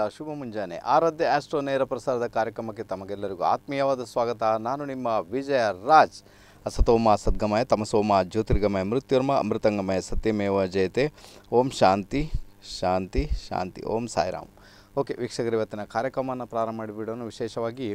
ಎಲ್ಲ ಶುಭ ಮುಂಜಾನೆ ಆರಾಧ್ಯ ಆಸ್ಟ್ರೋ ನೇರ ಪ್ರಸಾರದ ಕಾರ್ಯಕ್ರಮಕ್ಕೆ ತಮಗೆಲ್ಲರಿಗೂ ಆತ್ಮೀಯವಾದ ಸ್ವಾಗತ ನಾನು ನಿಮ್ಮ ವಿಜಯ ರಾಜ್ ಅಸತೋಮ ಸದ್ಗಮಯ ತಮಸೋಮ ಜ್ಯೋತಿರ್ಗಮಯ ಮೃತ್ಯುರ್ಮ ಅಮೃತಂಗಮಯ ಸತ್ಯಮೇವ ಜಯತೆ ಓಂ ಶಾಂತಿ ಶಾಂತಿ ಶಾಂತಿ ಓಂ ಸಾಯಿರಾಮ್ ಓಕೆ ವೀಕ್ಷಕರು ಇವತ್ತಿನ ಕಾರ್ಯಕ್ರಮವನ್ನು ಪ್ರಾರಂಭ ಮಾಡಿಬಿಡೋಣ ವಿಶೇಷವಾಗಿ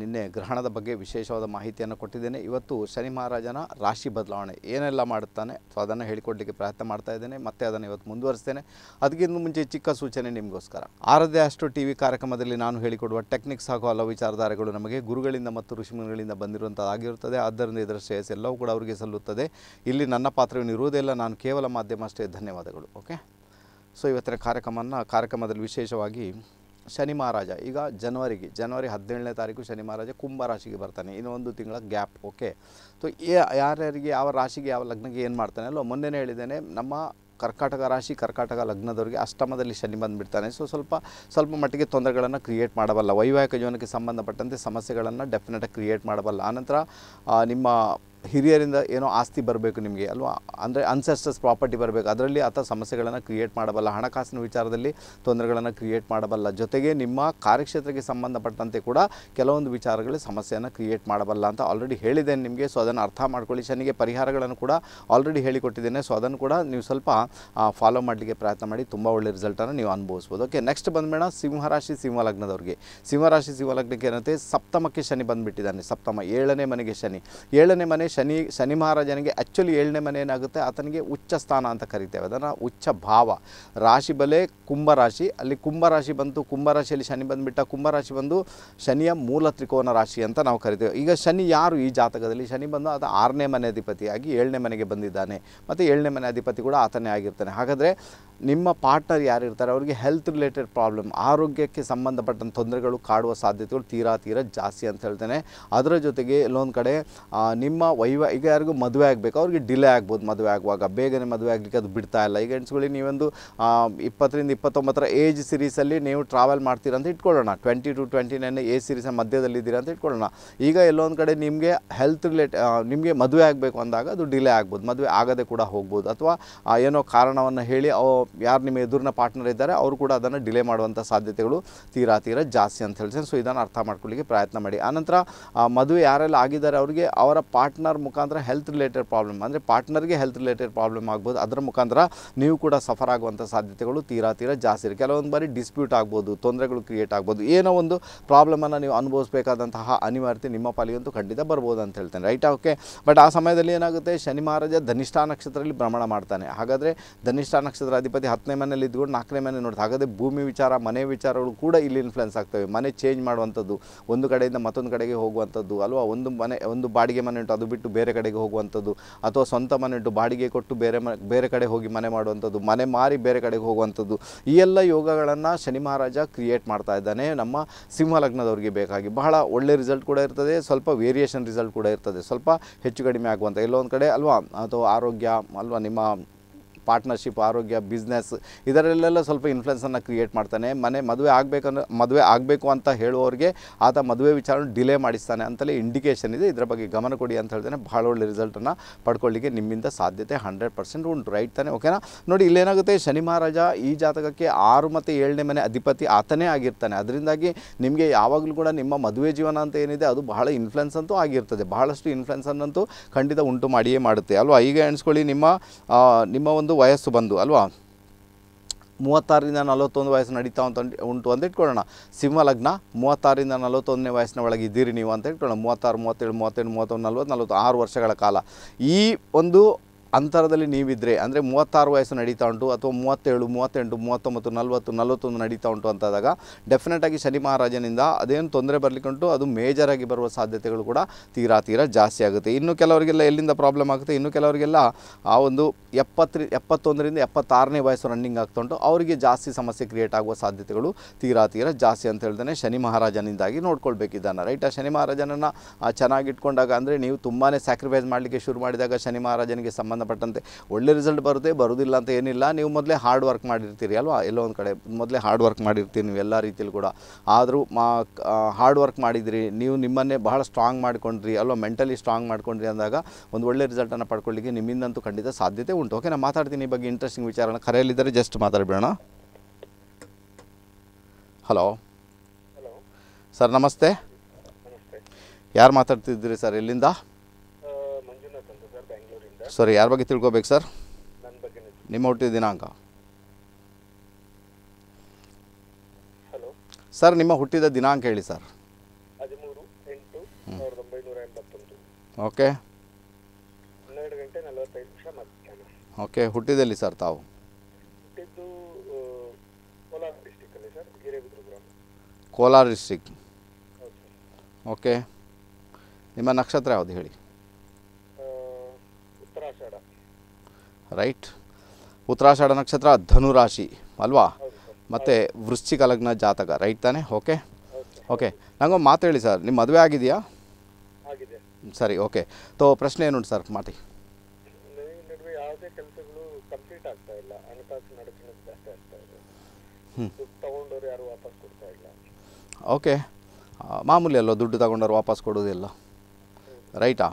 ನಿನ್ನೆ ಗ್ರಹಣದ ಬಗ್ಗೆ ವಿಶೇಷವಾದ ಮಾಹಿತಿಯನ್ನು ಕೊಟ್ಟಿದ್ದೇನೆ ಇವತ್ತು ಶನಿ ಮಹಾರಾಜನ ರಾಶಿ ಬದಲಾವಣೆ ಏನೆಲ್ಲ ಮಾಡುತ್ತಾನೆ ಸೊ ಅದನ್ನು ಹೇಳಿಕೊಡಲಿಕ್ಕೆ ಪ್ರಯತ್ನ ಮಾಡ್ತಾ ಇದ್ದೇನೆ ಮತ್ತೆ ಅದನ್ನು ಇವತ್ತು ಮುಂದುವರಿಸ್ತೇನೆ ಅದಕ್ಕಿಂತ ಮುಂಚೆ ಚಿಕ್ಕ ಸೂಚನೆ ನಿಮಗೋಸ್ಕರ ಆರದೇ ಅಷ್ಟು ಟಿ ವಿ ಕಾರ್ಯಕ್ರಮದಲ್ಲಿ ನಾನು ಹೇಳಿಕೊಡುವ ಟೆಕ್ನಿಕ್ಸ್ ಹಾಗೂ ಹಲವು ವಿಚಾರಧಾರೆಗಳು ನಮಗೆ ಗುರುಗಳಿಂದ ಮತ್ತು ಋಷಿಮುನಿಗಳಿಂದ ಬಂದಿರುವಂಥದ್ದಾಗಿರುತ್ತದೆ ಆದ್ದರಿಂದ ಇದರ ಶ್ರೇಯಸ್ ಎಲ್ಲವೂ ಕೂಡ ಅವರಿಗೆ ಸಲ್ಲುತ್ತದೆ ಇಲ್ಲಿ ನನ್ನ ಪಾತ್ರವೇನು ಇರುವುದಿಲ್ಲ ನಾನು ಕೇವಲ ಮಾಧ್ಯಮ ಅಷ್ಟೇ ಧನ್ಯವಾದಗಳು ಓಕೆ ಸೊ ಇವತ್ತಿನ ಕಾರ್ಯಕ್ರಮವನ್ನು ಕಾರ್ಯಕ್ರಮದಲ್ಲಿ ವಿಶೇಷವಾಗಿ ಶನಿ ಮಹಾರಾಜ ಈಗ ಜನವರಿಗೆ ಜನವರಿ ಹದಿನೇಳನೇ ತಾರೀಕು ಶನಿ ಮಹಾರಾಜ ಕುಂಭ ರಾಶಿಗೆ ಬರ್ತಾನೆ ಇನ್ನೊಂದು ಒಂದು ತಿಂಗಳ ಗ್ಯಾಪ್ ಓಕೆ ಸೊ ಯಾರ್ಯಾರಿಗೆ ಯಾವ ರಾಶಿಗೆ ಯಾವ ಲಗ್ನಕ್ಕೆ ಏನು ಮಾಡ್ತಾನೆ ಅಲ್ಲೋ ಮೊನ್ನೆನೇ ಹೇಳಿದ್ದೇನೆ ನಮ್ಮ ಕರ್ಕಾಟಕ ರಾಶಿ ಕರ್ಕಾಟಕ ಲಗ್ನದವರಿಗೆ ಅಷ್ಟಮದಲ್ಲಿ ಶನಿ ಬಂದುಬಿಡ್ತಾನೆ ಸೊ ಸ್ವಲ್ಪ ಸ್ವಲ್ಪ ಮಟ್ಟಿಗೆ ತೊಂದರೆಗಳನ್ನು ಕ್ರಿಯೇಟ್ ಮಾಡಬಲ್ಲ ವೈವಾಹಿಕ ಜೀವನಕ್ಕೆ ಸಂಬಂಧಪಟ್ಟಂತೆ ಸಮಸ್ಯೆಗಳನ್ನು ಡೆಫಿನೆಟಾಗಿ ಕ್ರಿಯೇಟ್ ಮಾಡಬಲ್ಲ ಆನಂತರ ನಿಮ್ಮ ಹಿರಿಯರಿಂದ ಏನೋ ಆಸ್ತಿ ಬರಬೇಕು ನಿಮಗೆ ಅಲ್ವಾ ಅಂದರೆ ಅನ್ಸೆಸ್ಟರ್ಸ್ ಪ್ರಾಪರ್ಟಿ ಬರಬೇಕು ಅದರಲ್ಲಿ ಆತ ಸಮಸ್ಯೆಗಳನ್ನು ಕ್ರಿಯೇಟ್ ಮಾಡಬಲ್ಲ ಹಣಕಾಸಿನ ವಿಚಾರದಲ್ಲಿ ತೊಂದರೆಗಳನ್ನು ಕ್ರಿಯೇಟ್ ಮಾಡಬಲ್ಲ ಜೊತೆಗೆ ನಿಮ್ಮ ಕಾರ್ಯಕ್ಷೇತ್ರಕ್ಕೆ ಸಂಬಂಧಪಟ್ಟಂತೆ ಕೂಡ ಕೆಲವೊಂದು ವಿಚಾರಗಳು ಸಮಸ್ಯೆಯನ್ನು ಕ್ರಿಯೇಟ್ ಮಾಡಬಲ್ಲ ಅಂತ ಆಲ್ರೆಡಿ ಹೇಳಿದ್ದೇನೆ ನಿಮಗೆ ಸೊ ಅದನ್ನು ಅರ್ಥ ಮಾಡ್ಕೊಳ್ಳಿ ಶನಿಗೆ ಪರಿಹಾರಗಳನ್ನು ಕೂಡ ಆಲ್ರೆಡಿ ಹೇಳಿಕೊಟ್ಟಿದ್ದೇನೆ ಸೊ ಅದನ್ನು ಕೂಡ ನೀವು ಸ್ವಲ್ಪ ಫಾಲೋ ಮಾಡಲಿಕ್ಕೆ ಪ್ರಯತ್ನ ಮಾಡಿ ತುಂಬ ಒಳ್ಳೆ ರಿಸಲ್ಟನ್ನು ನೀವು ಅನುಭವಿಸ್ಬೋದು ಓಕೆ ನೆಕ್ಸ್ಟ್ ಬಂದಬೇಡ ಸಿಂಹರಾಶಿ ಸಿಂಹಲಗ್ನದವ್ರಿಗೆ ಸಿಂಹರಾಶಿ ಸಿಂಹಲಗ್ನಕ್ಕೆ ಏನಂತೆ ಸಪ್ತಮಕ್ಕೆ ಶನಿ ಬಂದುಬಿಟ್ಟಿದ್ದಾನೆ ಸಪ್ತಮ ಏಳನೇ ಮನೆಗೆ ಶನಿ ಏಳನೇ ಮನೆ ಶನಿ ಶನಿ ಮಹಾರಾಜನಿಗೆ ಆ್ಯಕ್ಚುಲಿ ಏಳನೇ ಮನೆ ಏನಾಗುತ್ತೆ ಆತನಿಗೆ ಉಚ್ಚ ಸ್ಥಾನ ಅಂತ ಕರಿತೇವೆ ಅದನ್ನು ಉಚ್ಚ ಭಾವ ರಾಶಿ ಬಲೆ ಕುಂಭರಾಶಿ ಅಲ್ಲಿ ಕುಂಭರಾಶಿ ಬಂತು ಕುಂಭರಾಶಿಯಲ್ಲಿ ಶನಿ ಬಂದುಬಿಟ್ಟ ಕುಂಭರಾಶಿ ಬಂದು ಶನಿಯ ಮೂಲ ತ್ರಿಕೋನ ರಾಶಿ ಅಂತ ನಾವು ಕರಿತೇವೆ ಈಗ ಶನಿ ಯಾರು ಈ ಜಾತಕದಲ್ಲಿ ಶನಿ ಬಂದು ಅದು ಆರನೇ ಮನೆ ಅಧಿಪತಿಯಾಗಿ ಏಳನೇ ಮನೆಗೆ ಬಂದಿದ್ದಾನೆ ಮತ್ತು ಏಳನೇ ಮನೆ ಅಧಿಪತಿ ಕೂಡ ಆತನೇ ಆಗಿರ್ತಾನೆ ಹಾಗಾದರೆ ನಿಮ್ಮ ಪಾರ್ಟ್ನರ್ ಇರ್ತಾರೆ ಅವರಿಗೆ ಹೆಲ್ತ್ ರಿಲೇಟೆಡ್ ಪ್ರಾಬ್ಲಮ್ ಆರೋಗ್ಯಕ್ಕೆ ಸಂಬಂಧಪಟ್ಟಂಥ ತೊಂದರೆಗಳು ಕಾಡುವ ಸಾಧ್ಯತೆಗಳು ತೀರಾ ತೀರಾ ಜಾಸ್ತಿ ಅಂತ ಹೇಳ್ತೇನೆ ಅದರ ಜೊತೆಗೆ ಎಲ್ಲೊಂದು ಕಡೆ ನಿಮ್ಮ ವೈವ ಈಗ ಯಾರಿಗೂ ಮದುವೆ ಆಗಬೇಕು ಅವ್ರಿಗೆ ಡಿಲೇ ಆಗ್ಬೋದು ಮದುವೆ ಆಗುವಾಗ ಬೇಗನೆ ಮದುವೆ ಆಗಲಿಕ್ಕೆ ಅದು ಬಿಡ್ತಾ ಇಲ್ಲ ಈಗ ಎಣಿಸ್ಕೊಳ್ಳಿ ನೀವೊಂದು ಇಪ್ಪತ್ತರಿಂದ ಇಪ್ಪತ್ತೊಂಬತ್ತರ ಏಜ್ ಸಿರೀಸಲ್ಲಿ ನೀವು ಟ್ರಾವೆಲ್ ಮಾಡ್ತೀರ ಅಂತ ಇಟ್ಕೊಳ್ಳೋಣ twenty two twenty nine age ಮಧ್ಯದಲ್ಲಿ ಮಧ್ಯದಲ್ಲಿದ್ದೀರಾ ಅಂತ ಇಟ್ಕೊಳ್ಳೋಣ ಈಗ ಎಲ್ಲೊಂದು ಕಡೆ ನಿಮಗೆ ಹೆಲ್ತ್ ರಿಲೇಟ್ ನಿಮಗೆ ಮದುವೆ ಆಗಬೇಕು ಅಂದಾಗ ಅದು ಡಿಲೇ ಆಗ್ಬೋದು ಮದುವೆ ಆಗದೆ ಕೂಡ ಹೋಗ್ಬೋದು ಅಥವಾ ಏನೋ ಕಾರಣವನ್ನು ಹೇಳಿ ಯಾರು ನಿಮ್ಮ ಎದುರಿನ ಪಾರ್ಟ್ನರ್ ಇದ್ದಾರೆ ಅವರು ಕೂಡ ಅದನ್ನು ಡಿಲೇ ಮಾಡುವಂಥ ಸಾಧ್ಯತೆಗಳು ತೀರಾ ತೀರಾ ಜಾಸ್ತಿ ಅಂತ ಹೇಳ್ತೇನೆ ಸೊ ಇದನ್ನು ಅರ್ಥ ಮಾಡ್ಕೊಳ್ಳಿಕ್ಕೆ ಪ್ರಯತ್ನ ಮಾಡಿ ಆನಂತರ ಮದುವೆ ಯಾರೆಲ್ಲ ಆಗಿದ್ದಾರೆ ಅವರಿಗೆ ಅವರ ಪಾರ್ಟ್ನರ್ ಮುಖಾಂತರ ಹೆಲ್ತ್ ರಿಲೇಟೆಡ್ ಪ್ರಾಬ್ಲಮ್ ಅಂದರೆ ಪಾರ್ಟ್ನರ್ಗೆ ಹೆಲ್ತ್ ರಿಲೇಟೆಡ್ ಪ್ರಾಬ್ಲಮ್ ಆಗ್ಬೋದು ಅದರ ಮುಖಾಂತರ ನೀವು ಕೂಡ ಸಫರ್ ಆಗುವಂಥ ಸಾಧ್ಯತೆಗಳು ತೀರಾ ತೀರಾ ಜಾಸ್ತಿ ಇರುತ್ತೆ ಕೆಲವೊಂದು ಬಾರಿ ಡಿಸ್ಪ್ಯೂಟ್ ಆಗ್ಬೋದು ತೊಂದರೆಗಳು ಕ್ರಿಯೇಟ್ ಆಗ್ಬೋದು ಏನೋ ಒಂದು ಪ್ರಾಬ್ಲಮನ್ನು ನೀವು ಅನುಭವಿಸಬೇಕಾದಂತಹ ಅನಿವಾರ್ಯತೆ ನಿಮ್ಮ ಪಾಲಿಗಂತೂ ಖಂಡಿತ ಬರ್ಬೋದು ಅಂತ ಹೇಳ್ತೇನೆ ರೈಟ್ ಓಕೆ ಬಟ್ ಆ ಸಮಯದಲ್ಲಿ ಏನಾಗುತ್ತೆ ಶನಿ ಮಹಾರಾಜ ಧನಿಷ್ಠಾ ನಕ್ಷತ್ರದಲ್ಲಿ ಭ್ರಮಣ ಮಾಡ್ತಾನೆ ಹಾಗಾದರೆ ಧನಿಷ್ಠಾ ನಕ್ಷತ್ರಾಧಿಪತಿ ಗಣಪತಿ ಹತ್ತನೇ ಮನೇಲಿ ಇದ್ಕೊಂಡು ನಾಲ್ಕನೇ ಮನೆ ನೋಡ್ತಾ ಹಾಗಾದರೆ ಭೂಮಿ ವಿಚಾರ ಮನೆ ವಿಚಾರಗಳು ಕೂಡ ಇಲ್ಲಿ ಇನ್ಫ್ಲುಯೆನ್ಸ್ ಆಗ್ತವೆ ಮನೆ ಚೇಂಜ್ ಮಾಡುವಂಥದ್ದು ಒಂದು ಕಡೆಯಿಂದ ಮತ್ತೊಂದು ಕಡೆಗೆ ಹೋಗುವಂಥದ್ದು ಅಲ್ವಾ ಒಂದು ಮನೆ ಒಂದು ಬಾಡಿಗೆ ಮನೆ ಉಂಟು ಅದು ಬಿಟ್ಟು ಬೇರೆ ಕಡೆಗೆ ಹೋಗುವಂಥದ್ದು ಅಥವಾ ಸ್ವಂತ ಮನೆ ಉಂಟು ಬಾಡಿಗೆ ಕೊಟ್ಟು ಬೇರೆ ಬೇರೆ ಕಡೆ ಹೋಗಿ ಮನೆ ಮಾಡುವಂಥದ್ದು ಮನೆ ಮಾರಿ ಬೇರೆ ಕಡೆಗೆ ಹೋಗುವಂಥದ್ದು ಈ ಎಲ್ಲ ಯೋಗಗಳನ್ನು ಶನಿ ಮಹಾರಾಜ ಕ್ರಿಯೇಟ್ ಮಾಡ್ತಾ ಇದ್ದಾನೆ ನಮ್ಮ ಸಿಂಹ ಲಗ್ನದವ್ರಿಗೆ ಬೇಕಾಗಿ ಬಹಳ ಒಳ್ಳೆ ರಿಸಲ್ಟ್ ಕೂಡ ಇರ್ತದೆ ಸ್ವಲ್ಪ ವೇರಿಯೇಷನ್ ರಿಸಲ್ಟ್ ಕೂಡ ಇರ್ತದೆ ಸ್ವಲ್ಪ ಹೆಚ್ಚು ಕಡಿಮೆ ಆಗುವಂಥ ಎಲ್ಲೊಂದು ಕಡೆ ಅಲ್ವಾ ಅಥವಾ ಆರೋಗ್ಯ ಅಲ್ವಾ ನಿಮ್ಮ ಪಾರ್ಟ್ನರ್ಶಿಪ್ ಆರೋಗ್ಯ ಬಿಸ್ನೆಸ್ ಇದರಲ್ಲೆಲ್ಲ ಸ್ವಲ್ಪ ಇನ್ಫ್ಲುಯೆನ್ಸನ್ನು ಕ್ರಿಯೇಟ್ ಮಾಡ್ತಾನೆ ಮನೆ ಮದುವೆ ಆಗಬೇಕಂದ್ರೆ ಮದುವೆ ಆಗಬೇಕು ಅಂತ ಹೇಳುವವರಿಗೆ ಆತ ಮದುವೆ ವಿಚಾರ ಡಿಲೇ ಮಾಡಿಸ್ತಾನೆ ಅಂತಲೇ ಇಂಡಿಕೇಷನ್ ಇದೆ ಇದರ ಬಗ್ಗೆ ಗಮನ ಕೊಡಿ ಅಂತ ಹೇಳ್ತಾನೆ ಭಾಳ ಒಳ್ಳೆ ರಿಸಲ್ಟನ್ನು ಪಡ್ಕೊಳ್ಳಿಕ್ಕೆ ನಿಮ್ಮಿಂದ ಸಾಧ್ಯತೆ ಹಂಡ್ರೆಡ್ ಪರ್ಸೆಂಟ್ ಉಂಟು ರೈಟ್ ತಾನೆ ಓಕೆನಾ ನೋಡಿ ಇಲ್ಲೇನಾಗುತ್ತೆ ಶನಿ ಮಹಾರಾಜ ಈ ಜಾತಕಕ್ಕೆ ಆರು ಮತ್ತು ಏಳನೇ ಮನೆ ಅಧಿಪತಿ ಆತನೇ ಆಗಿರ್ತಾನೆ ಅದರಿಂದಾಗಿ ನಿಮಗೆ ಯಾವಾಗಲೂ ಕೂಡ ನಿಮ್ಮ ಮದುವೆ ಜೀವನ ಅಂತ ಏನಿದೆ ಅದು ಬಹಳ ಇನ್ಫ್ಲುಯೆನ್ಸ್ ಅಂತೂ ಆಗಿರ್ತದೆ ಬಹಳಷ್ಟು ಇನ್ಫ್ಲುಯೆನ್ಸನ್ನಂತೂ ಖಂಡಿತ ಉಂಟು ಮಾಡಿಯೇ ಮಾಡುತ್ತೆ ಅಲ್ವಾ ಈಗ ಎಣಿಸ್ಕೊಳ್ಳಿ ನಿಮ್ಮ ನಿಮ್ಮ ಒಂದು ವಯಸ್ಸು ಬಂದು ಅಲ್ವಾ ಮೂವತ್ತಾರರಿಂದ ನಲವತ್ತೊಂದು ವಯಸ್ಸು ನಡೀತಾ ಅಂತ ಉಂಟು ಅಂತ ಇಟ್ಕೊಳ್ಳೋಣ ಸಿಂಹ ಲಗ್ನ ಮೂವತ್ತಾರರಿಂದ ನಲವತ್ತೊಂದನೇ ವಯಸ್ಸಿನ ಒಳಗೆ ಇದ್ದೀರಿ ನೀವು ಅಂತ ಇಟ್ಕೊಳ್ಳೋಣ ಮೂವತ್ತಾರು ಮೂವತ್ತೇಳು ಮೂವತ್ತೆಂಟು ಮೂವತ್ತೊಂದು ನಲ್ವತ್ತು ನಲವತ್ತು ಆರು ವರ್ಷಗಳ ಕಾಲ ಈ ಒಂದು ಅಂತರದಲ್ಲಿ ನೀವಿದ್ದರೆ ಅಂದರೆ ಮೂವತ್ತಾರು ವಯಸ್ಸು ನಡೀತಾ ಉಂಟು ಅಥವಾ ಮೂವತ್ತೇಳು ಮೂವತ್ತೆಂಟು ಮೂವತ್ತೊಂಬತ್ತು ನಲವತ್ತು ನಲವತ್ತೊಂದು ನಡೀತಾ ಉಂಟು ಅಂತಾದಾಗ ಡೆಫಿನೆಟಾಗಿ ಶನಿ ಮಹಾರಾಜನಿಂದ ಅದೇನು ತೊಂದರೆ ಬರಲಿಕ್ಕುಂಟು ಅದು ಮೇಜರಾಗಿ ಬರುವ ಸಾಧ್ಯತೆಗಳು ಕೂಡ ತೀರಾ ತೀರಾ ಜಾಸ್ತಿ ಆಗುತ್ತೆ ಇನ್ನು ಕೆಲವರಿಗೆಲ್ಲ ಎಲ್ಲಿಂದ ಪ್ರಾಬ್ಲಮ್ ಆಗುತ್ತೆ ಇನ್ನು ಕೆಲವರಿಗೆಲ್ಲ ಆ ಒಂದು ಎಪ್ಪತ್ತರಿ ಎಪ್ಪತ್ತೊಂದರಿಂದ ಎಪ್ಪತ್ತಾರನೇ ವಯಸ್ಸು ರನ್ನಿಂಗ್ ಆಗ್ತಾ ಉಂಟು ಅವರಿಗೆ ಜಾಸ್ತಿ ಸಮಸ್ಯೆ ಕ್ರಿಯೇಟ್ ಆಗುವ ಸಾಧ್ಯತೆಗಳು ತೀರಾ ತೀರಾ ಜಾಸ್ತಿ ಅಂತ ಹೇಳ್ತಾನೆ ಶನಿ ಮಹಾರಾಜನಿಂದಾಗಿ ನೋಡ್ಕೊಳ್ಬೇಕಿದ್ದಾನೆ ರೈಟ್ ಆ ಶನಿ ಮಹಾರಾಜನನ್ನು ಚೆನ್ನಾಗಿಟ್ಕೊಂಡಾಗ ಅಂದರೆ ನೀವು ತುಂಬಾ ಸ್ಯಾಕ್ರಿಫೈಸ್ ಮಾಡಲಿಕ್ಕೆ ಶುರು ಮಾಡಿದಾಗ ಶನಿ ಮಹಾರಾಜನಿಗೆ ಸಂಬಂಧ ಸಂಬಂಧಪಟ್ಟಂತೆ ಒಳ್ಳೆ ರಿಸಲ್ಟ್ ಬರುತ್ತೆ ಬರೋದಿಲ್ಲ ಅಂತ ಏನಿಲ್ಲ ನೀವು ಮೊದಲೇ ಹಾರ್ಡ್ ವರ್ಕ್ ಮಾಡಿರ್ತೀರಿ ಅಲ್ವಾ ಎಲ್ಲೋ ಒಂದು ಕಡೆ ಮೊದಲೇ ಹಾರ್ಡ್ ವರ್ಕ್ ಮಾಡಿರ್ತೀರಿ ನೀವು ಎಲ್ಲ ರೀತಿಯಲ್ಲೂ ಕೂಡ ಆದರೂ ಮಾ ಹಾರ್ಡ್ ವರ್ಕ್ ಮಾಡಿದ್ರಿ ನೀವು ನಿಮ್ಮನ್ನೇ ಬಹಳ ಸ್ಟ್ರಾಂಗ್ ಮಾಡ್ಕೊಂಡ್ರಿ ಅಲ್ವಾ ಮೆಂಟಲಿ ಸ್ಟ್ರಾಂಗ್ ಮಾಡ್ಕೊಂಡ್ರಿ ಅಂದಾಗ ಒಂದು ಒಳ್ಳೆ ರಿಸಲ್ಟನ್ನು ಪಡ್ಕೊಳ್ಳಿಕ್ಕೆ ನಿಮ್ಮಿಂದಂತೂ ಖಂಡಿತ ಸಾಧ್ಯತೆ ಉಂಟು ಓಕೆ ನಾನು ಮಾತಾಡ್ತೀನಿ ಈ ಬಗ್ಗೆ ಇಂಟ್ರೆಸ್ಟಿಂಗ್ ವಿಚಾರನ ಕರೆಯಲ್ಲಿದ್ದರೆ ಜಸ್ಟ್ ಮಾತಾಡಬೇಡ ಹಲೋ ಸರ್ ನಮಸ್ತೆ ಯಾರು ಮಾತಾಡ್ತಿದ್ದೀರಿ ಸರ್ ಎಲ್ಲಿಂದ ಸರಿ ಯಾರ ಬಗ್ಗೆ ತಿಳ್ಕೋಬೇಕು ಸರ್ ನಿಮ್ಮ ಹುಟ್ಟಿದ ದಿನಾಂಕ ಸರ್ ನಿಮ್ಮ ಹುಟ್ಟಿದ ದಿನಾಂಕ ಹೇಳಿ ಸರ್ ಓಕೆ ಓಕೆ ಹುಟ್ಟಿದಲ್ಲಿ ಸರ್ ತಾವು ಕೋಲಾರ ಡಿಸ್ಟಿಕ್ ಓಕೆ ನಿಮ್ಮ ನಕ್ಷತ್ರ ಯಾವುದು ಹೇಳಿ ರೈಟ್ ಉತ್ತರಾಷಾಢ ನಕ್ಷತ್ರ ಧನುರಾಶಿ ಅಲ್ವಾ ಮತ್ತು ವೃಶ್ಚಿಕ ಲಗ್ನ ಜಾತಕ ರೈಟ್ ತಾನೆ ಓಕೆ ಓಕೆ ನಂಗೊಂದು ಮಾತು ಹೇಳಿ ಸರ್ ನಿಮ್ಮ ಮದುವೆ ಆಗಿದೆಯಾ ಸರಿ ಓಕೆ ತೊ ಪ್ರಶ್ನೆ ಏನುಂಟು ಸರ್ ಮಾತಿ ಓಕೆ ಮಾಮೂಲಿ ಅಲ್ಲೋ ದುಡ್ಡು ತಗೊಂಡವ್ರು ವಾಪಸ್ ಕೊಡೋದಿಲ್ಲ ರೈಟಾ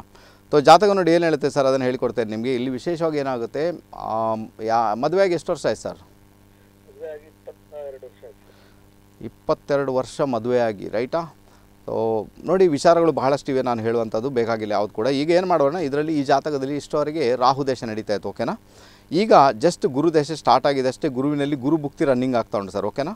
ಸೊ ಜಾತಕ ನೋಡಿ ಏನು ಹೇಳುತ್ತೆ ಸರ್ ಅದನ್ನು ಹೇಳಿಕೊಡ್ತೇನೆ ನಿಮಗೆ ಇಲ್ಲಿ ವಿಶೇಷವಾಗಿ ಏನಾಗುತ್ತೆ ಯಾ ಮದುವೆಯಾಗಿ ಎಷ್ಟು ವರ್ಷ ಆಯ್ತು ಸರ್ ಇಪ್ಪತ್ತೆರಡು ವರ್ಷ ಮದುವೆಯಾಗಿ ರೈಟಾ ಸೊ ನೋಡಿ ವಿಚಾರಗಳು ಬಹಳಷ್ಟು ಇವೆ ನಾನು ಹೇಳುವಂಥದ್ದು ಬೇಕಾಗಿಲ್ಲ ಯಾವುದು ಕೂಡ ಈಗ ಏನು ಮಾಡೋಣ ಇದರಲ್ಲಿ ಈ ಜಾತಕದಲ್ಲಿ ಇಷ್ಟವರೆಗೆ ರಾಹು ದೇಶ ನಡೀತಾ ಇತ್ತು ಓಕೆನಾ ಈಗ ಜಸ್ಟ್ ಗುರು ದೇಶ ಸ್ಟಾರ್ಟ್ ಆಗಿದೆ ಅಷ್ಟೇ ಗುರುವಿನಲ್ಲಿ ಗುರು ಭುಕ್ತಿ ರನ್ನಿಂಗ್ ಆಗ್ತಾ ಉಂಟು ಸರ್ ಓಕೆನಾ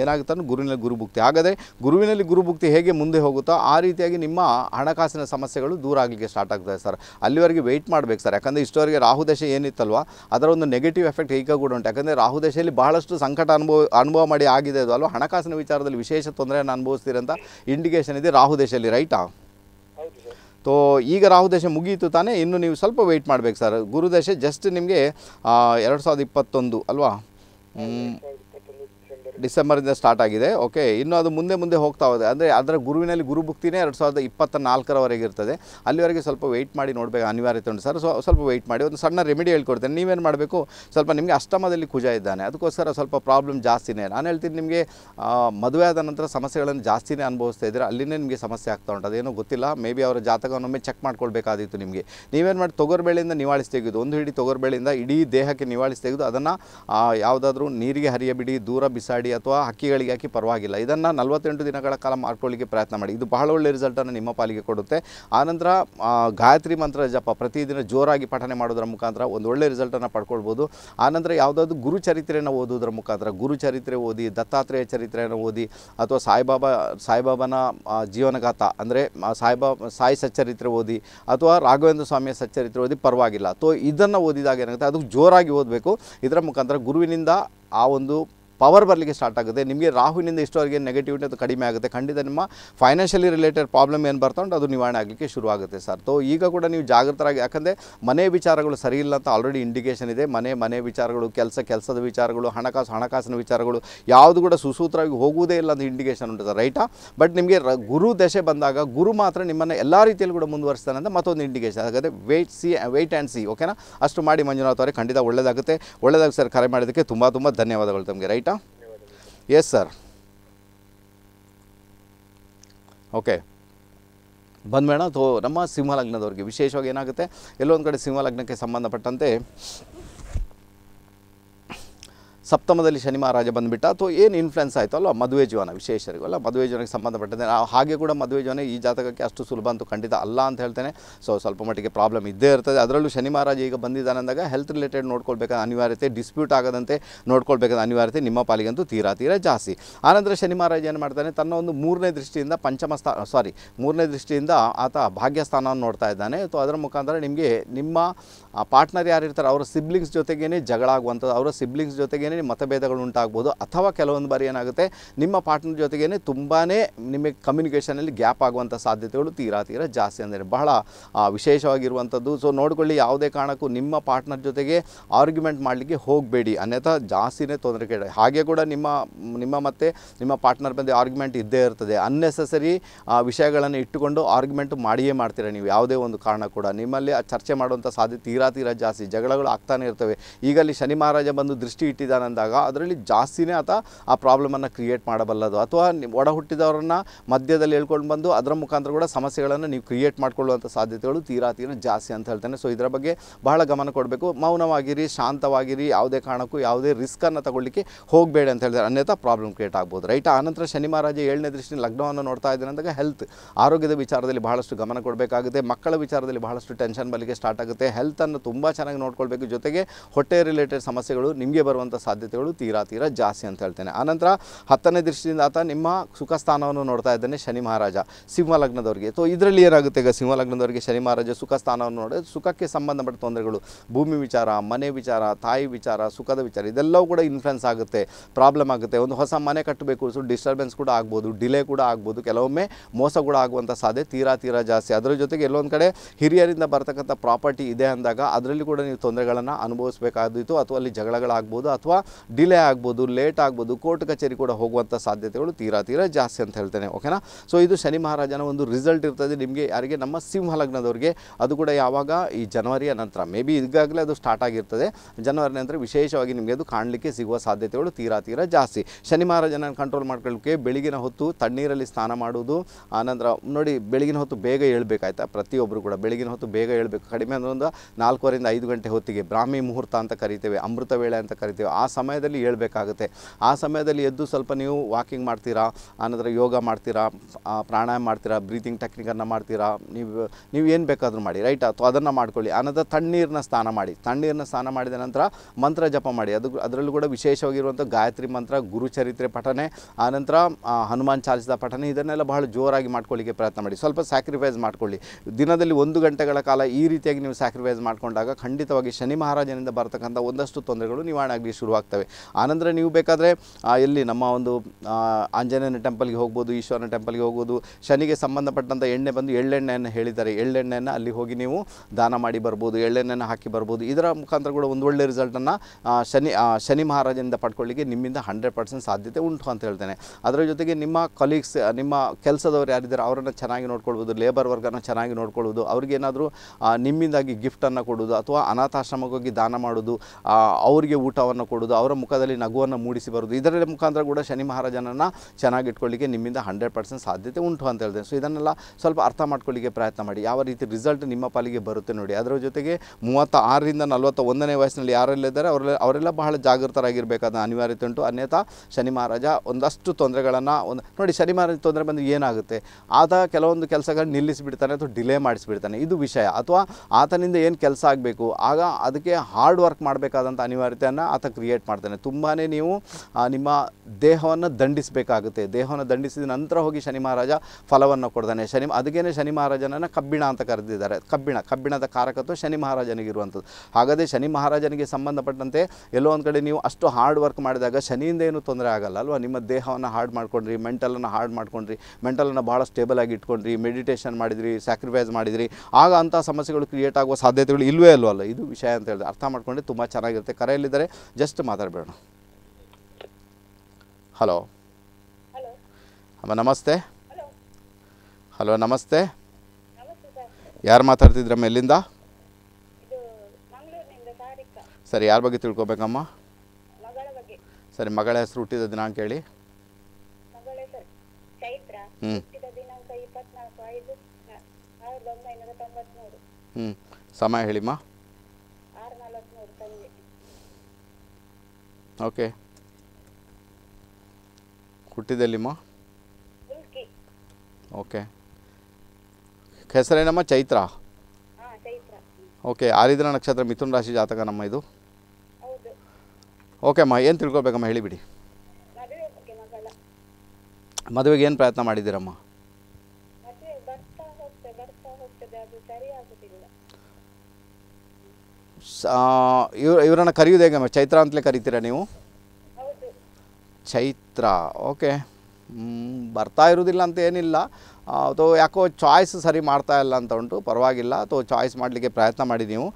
ಏನಾಗುತ್ತಾನೆ ಗುರುವಿನಲ್ಲಿ ಗುರುಭುಕ್ತಿ ಹಾಗಾದರೆ ಗುರುವಿನಲ್ಲಿ ಗುರುಭುಕ್ತಿ ಹೇಗೆ ಮುಂದೆ ಹೋಗುತ್ತೋ ಆ ರೀತಿಯಾಗಿ ನಿಮ್ಮ ಹಣಕಾಸಿನ ಸಮಸ್ಯೆಗಳು ದೂರ ಆಗಲಿಕ್ಕೆ ಸ್ಟಾರ್ಟ್ ಆಗ್ತದೆ ಸರ್ ಅಲ್ಲಿವರೆಗೆ ವೆಯ್ಟ್ ಮಾಡಬೇಕು ಸರ್ ಯಾಕಂದರೆ ಇಷ್ಟವರೆಗೆ ರಾಹುದಶೆ ಏನಿತ್ತಲ್ವ ಅದರ ಒಂದು ನೆಗೆಟಿವ್ ಎಫೆಕ್ಟ್ ಈಗ ಕೂಡ ಉಂಟು ಯಾಕಂದರೆ ರಾಹುದಶೆಯಲ್ಲಿ ಬಹಳಷ್ಟು ಸಂಕಟ ಅನುಭವ ಅನುಭವ ಮಾಡಿ ಆಗಿದೆ ಅದು ಅಲ್ವಾ ಹಣಕಾಸಿನ ವಿಚಾರದಲ್ಲಿ ವಿಶೇಷ ತೊಂದರೆಯನ್ನು ಅನುಭವಿಸ್ತೀರಂತ ಇಂಡಿಕೇಷನ್ ಇದೆ ರಾಹುದಶೆಯಲ್ಲಿ ರೈಟಾ ತೋ ಈಗ ರಾಹುದಶೆ ಮುಗಿಯಿತು ತಾನೇ ಇನ್ನು ನೀವು ಸ್ವಲ್ಪ ವೆಯ್ಟ್ ಮಾಡಬೇಕು ಸರ್ ಗುರುದಶೆ ಜಸ್ಟ್ ನಿಮಗೆ ಎರಡು ಸಾವಿರದ ಇಪ್ಪತ್ತೊಂದು ಅಲ್ವಾ ಡಿಸೆಂಬರಿಂದ ಸ್ಟಾರ್ಟ್ ಆಗಿದೆ ಓಕೆ ಇನ್ನು ಅದು ಮುಂದೆ ಮುಂದೆ ಹೋಗ್ತಾ ಹೋದೆ ಅಂದರೆ ಅದರ ಗುರುವಿನಲ್ಲಿ ಗುರು ಭಕ್ತಿನೇ ಎರಡು ಸಾವಿರದ ಇಪ್ಪತ್ತ ನಾಲ್ಕರವರೆಗೆ ಇರ್ತದೆ ಅಲ್ಲಿವರೆಗೆ ಸ್ವಲ್ಪ ವೆಯ್ಟ್ ಮಾಡಿ ನೋಡಬೇಕು ಅನಿವಾರ್ಯತೆ ಉಂಟು ಸರ್ ಸ್ವಲ್ಪ ವೆಯ್ಟ್ ಮಾಡಿ ಒಂದು ಸಣ್ಣ ರೆಮಿಡಿ ಹೇಳ್ಕೊಡ್ತೇನೆ ನೀವೇನು ಮಾಡಬೇಕು ಸ್ವಲ್ಪ ನಿಮಗೆ ಅಷ್ಟಮದಲ್ಲಿ ಕುಜ ಇದ್ದಾನೆ ಅದಕ್ಕೋಸ್ಕರ ಸ್ವಲ್ಪ ಪ್ರಾಬ್ಲಮ್ ಜಾಸ್ತಿನೇ ನಾನು ಹೇಳ್ತೀನಿ ನಿಮಗೆ ಮದುವೆ ಆದ ನಂತರ ಸಮಸ್ಯೆಗಳನ್ನು ಜಾಸ್ತಿನೇ ಅನುಭವಿಸ್ತಾ ಇದ್ದರೆ ಅಲ್ಲಿನೇ ನಿಮಗೆ ಸಮಸ್ಯೆ ಆಗ್ತಾ ಉಂಟು ಅದೇನೋ ಗೊತ್ತಿಲ್ಲ ಮೇ ಬಿ ಅವರ ಜಾತಕವನ್ನೊಮ್ಮೆ ಚೆಕ್ ಮಾಡ್ಕೊಳ್ಬೇಕಾದಿತ್ತು ನಿಮಗೆ ನೀವೇನು ಮಾಡಿ ಬೆಳೆಯಿಂದ ನಿವಾಳಿಸಿ ತೆಗೆದು ಒಂದು ಹಿಡಿ ಬೆಳೆಯಿಂದ ಇಡೀ ದೇಹಕ್ಕೆ ನಿವಾಳಿಸಿ ತೆಗೆದು ಅದನ್ನು ಯಾವುದಾದ್ರೂ ನೀರಿಗೆ ಹರಿಯಬಿಡಿ ದೂರ ಬಿಸಾಡಿ ಮಾಡಿ ಅಥವಾ ಹಕ್ಕಿಗಳಿಗೆ ಹಾಕಿ ಪರವಾಗಿಲ್ಲ ಇದನ್ನು ನಲವತ್ತೆಂಟು ದಿನಗಳ ಕಾಲ ಮಾಡ್ಕೊಳ್ಳಿಕ್ಕೆ ಪ್ರಯತ್ನ ಮಾಡಿ ಇದು ಬಹಳ ಒಳ್ಳೆಯ ರಿಸಲ್ಟನ್ನು ನಿಮ್ಮ ಪಾಲಿಗೆ ಕೊಡುತ್ತೆ ಆನಂತರ ಗಾಯತ್ರಿ ಮಂತ್ರ ಜಪ ಪ್ರತಿದಿನ ಜೋರಾಗಿ ಪಠನೆ ಮಾಡೋದ್ರ ಮುಖಾಂತರ ಒಂದು ಒಳ್ಳೆ ರಿಸಲ್ಟನ್ನು ಪಡ್ಕೊಳ್ಬೋದು ಆನಂತರ ಯಾವುದಾದ್ರು ಚರಿತ್ರೆಯನ್ನು ಓದೋದ್ರ ಮುಖಾಂತರ ಚರಿತ್ರೆ ಓದಿ ದತ್ತಾತ್ರೇಯ ಚರಿತ್ರೆಯನ್ನು ಓದಿ ಅಥವಾ ಸಾಯಿಬಾಬಾ ಸಾಯಿಬಾಬನ ಜೀವನಗಾಥ ಅಂದರೆ ಸಾಯಿಬಾ ಸಾಯಿ ಸಚ್ಚರಿತ್ರೆ ಓದಿ ಅಥವಾ ರಾಘವೇಂದ್ರ ಸ್ವಾಮಿಯ ಸಚ್ಚರಿತ್ರೆ ಓದಿ ಪರವಾಗಿಲ್ಲ ಅಥವಾ ಇದನ್ನು ಓದಿದಾಗ ಏನಾಗುತ್ತೆ ಅದಕ್ಕೆ ಜೋರಾಗಿ ಓದಬೇಕು ಇದರ ಮುಖಾಂತರ ಗುರುವಿನಿಂದ ಆ ಒಂದು ಪವರ್ ಬರಲಿಕ್ಕೆ ಸ್ಟಾರ್ಟ್ ಆಗುತ್ತೆ ನಿಮಗೆ ರಾಹುವಿನಿಂದ ಇಷ್ಟವರೆಗೆ ನೆಗೆಟಿವಿಟಿ ಅದು ಕಡಿಮೆ ಆಗುತ್ತೆ ಖಂಡಿತ ನಿಮ್ಮ ಫೈನಾನ್ಷಿಯಲಿ ರಿಲೇಟೆಡ್ ಪ್ರಾಬ್ಲಮ್ ಏನು ಬರ್ತಾ ಉಂಟು ಅದು ನಿವಾರಣೆ ಆಗಲಿಕ್ಕೆ ಶುರುವಾಗುತ್ತೆ ಸರ್ ಸೊ ಈಗ ಕೂಡ ನೀವು ಜಾಗೃತರಾಗಿ ಯಾಕಂದರೆ ಮನೆ ವಿಚಾರಗಳು ಸರಿ ಇಲ್ಲ ಅಂತ ಆಲ್ರೆಡಿ ಇಂಡಿಕೇಷನ್ ಇದೆ ಮನೆ ಮನೆ ವಿಚಾರಗಳು ಕೆಲಸ ಕೆಲಸದ ವಿಚಾರಗಳು ಹಣಕಾಸು ಹಣಕಾಸಿನ ವಿಚಾರಗಳು ಯಾವುದು ಕೂಡ ಸುಸೂತ್ರವಾಗಿ ಹೋಗುವುದೇ ಇಲ್ಲ ಅಂತ ಇಂಡಿಕೇಷನ್ ಉಂಟು ಸರ್ ರೈಟಾ ಬಟ್ ನಿಮಗೆ ಗುರು ದಶೆ ಬಂದಾಗ ಗುರು ಮಾತ್ರ ನಿಮ್ಮನ್ನು ಎಲ್ಲ ರೀತಿಯಲ್ಲಿ ಕೂಡ ಮುಂದುವರಿಸ್ತಾನೆ ಅಂತ ಮತ್ತೊಂದು ಇಂಡಿಕೇಷನ್ ಹಾಗಾದರೆ wait see wait and see ಓಕೆನಾ ಅಷ್ಟು ಮಾಡಿ ಮಂಜುನಾಥ್ ಅವರೇ ಖಂಡಿತ ಒಳ್ಳೆಯದಾಗುತ್ತೆ ಒಳ್ಳೆಯದಾಗ ಸರ್ ಕರೆ ಮಾಡೋದಕ್ಕೆ ತುಂಬ ತುಂಬ ಧನ್ಯವಾದಗಳು ತಮಗೆ ರೈಟಾ ಎಸ್ ಸರ್ ಓಕೆ ಬಂದ್ಮೇಣ ತೋ ನಮ್ಮ ಸಿಂಹ ವಿಶೇಷವಾಗಿ ಏನಾಗುತ್ತೆ ಎಲ್ಲೊಂದು ಕಡೆ ಸಿಂಹ ಸಂಬಂಧಪಟ್ಟಂತೆ ಸಪ್ತಮದಲ್ಲಿ ಶನಿ ಮಹಾರಾಜ ಬಂದುಬಿಟ್ಟ ಅಥವಾ ಏನು ಇನ್ಫ್ಲುಯೆನ್ಸ್ ಅಲ್ಲ ಮದುವೆ ಜೀವನ ಅಲ್ಲ ಮದುವೆ ಜೀವನಕ್ಕೆ ಸಂಬಂಧಪಟ್ಟಂತೆ ಹಾಗೆ ಕೂಡ ಮದುವೆ ಜೀವನ ಈ ಜಾತಕಕ್ಕೆ ಅಷ್ಟು ಸುಲಭ ಅಂತೂ ಖಂಡಿತ ಅಲ್ಲ ಅಂತ ಹೇಳ್ತೇನೆ ಸೊ ಸ್ವಲ್ಪ ಮಟ್ಟಿಗೆ ಪ್ರಾಬ್ಲಮ್ ಇದ್ದೇ ಇರ್ತದೆ ಅದರಲ್ಲೂ ಶನಿ ಮಹಾರಾಜ ಈಗ ಬಂದಿದ್ದಾನೆ ಅಂದಾಗ ಹೆಲ್ತ್ ರಿಲೇಟೆಡ್ ನೋಡ್ಕೊಳ್ಬೇಕಾದ ಅನಿವಾರ್ಯತೆ ಡಿಸ್ಪ್ಯೂಟ್ ಆಗದಂತೆ ನೋಡ್ಕೊಳ್ಬೇಕಾದ ಅನಿವಾರ್ಯತೆ ನಿಮ್ಮ ಪಾಲಿಗಂತೂ ತೀರಾ ತೀರ ಜಾಸ್ತಿ ಆನಂತರ ಶನಿ ಮಹಾರಾಜ ಏನು ಮಾಡ್ತಾನೆ ತನ್ನ ಒಂದು ಮೂರನೇ ದೃಷ್ಟಿಯಿಂದ ಪಂಚಮ ಸ್ಥಾ ಸಾರಿ ಮೂರನೇ ದೃಷ್ಟಿಯಿಂದ ಆತ ಭಾಗ್ಯಸ್ಥಾನವನ್ನು ನೋಡ್ತಾ ಇದ್ದಾನೆ ಸೊ ಅದರ ಮುಖಾಂತರ ನಿಮಗೆ ನಿಮ್ಮ ಪಾರ್ಟ್ನರ್ ಯಾರಿರ್ತಾರೆ ಅವರ ಸಿಬ್ಲಿಂಗ್ಸ್ ಜಗಳ ಜಗಳಾಗುವಂಥದ್ದು ಅವರ ಸಿಬ್ಲಿಂಗ್ಸ್ ಜೊತೆಗೇ ಜೊತೆಗೇ ಮತಭೇದಗಳು ಉಂಟಾಗ್ಬೋದು ಅಥವಾ ಕೆಲವೊಂದು ಬಾರಿ ಏನಾಗುತ್ತೆ ನಿಮ್ಮ ಪಾರ್ಟ್ನರ್ ಜೊತೆಗೇ ತುಂಬಾ ನಿಮಗೆ ಕಮ್ಯುನಿಕೇಷನಲ್ಲಿ ಗ್ಯಾಪ್ ಆಗುವಂಥ ಸಾಧ್ಯತೆಗಳು ತೀರಾ ತೀರ ಜಾಸ್ತಿ ಅಂದರೆ ಬಹಳ ವಿಶೇಷವಾಗಿರುವಂಥದ್ದು ಸೊ ನೋಡಿಕೊಳ್ಳಿ ಯಾವುದೇ ಕಾರಣಕ್ಕೂ ನಿಮ್ಮ ಪಾರ್ಟ್ನರ್ ಜೊತೆಗೆ ಆರ್ಗ್ಯುಮೆಂಟ್ ಮಾಡಲಿಕ್ಕೆ ಹೋಗಬೇಡಿ ಅನ್ಯಥಾ ಜಾಸ್ತಿನೇ ತೊಂದರೆ ಕೇಳಿ ಹಾಗೆ ಕೂಡ ನಿಮ್ಮ ನಿಮ್ಮ ಮತ್ತೆ ನಿಮ್ಮ ಪಾರ್ಟ್ನರ್ ಬಂದು ಆರ್ಗ್ಯುಮೆಂಟ್ ಇದ್ದೇ ಇರ್ತದೆ ಅನ್ನೆಸೆಸರಿ ವಿಷಯಗಳನ್ನು ಇಟ್ಟುಕೊಂಡು ಆರ್ಗ್ಯುಮೆಂಟ್ ಮಾಡಿಯೇ ಮಾಡ್ತೀರಾ ನೀವು ಯಾವುದೇ ಒಂದು ಕಾರಣ ಕೂಡ ನಿಮ್ಮಲ್ಲಿ ಚರ್ಚೆ ಮಾಡುವಂಥ ಸಾಧ್ಯತೆ ತೀರಾ ತೀರಾ ಜಾಸ್ತಿ ಜಗಳಗಳು ಆಗ್ತಾನೆ ಇರ್ತವೆ ಈಗಲ್ಲಿ ಶನಿ ಮಹಾರಾಜ ಬಂದು ದೃಷ್ಟಿ ಇಟ್ಟಿದ್ದಾರೆ ಅಂದಾಗ ಅದರಲ್ಲಿ ಜಾಸ್ತಿನೇ ಆತ ಆ ಪ್ರಾಬ್ಲಮನ್ನು ಕ್ರಿಯೇಟ್ ಮಾಡಬಲ್ಲದು ಅಥವಾ ಒಡ ಹುಟ್ಟಿದವರನ್ನ ಮಧ್ಯದಲ್ಲಿ ಹೇಳ್ಕೊಂಡು ಬಂದು ಅದರ ಮುಖಾಂತರ ಕೂಡ ಸಮಸ್ಯೆಗಳನ್ನು ನೀವು ಕ್ರಿಯೇಟ್ ಮಾಡಿಕೊಳ್ಳುವಂಥ ಸಾಧ್ಯತೆಗಳು ತೀರಾ ತೀರಾ ಜಾಸ್ತಿ ಅಂತ ಹೇಳ್ತೇನೆ ಸೊ ಇದರ ಬಗ್ಗೆ ಬಹಳ ಗಮನ ಕೊಡಬೇಕು ಮೌನವಾಗಿರಿ ಶಾಂತವಾಗಿರಿ ಯಾವುದೇ ಕಾರಣಕ್ಕೂ ಯಾವುದೇ ರಿಸ್ಕನ್ನು ತಗೊಳ್ಳಿಕ್ಕೆ ಹೋಗಬೇಡಿ ಅಂತ ಹೇಳಿದ್ರೆ ಅನ್ಯಥಾ ಪ್ರಾಬ್ಲಮ್ ಕ್ರಿಯೇಟ್ ಆಗ್ಬೋದು ರೈಟ್ ಆನಂತರ ಶನಿ ಮಹಾರಾಜ ಏಳನೇ ದೃಷ್ಟಿಯಲ್ಲಿ ಲಗ್ನವನ್ನು ನೋಡ್ತಾ ಇದ್ದೀನಿ ಅಂದಾಗ ಹೆಲ್ತ್ ಆರೋಗ್ಯದ ವಿಚಾರದಲ್ಲಿ ಬಹಳಷ್ಟು ಗಮನ ಕೊಡಬೇಕಾಗುತ್ತೆ ಮಕ್ಕಳ ವಿಚಾರದಲ್ಲಿ ಬಹಳಷ್ಟು ಟೆನ್ಷನ್ ಬಲಿಗೆ ಸ್ಟಾರ್ಟ್ ಆಗುತ್ತೆ ಹೆಲ್ತನ್ನು ತುಂಬ ಚೆನ್ನಾಗಿ ನೋಡ್ಕೊಳ್ಬೇಕು ಜೊತೆಗೆ ಹೊಟ್ಟೆ ರಿಲೇಟೆಡ್ ಸಮಸ್ಯೆಗಳು ನಿಮಗೆ ಬರುವಂಥ ಸಾಧ್ಯತೆಗಳು ತೀರಾ ತೀರಾ ಜಾಸ್ತಿ ಅಂತ ಹೇಳ್ತೇನೆ ಆನಂತರ ಹತ್ತನೇ ದೃಷ್ಟಿಯಿಂದ ಆತ ನಿಮ್ಮ ಸುಖ ಸ್ಥಾನವನ್ನು ನೋಡ್ತಾ ಇದ್ದಾನೆ ಶನಿ ಮಹಾರಾಜ ಸಿಂಹ ಲಗ್ನದವರಿಗೆ ಸೊ ಇದರಲ್ಲಿ ಏನಾಗುತ್ತೆ ಈಗ ಸಿಂಹ ಲಗ್ನದವರಿಗೆ ಶನಿ ಮಹಾರಾಜ ಸುಖ ಸ್ಥಾನವನ್ನು ನೋಡಿ ಸುಖಕ್ಕೆ ಸಂಬಂಧಪಟ್ಟ ತೊಂದರೆಗಳು ಭೂಮಿ ವಿಚಾರ ಮನೆ ವಿಚಾರ ತಾಯಿ ವಿಚಾರ ಸುಖದ ವಿಚಾರ ಇದೆಲ್ಲವೂ ಕೂಡ ಇನ್ಫ್ಲುಯೆನ್ಸ್ ಆಗುತ್ತೆ ಪ್ರಾಬ್ಲಮ್ ಆಗುತ್ತೆ ಒಂದು ಹೊಸ ಮನೆ ಕಟ್ಟಬೇಕು ಸೊ ಡಿಸ್ಟರ್ಬೆನ್ಸ್ ಕೂಡ ಆಗ್ಬೋದು ಡಿಲೇ ಕೂಡ ಆಗ್ಬೋದು ಕೆಲವೊಮ್ಮೆ ಮೋಸ ಕೂಡ ಆಗುವಂಥ ಸಾಧ್ಯತೆ ತೀರಾ ತೀರಾ ಜಾಸ್ತಿ ಅದರ ಜೊತೆಗೆ ಎಲ್ಲೊಂದು ಕಡೆ ಹಿರಿಯರಿಂದ ಬರ್ತಕ್ಕಂಥ ಪ್ರಾಪರ್ಟಿ ಇದೆ ಅಂದಾಗ ಅದರಲ್ಲಿ ಕೂಡ ನೀವು ತೊಂದರೆಗಳನ್ನು ಅನುಭವಿಸಬೇಕಾದೀತು ಅಥವಾ ಅಲ್ಲಿ ಜಗಳಗಳಾಗ್ಬೋದು ಅಥವಾ ಡಿಲೇ ಆಗ್ಬೋದು ಲೇಟ್ ಆಗ್ಬೋದು ಕೋರ್ಟ್ ಕಚೇರಿ ಕೂಡ ಹೋಗುವಂಥ ಸಾಧ್ಯತೆಗಳು ತೀರಾ ತೀರಾ ಜಾಸ್ತಿ ಅಂತ ಹೇಳ್ತೇನೆ ಓಕೆನಾ ಸೊ ಇದು ಶನಿ ಮಹಾರಾಜನ ಒಂದು ರಿಸಲ್ಟ್ ಇರ್ತದೆ ನಿಮಗೆ ಯಾರಿಗೆ ನಮ್ಮ ಸಿಂಹ ಲಗ್ನದವ್ರಿಗೆ ಅದು ಕೂಡ ಯಾವಾಗ ಈ ಜನವರಿಯ ನಂತರ ಮೇ ಬಿ ಈಗಾಗಲೇ ಅದು ಸ್ಟಾರ್ಟ್ ಆಗಿರ್ತದೆ ಜನವರಿ ನಂತರ ವಿಶೇಷವಾಗಿ ನಿಮಗೆ ಅದು ಕಾಣಲಿಕ್ಕೆ ಸಿಗುವ ಸಾಧ್ಯತೆಗಳು ತೀರಾ ತೀರಾ ಜಾಸ್ತಿ ಶನಿ ಮಹಾರಾಜನ ಕಂಟ್ರೋಲ್ ಮಾಡ್ಕೊಳ್ಳೋಕ್ಕೆ ಬೆಳಗಿನ ಹೊತ್ತು ತಣ್ಣೀರಲ್ಲಿ ಸ್ನಾನ ಮಾಡುವುದು ಆನಂತರ ನೋಡಿ ಬೆಳಗಿನ ಹೊತ್ತು ಬೇಗ ಹೇಳ್ಬೇಕಾಯ್ತಾ ಪ್ರತಿಯೊಬ್ಬರು ಕೂಡ ಬೆಳಗಿನ ಹೊತ್ತು ಬೇಗ ಹೇಳ್ಬೇಕು ಕಡಿಮೆ ಅಂದ್ರೆ ಒಂದು ನಾಲ್ಕುವರಿಂದ ಐದು ಗಂಟೆ ಹೊತ್ತಿಗೆ ಬ್ರಾಹ್ಮಿ ಮುಹೂರ್ತ ಅಂತ ಕರಿತೇವೆ ಅಮೃತ ವೇಳೆ ಅಂತ ಕರಿತೇವೆ ಆ ಸಮಯದಲ್ಲಿ ಹೇಳ್ಬೇಕಾಗುತ್ತೆ ಆ ಸಮಯದಲ್ಲಿ ಎದ್ದು ಸ್ವಲ್ಪ ನೀವು ವಾಕಿಂಗ್ ಮಾಡ್ತೀರಾ ಆನಂತರ ಯೋಗ ಮಾಡ್ತೀರಾ ಪ್ರಾಣಾಯಾಮ ಮಾಡ್ತೀರಾ ಬ್ರೀತಿಂಗ್ ಟೆಕ್ನಿಕನ್ನು ಮಾಡ್ತೀರಾ ನೀವು ನೀವು ಏನು ಬೇಕಾದರೂ ಮಾಡಿ ರೈಟ್ ಅಥವಾ ಅದನ್ನು ಮಾಡ್ಕೊಳ್ಳಿ ಆನಂತರ ತಣ್ಣೀರನ್ನ ಸ್ನಾನ ಮಾಡಿ ತಣ್ಣೀರನ್ನ ಸ್ನಾನ ಮಾಡಿದ ನಂತರ ಮಂತ್ರ ಜಪ ಮಾಡಿ ಅದು ಅದರಲ್ಲೂ ಕೂಡ ವಿಶೇಷವಾಗಿರುವಂಥ ಗಾಯತ್ರಿ ಮಂತ್ರ ಗುರುಚರಿತ್ರೆ ಪಠನೆ ಆನಂತರ ಹನುಮಾನ್ ಚಾಲಿಸಿದ ಪಠನೆ ಇದನ್ನೆಲ್ಲ ಬಹಳ ಜೋರಾಗಿ ಮಾಡ್ಕೊಳ್ಳಿಕ್ಕೆ ಪ್ರಯತ್ನ ಮಾಡಿ ಸ್ವಲ್ಪ ಸ್ಯಾಕ್ರಿಫೈಸ್ ಮಾಡಿಕೊಳ್ಳಿ ದಿನದಲ್ಲಿ ಒಂದು ಗಂಟೆಗಳ ಕಾಲ ಈ ರೀತಿಯಾಗಿ ನೀವು ಸ್ಯಾಕ್ರಿಫೈಸ್ ಮಾಡಿಕೊಂಡಾಗ ಖಂಡಿತವಾಗಿ ಶನಿ ಮಹಾರಾಜನಿಂದ ಬರತಕ್ಕಂಥ ಒಂದಷ್ಟು ತೊಂದರೆಗಳು ನಿವಾರಣೆ ಆಗಲಿ ಶುರುವಾಗುತ್ತೆ ಆಗ್ತವೆ ಆನಂತರ ನೀವು ಬೇಕಾದರೆ ಎಲ್ಲಿ ನಮ್ಮ ಒಂದು ಆಂಜನೇಯನ ಟೆಂಪಲ್ಗೆ ಹೋಗ್ಬೋದು ಈಶ್ವರನ ಟೆಂಪಲ್ಗೆ ಹೋಗ್ಬೋದು ಶನಿಗೆ ಸಂಬಂಧಪಟ್ಟಂಥ ಎಣ್ಣೆ ಬಂದು ಎಳ್ಳೆಣ್ಣೆಯನ್ನು ಹೇಳಿದ್ದಾರೆ ಎಳ್ಳೆಣ್ಣೆಯನ್ನು ಅಲ್ಲಿ ಹೋಗಿ ನೀವು ದಾನ ಮಾಡಿ ಬರ್ಬೋದು ಎಳ್ಳೆಣ್ಣೆಯನ್ನು ಹಾಕಿ ಬರ್ಬೋದು ಇದರ ಮುಖಾಂತರ ಕೂಡ ಒಂದು ಒಳ್ಳೆಯ ರಿಸಲ್ಟನ್ನು ಶನಿ ಶನಿ ಮಹಾರಾಜನಿಂದ ಪಡ್ಕೊಳ್ಳಿಕ್ಕೆ ನಿಮ್ಮಿಂದ ಹಂಡ್ರೆಡ್ ಪರ್ಸೆಂಟ್ ಸಾಧ್ಯತೆ ಉಂಟು ಅಂತ ಹೇಳ್ತೇನೆ ಅದರ ಜೊತೆಗೆ ನಿಮ್ಮ ಕಲೀಗ್ಸ್ ನಿಮ್ಮ ಕೆಲಸದವರು ಯಾರಿದ್ದಾರೆ ಅವರನ್ನು ಚೆನ್ನಾಗಿ ನೋಡ್ಕೊಳ್ಬೋದು ಲೇಬರ್ ವರ್ಗನ ಚೆನ್ನಾಗಿ ನೋಡ್ಕೊಳ್ಳೋದು ಅವ್ರಿಗೇನಾದರೂ ನಿಮ್ಮಿಂದಾಗಿ ಗಿಫ್ಟನ್ನು ಕೊಡೋದು ಅಥವಾ ಹೋಗಿ ದಾನ ಮಾಡೋದು ಅವರಿಗೆ ಊಟವನ್ನು ಕೊಡೋದು ಬರೋದು ಅವರ ಮುಖದಲ್ಲಿ ನಗುವನ್ನು ಮೂಡಿಸಿ ಬರೋದು ಇದರ ಮುಖಾಂತರ ಕೂಡ ಶನಿ ಮಹಾರಾಜನನ್ನು ಚೆನ್ನಾಗಿಟ್ಕೊಳ್ಳಿಕ್ಕೆ ನಿಮ್ಮಿಂದ ಹಂಡ್ರೆಡ್ ಪರ್ಸೆಂಟ್ ಸಾಧ್ಯತೆ ಉಂಟು ಅಂತ ಹೇಳ್ತೇನೆ ಸೊ ಇದನ್ನೆಲ್ಲ ಸ್ವಲ್ಪ ಅರ್ಥ ಮಾಡ್ಕೊಳ್ಳಿಕ್ಕೆ ಪ್ರಯತ್ನ ಮಾಡಿ ಯಾವ ರೀತಿ ರಿಸಲ್ಟ್ ನಿಮ್ಮ ಪಾಲಿಗೆ ಬರುತ್ತೆ ನೋಡಿ ಅದರ ಜೊತೆಗೆ ಮೂವತ್ತ ಆರರಿಂದ ನಲವತ್ತ ಒಂದನೇ ವಯಸ್ಸಿನಲ್ಲಿ ಯಾರೆಲ್ಲಿದ್ದಾರೆ ಅವರೆಲ್ಲ ಅವರೆಲ್ಲ ಬಹಳ ಜಾಗೃತರಾಗಿರಬೇಕಾದ ಅನಿವಾರ್ಯತೆ ಉಂಟು ಅನ್ಯಥಾ ಶನಿ ಮಹಾರಾಜ ಒಂದಷ್ಟು ತೊಂದರೆಗಳನ್ನು ಒಂದು ನೋಡಿ ಶನಿ ಮಹಾರಾಜ ತೊಂದರೆ ಬಂದು ಏನಾಗುತ್ತೆ ಆತ ಕೆಲವೊಂದು ಕೆಲಸಗಳನ್ನ ನಿಲ್ಲಿಸಿಬಿಡ್ತಾನೆ ಅಥವಾ ಡಿಲೇ ಮಾಡಿಸಿಬಿಡ್ತಾನೆ ಇದು ವಿಷಯ ಅಥವಾ ಆತನಿಂದ ಏನು ಕೆಲಸ ಆಗಬೇಕು ಆಗ ಅದಕ್ಕೆ ಹಾರ್ಡ್ ವರ್ಕ್ ಮಾಡಬೇಕಾದಂಥ ಅನಿವಾರ್ಯತೆಯನ್ನು ಆತ ಕ್ರಿಯೇಟ್ ಮಾಡ್ತಾನೆ ತುಂಬಾ ನೀವು ನಿಮ್ಮ ದೇಹವನ್ನು ದಂಡಿಸಬೇಕಾಗುತ್ತೆ ದೇಹವನ್ನು ದಂಡಿಸಿದ ನಂತರ ಹೋಗಿ ಶನಿ ಮಹಾರಾಜ ಫಲವನ್ನು ಕೊಡ್ತಾನೆ ಶನಿ ಅದಕ್ಕೇ ಶನಿ ಮಹಾರಾಜನನ್ನು ಕಬ್ಬಿಣ ಅಂತ ಕರೆದಿದ್ದಾರೆ ಕಬ್ಬಿಣ ಕಬ್ಬಿಣದ ಕಾರಕತ್ವ ಶನಿ ಮಹಾರಾಜನಿಗಿರುವಂಥದ್ದು ಹಾಗಾದರೆ ಶನಿ ಮಹಾರಾಜನಿಗೆ ಸಂಬಂಧಪಟ್ಟಂತೆ ಎಲ್ಲೋ ಒಂದು ಕಡೆ ನೀವು ಅಷ್ಟು ಹಾರ್ಡ್ ವರ್ಕ್ ಮಾಡಿದಾಗ ಶನಿಯಿಂದ ಏನು ತೊಂದರೆ ಆಗಲ್ಲ ಅಲ್ವಾ ನಿಮ್ಮ ದೇಹವನ್ನು ಹಾರ್ಡ್ ಮಾಡ್ಕೊಂಡ್ರಿ ಮೆಂಟಲನ್ನು ಹಾರ್ಡ್ ಮಾಡ್ಕೊಂಡ್ರಿ ಮೆಂಟಲನ್ನು ಭಾಳ ಸ್ಟೇಬಲ್ ಆಗಿ ಇಟ್ಕೊಂಡ್ರಿ ಮೆಡಿಟೇಷನ್ ಮಾಡಿದ್ರಿ ಸ್ಯಾಕ್ರಿಫೈಸ್ ಮಾಡಿದ್ರಿ ಆಗ ಅಂಥ ಸಮಸ್ಯೆಗಳು ಕ್ರಿಯೇಟ್ ಆಗುವ ಸಾಧ್ಯತೆಗಳು ಇಲ್ಲವೇ ಅಲ್ವಲ್ಲ ಇದು ವಿಷಯ ಅಂತ ಹೇಳಿದ್ರೆ ಅರ್ಥ ಮಾಡ್ಕೊಂಡ್ರೆ ತುಂಬ ಚೆನ್ನಾಗಿರುತ್ತೆ ಕರೆಯಲ್ಲಿದ್ದಾರೆ ಜಸ್ಟ್ ಫಸ್ಟ್ ಮಾತಾಡಬೇಡ ಹಲೋ ಅಮ್ಮ ನಮಸ್ತೆ ಹಲೋ ನಮಸ್ತೆ ಯಾರು ಮಾತಾಡ್ತಿದ್ರಮ್ಮ ಎಲ್ಲಿಂದ ಸರಿ ಯಾರ ಬಗ್ಗೆ ತಿಳ್ಕೊಬೇಕಮ್ಮ ಸರಿ ಮಗಳ ಹೆಸರು ಹುಟ್ಟಿದ ದಿನಾಂಕ ಹೇಳಿ ಹ್ಮ್ ಹ್ಞೂ ಸಮಯ ಹೇಳಿಮ್ಮ ಓಕೆ ಹುಟ್ಟಿದ್ದಲ್ಲಿಮ್ಮ ಓಕೆ ಹೆಸರೇನಮ್ಮ ಚೈತ್ರ ಓಕೆ ಆರಿದ್ರ ನಕ್ಷತ್ರ ಮಿಥುನ್ ರಾಶಿ ಜಾತಕ ನಮ್ಮ ಇದು ಓಕೆಮ್ಮ ಏನು ತಿಳ್ಕೊಬೇಕಮ್ಮ ಹೇಳಿಬಿಡಿ ಮದುವೆಗೆ ಏನು ಪ್ರಯತ್ನ ಮಾಡಿದ್ದೀರಮ್ಮ ಇವ್ರ ಇವರನ್ನು ಹೇಗೆ ಚೈತ್ರ ಅಂತಲೇ ಕರಿತೀರಾ ನೀವು ಚೈತ್ರ ಓಕೆ ಬರ್ತಾ ಇರೋದಿಲ್ಲ ಅಂತ ಏನಿಲ್ಲ ತೋ ಯಾಕೋ ಚಾಯ್ಸ್ ಸರಿ ಮಾಡ್ತಾ ಇಲ್ಲ ಅಂತ ಉಂಟು ಪರವಾಗಿಲ್ಲ ತೋ ಚಾಯ್ಸ್ ಮಾಡಲಿಕ್ಕೆ ಪ್ರಯತ್ನ ಮಾಡಿ ನೀವು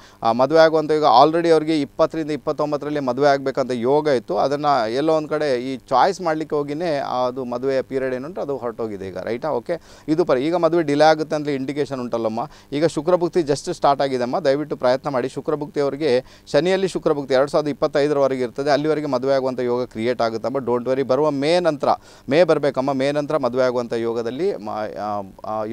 ಮದುವೆ ಆಗುವಂಥ ಈಗ ಆಲ್ರೆಡಿ ಅವ್ರಿಗೆ ಇಪ್ಪತ್ತರಿಂದ ಇಪ್ಪತ್ತೊಂಬತ್ತರಲ್ಲಿ ಮದುವೆ ಆಗಬೇಕಂತ ಯೋಗ ಇತ್ತು ಅದನ್ನು ಎಲ್ಲೋ ಒಂದು ಕಡೆ ಈ ಚಾಯ್ಸ್ ಮಾಡಲಿಕ್ಕೆ ಹೋಗಿನೇ ಅದು ಮದುವೆಯ ಪೀರಿಯಡ್ ಏನುಂಟು ಅದು ಹೊರಟೋಗಿದೆ ಈಗ ರೈಟಾ ಓಕೆ ಇದು ಪರ ಈಗ ಮದುವೆ ಡಿಲೇ ಆಗುತ್ತೆ ಅಂದರೆ ಇಂಡಿಕೇಷನ್ ಉಂಟಲ್ಲಮ್ಮ ಈಗ ಶುಕ್ರಭುಕ್ತಿ ಜಸ್ಟ್ ಸ್ಟಾರ್ಟ್ ಆಗಿದೆಮ್ಮ ದಯವಿಟ್ಟು ಪ್ರಯತ್ನ ಮಾಡಿ ಶುಕ್ರಭುಕ್ತಿ ಅವರಿಗೆ ಶನಿಯಲ್ಲಿ ಶುಕ್ರಭುಕ್ತಿ ಎರಡು ಸಾವಿರದ ಇಪ್ಪತ್ತೈದರವರೆಗೆ ಇರ್ತದೆ ಅಲ್ಲಿವರೆಗೆ ಮದುವೆ ಆಗುವಂಥ ಯೋಗ ಕ್ರಿಯೇಟ್ ಆಗುತ್ತಮ್ಮ ಡೋಂಟ್ ವರಿ ಬರುವ ಮೇ ನಂತರ ಮೇ ಬರಬೇಕಮ್ಮ ಮೇ ನಂತರ ಮದುವೆ ಆಗುವಂಥ ಯೋಗದಲ್ಲಿ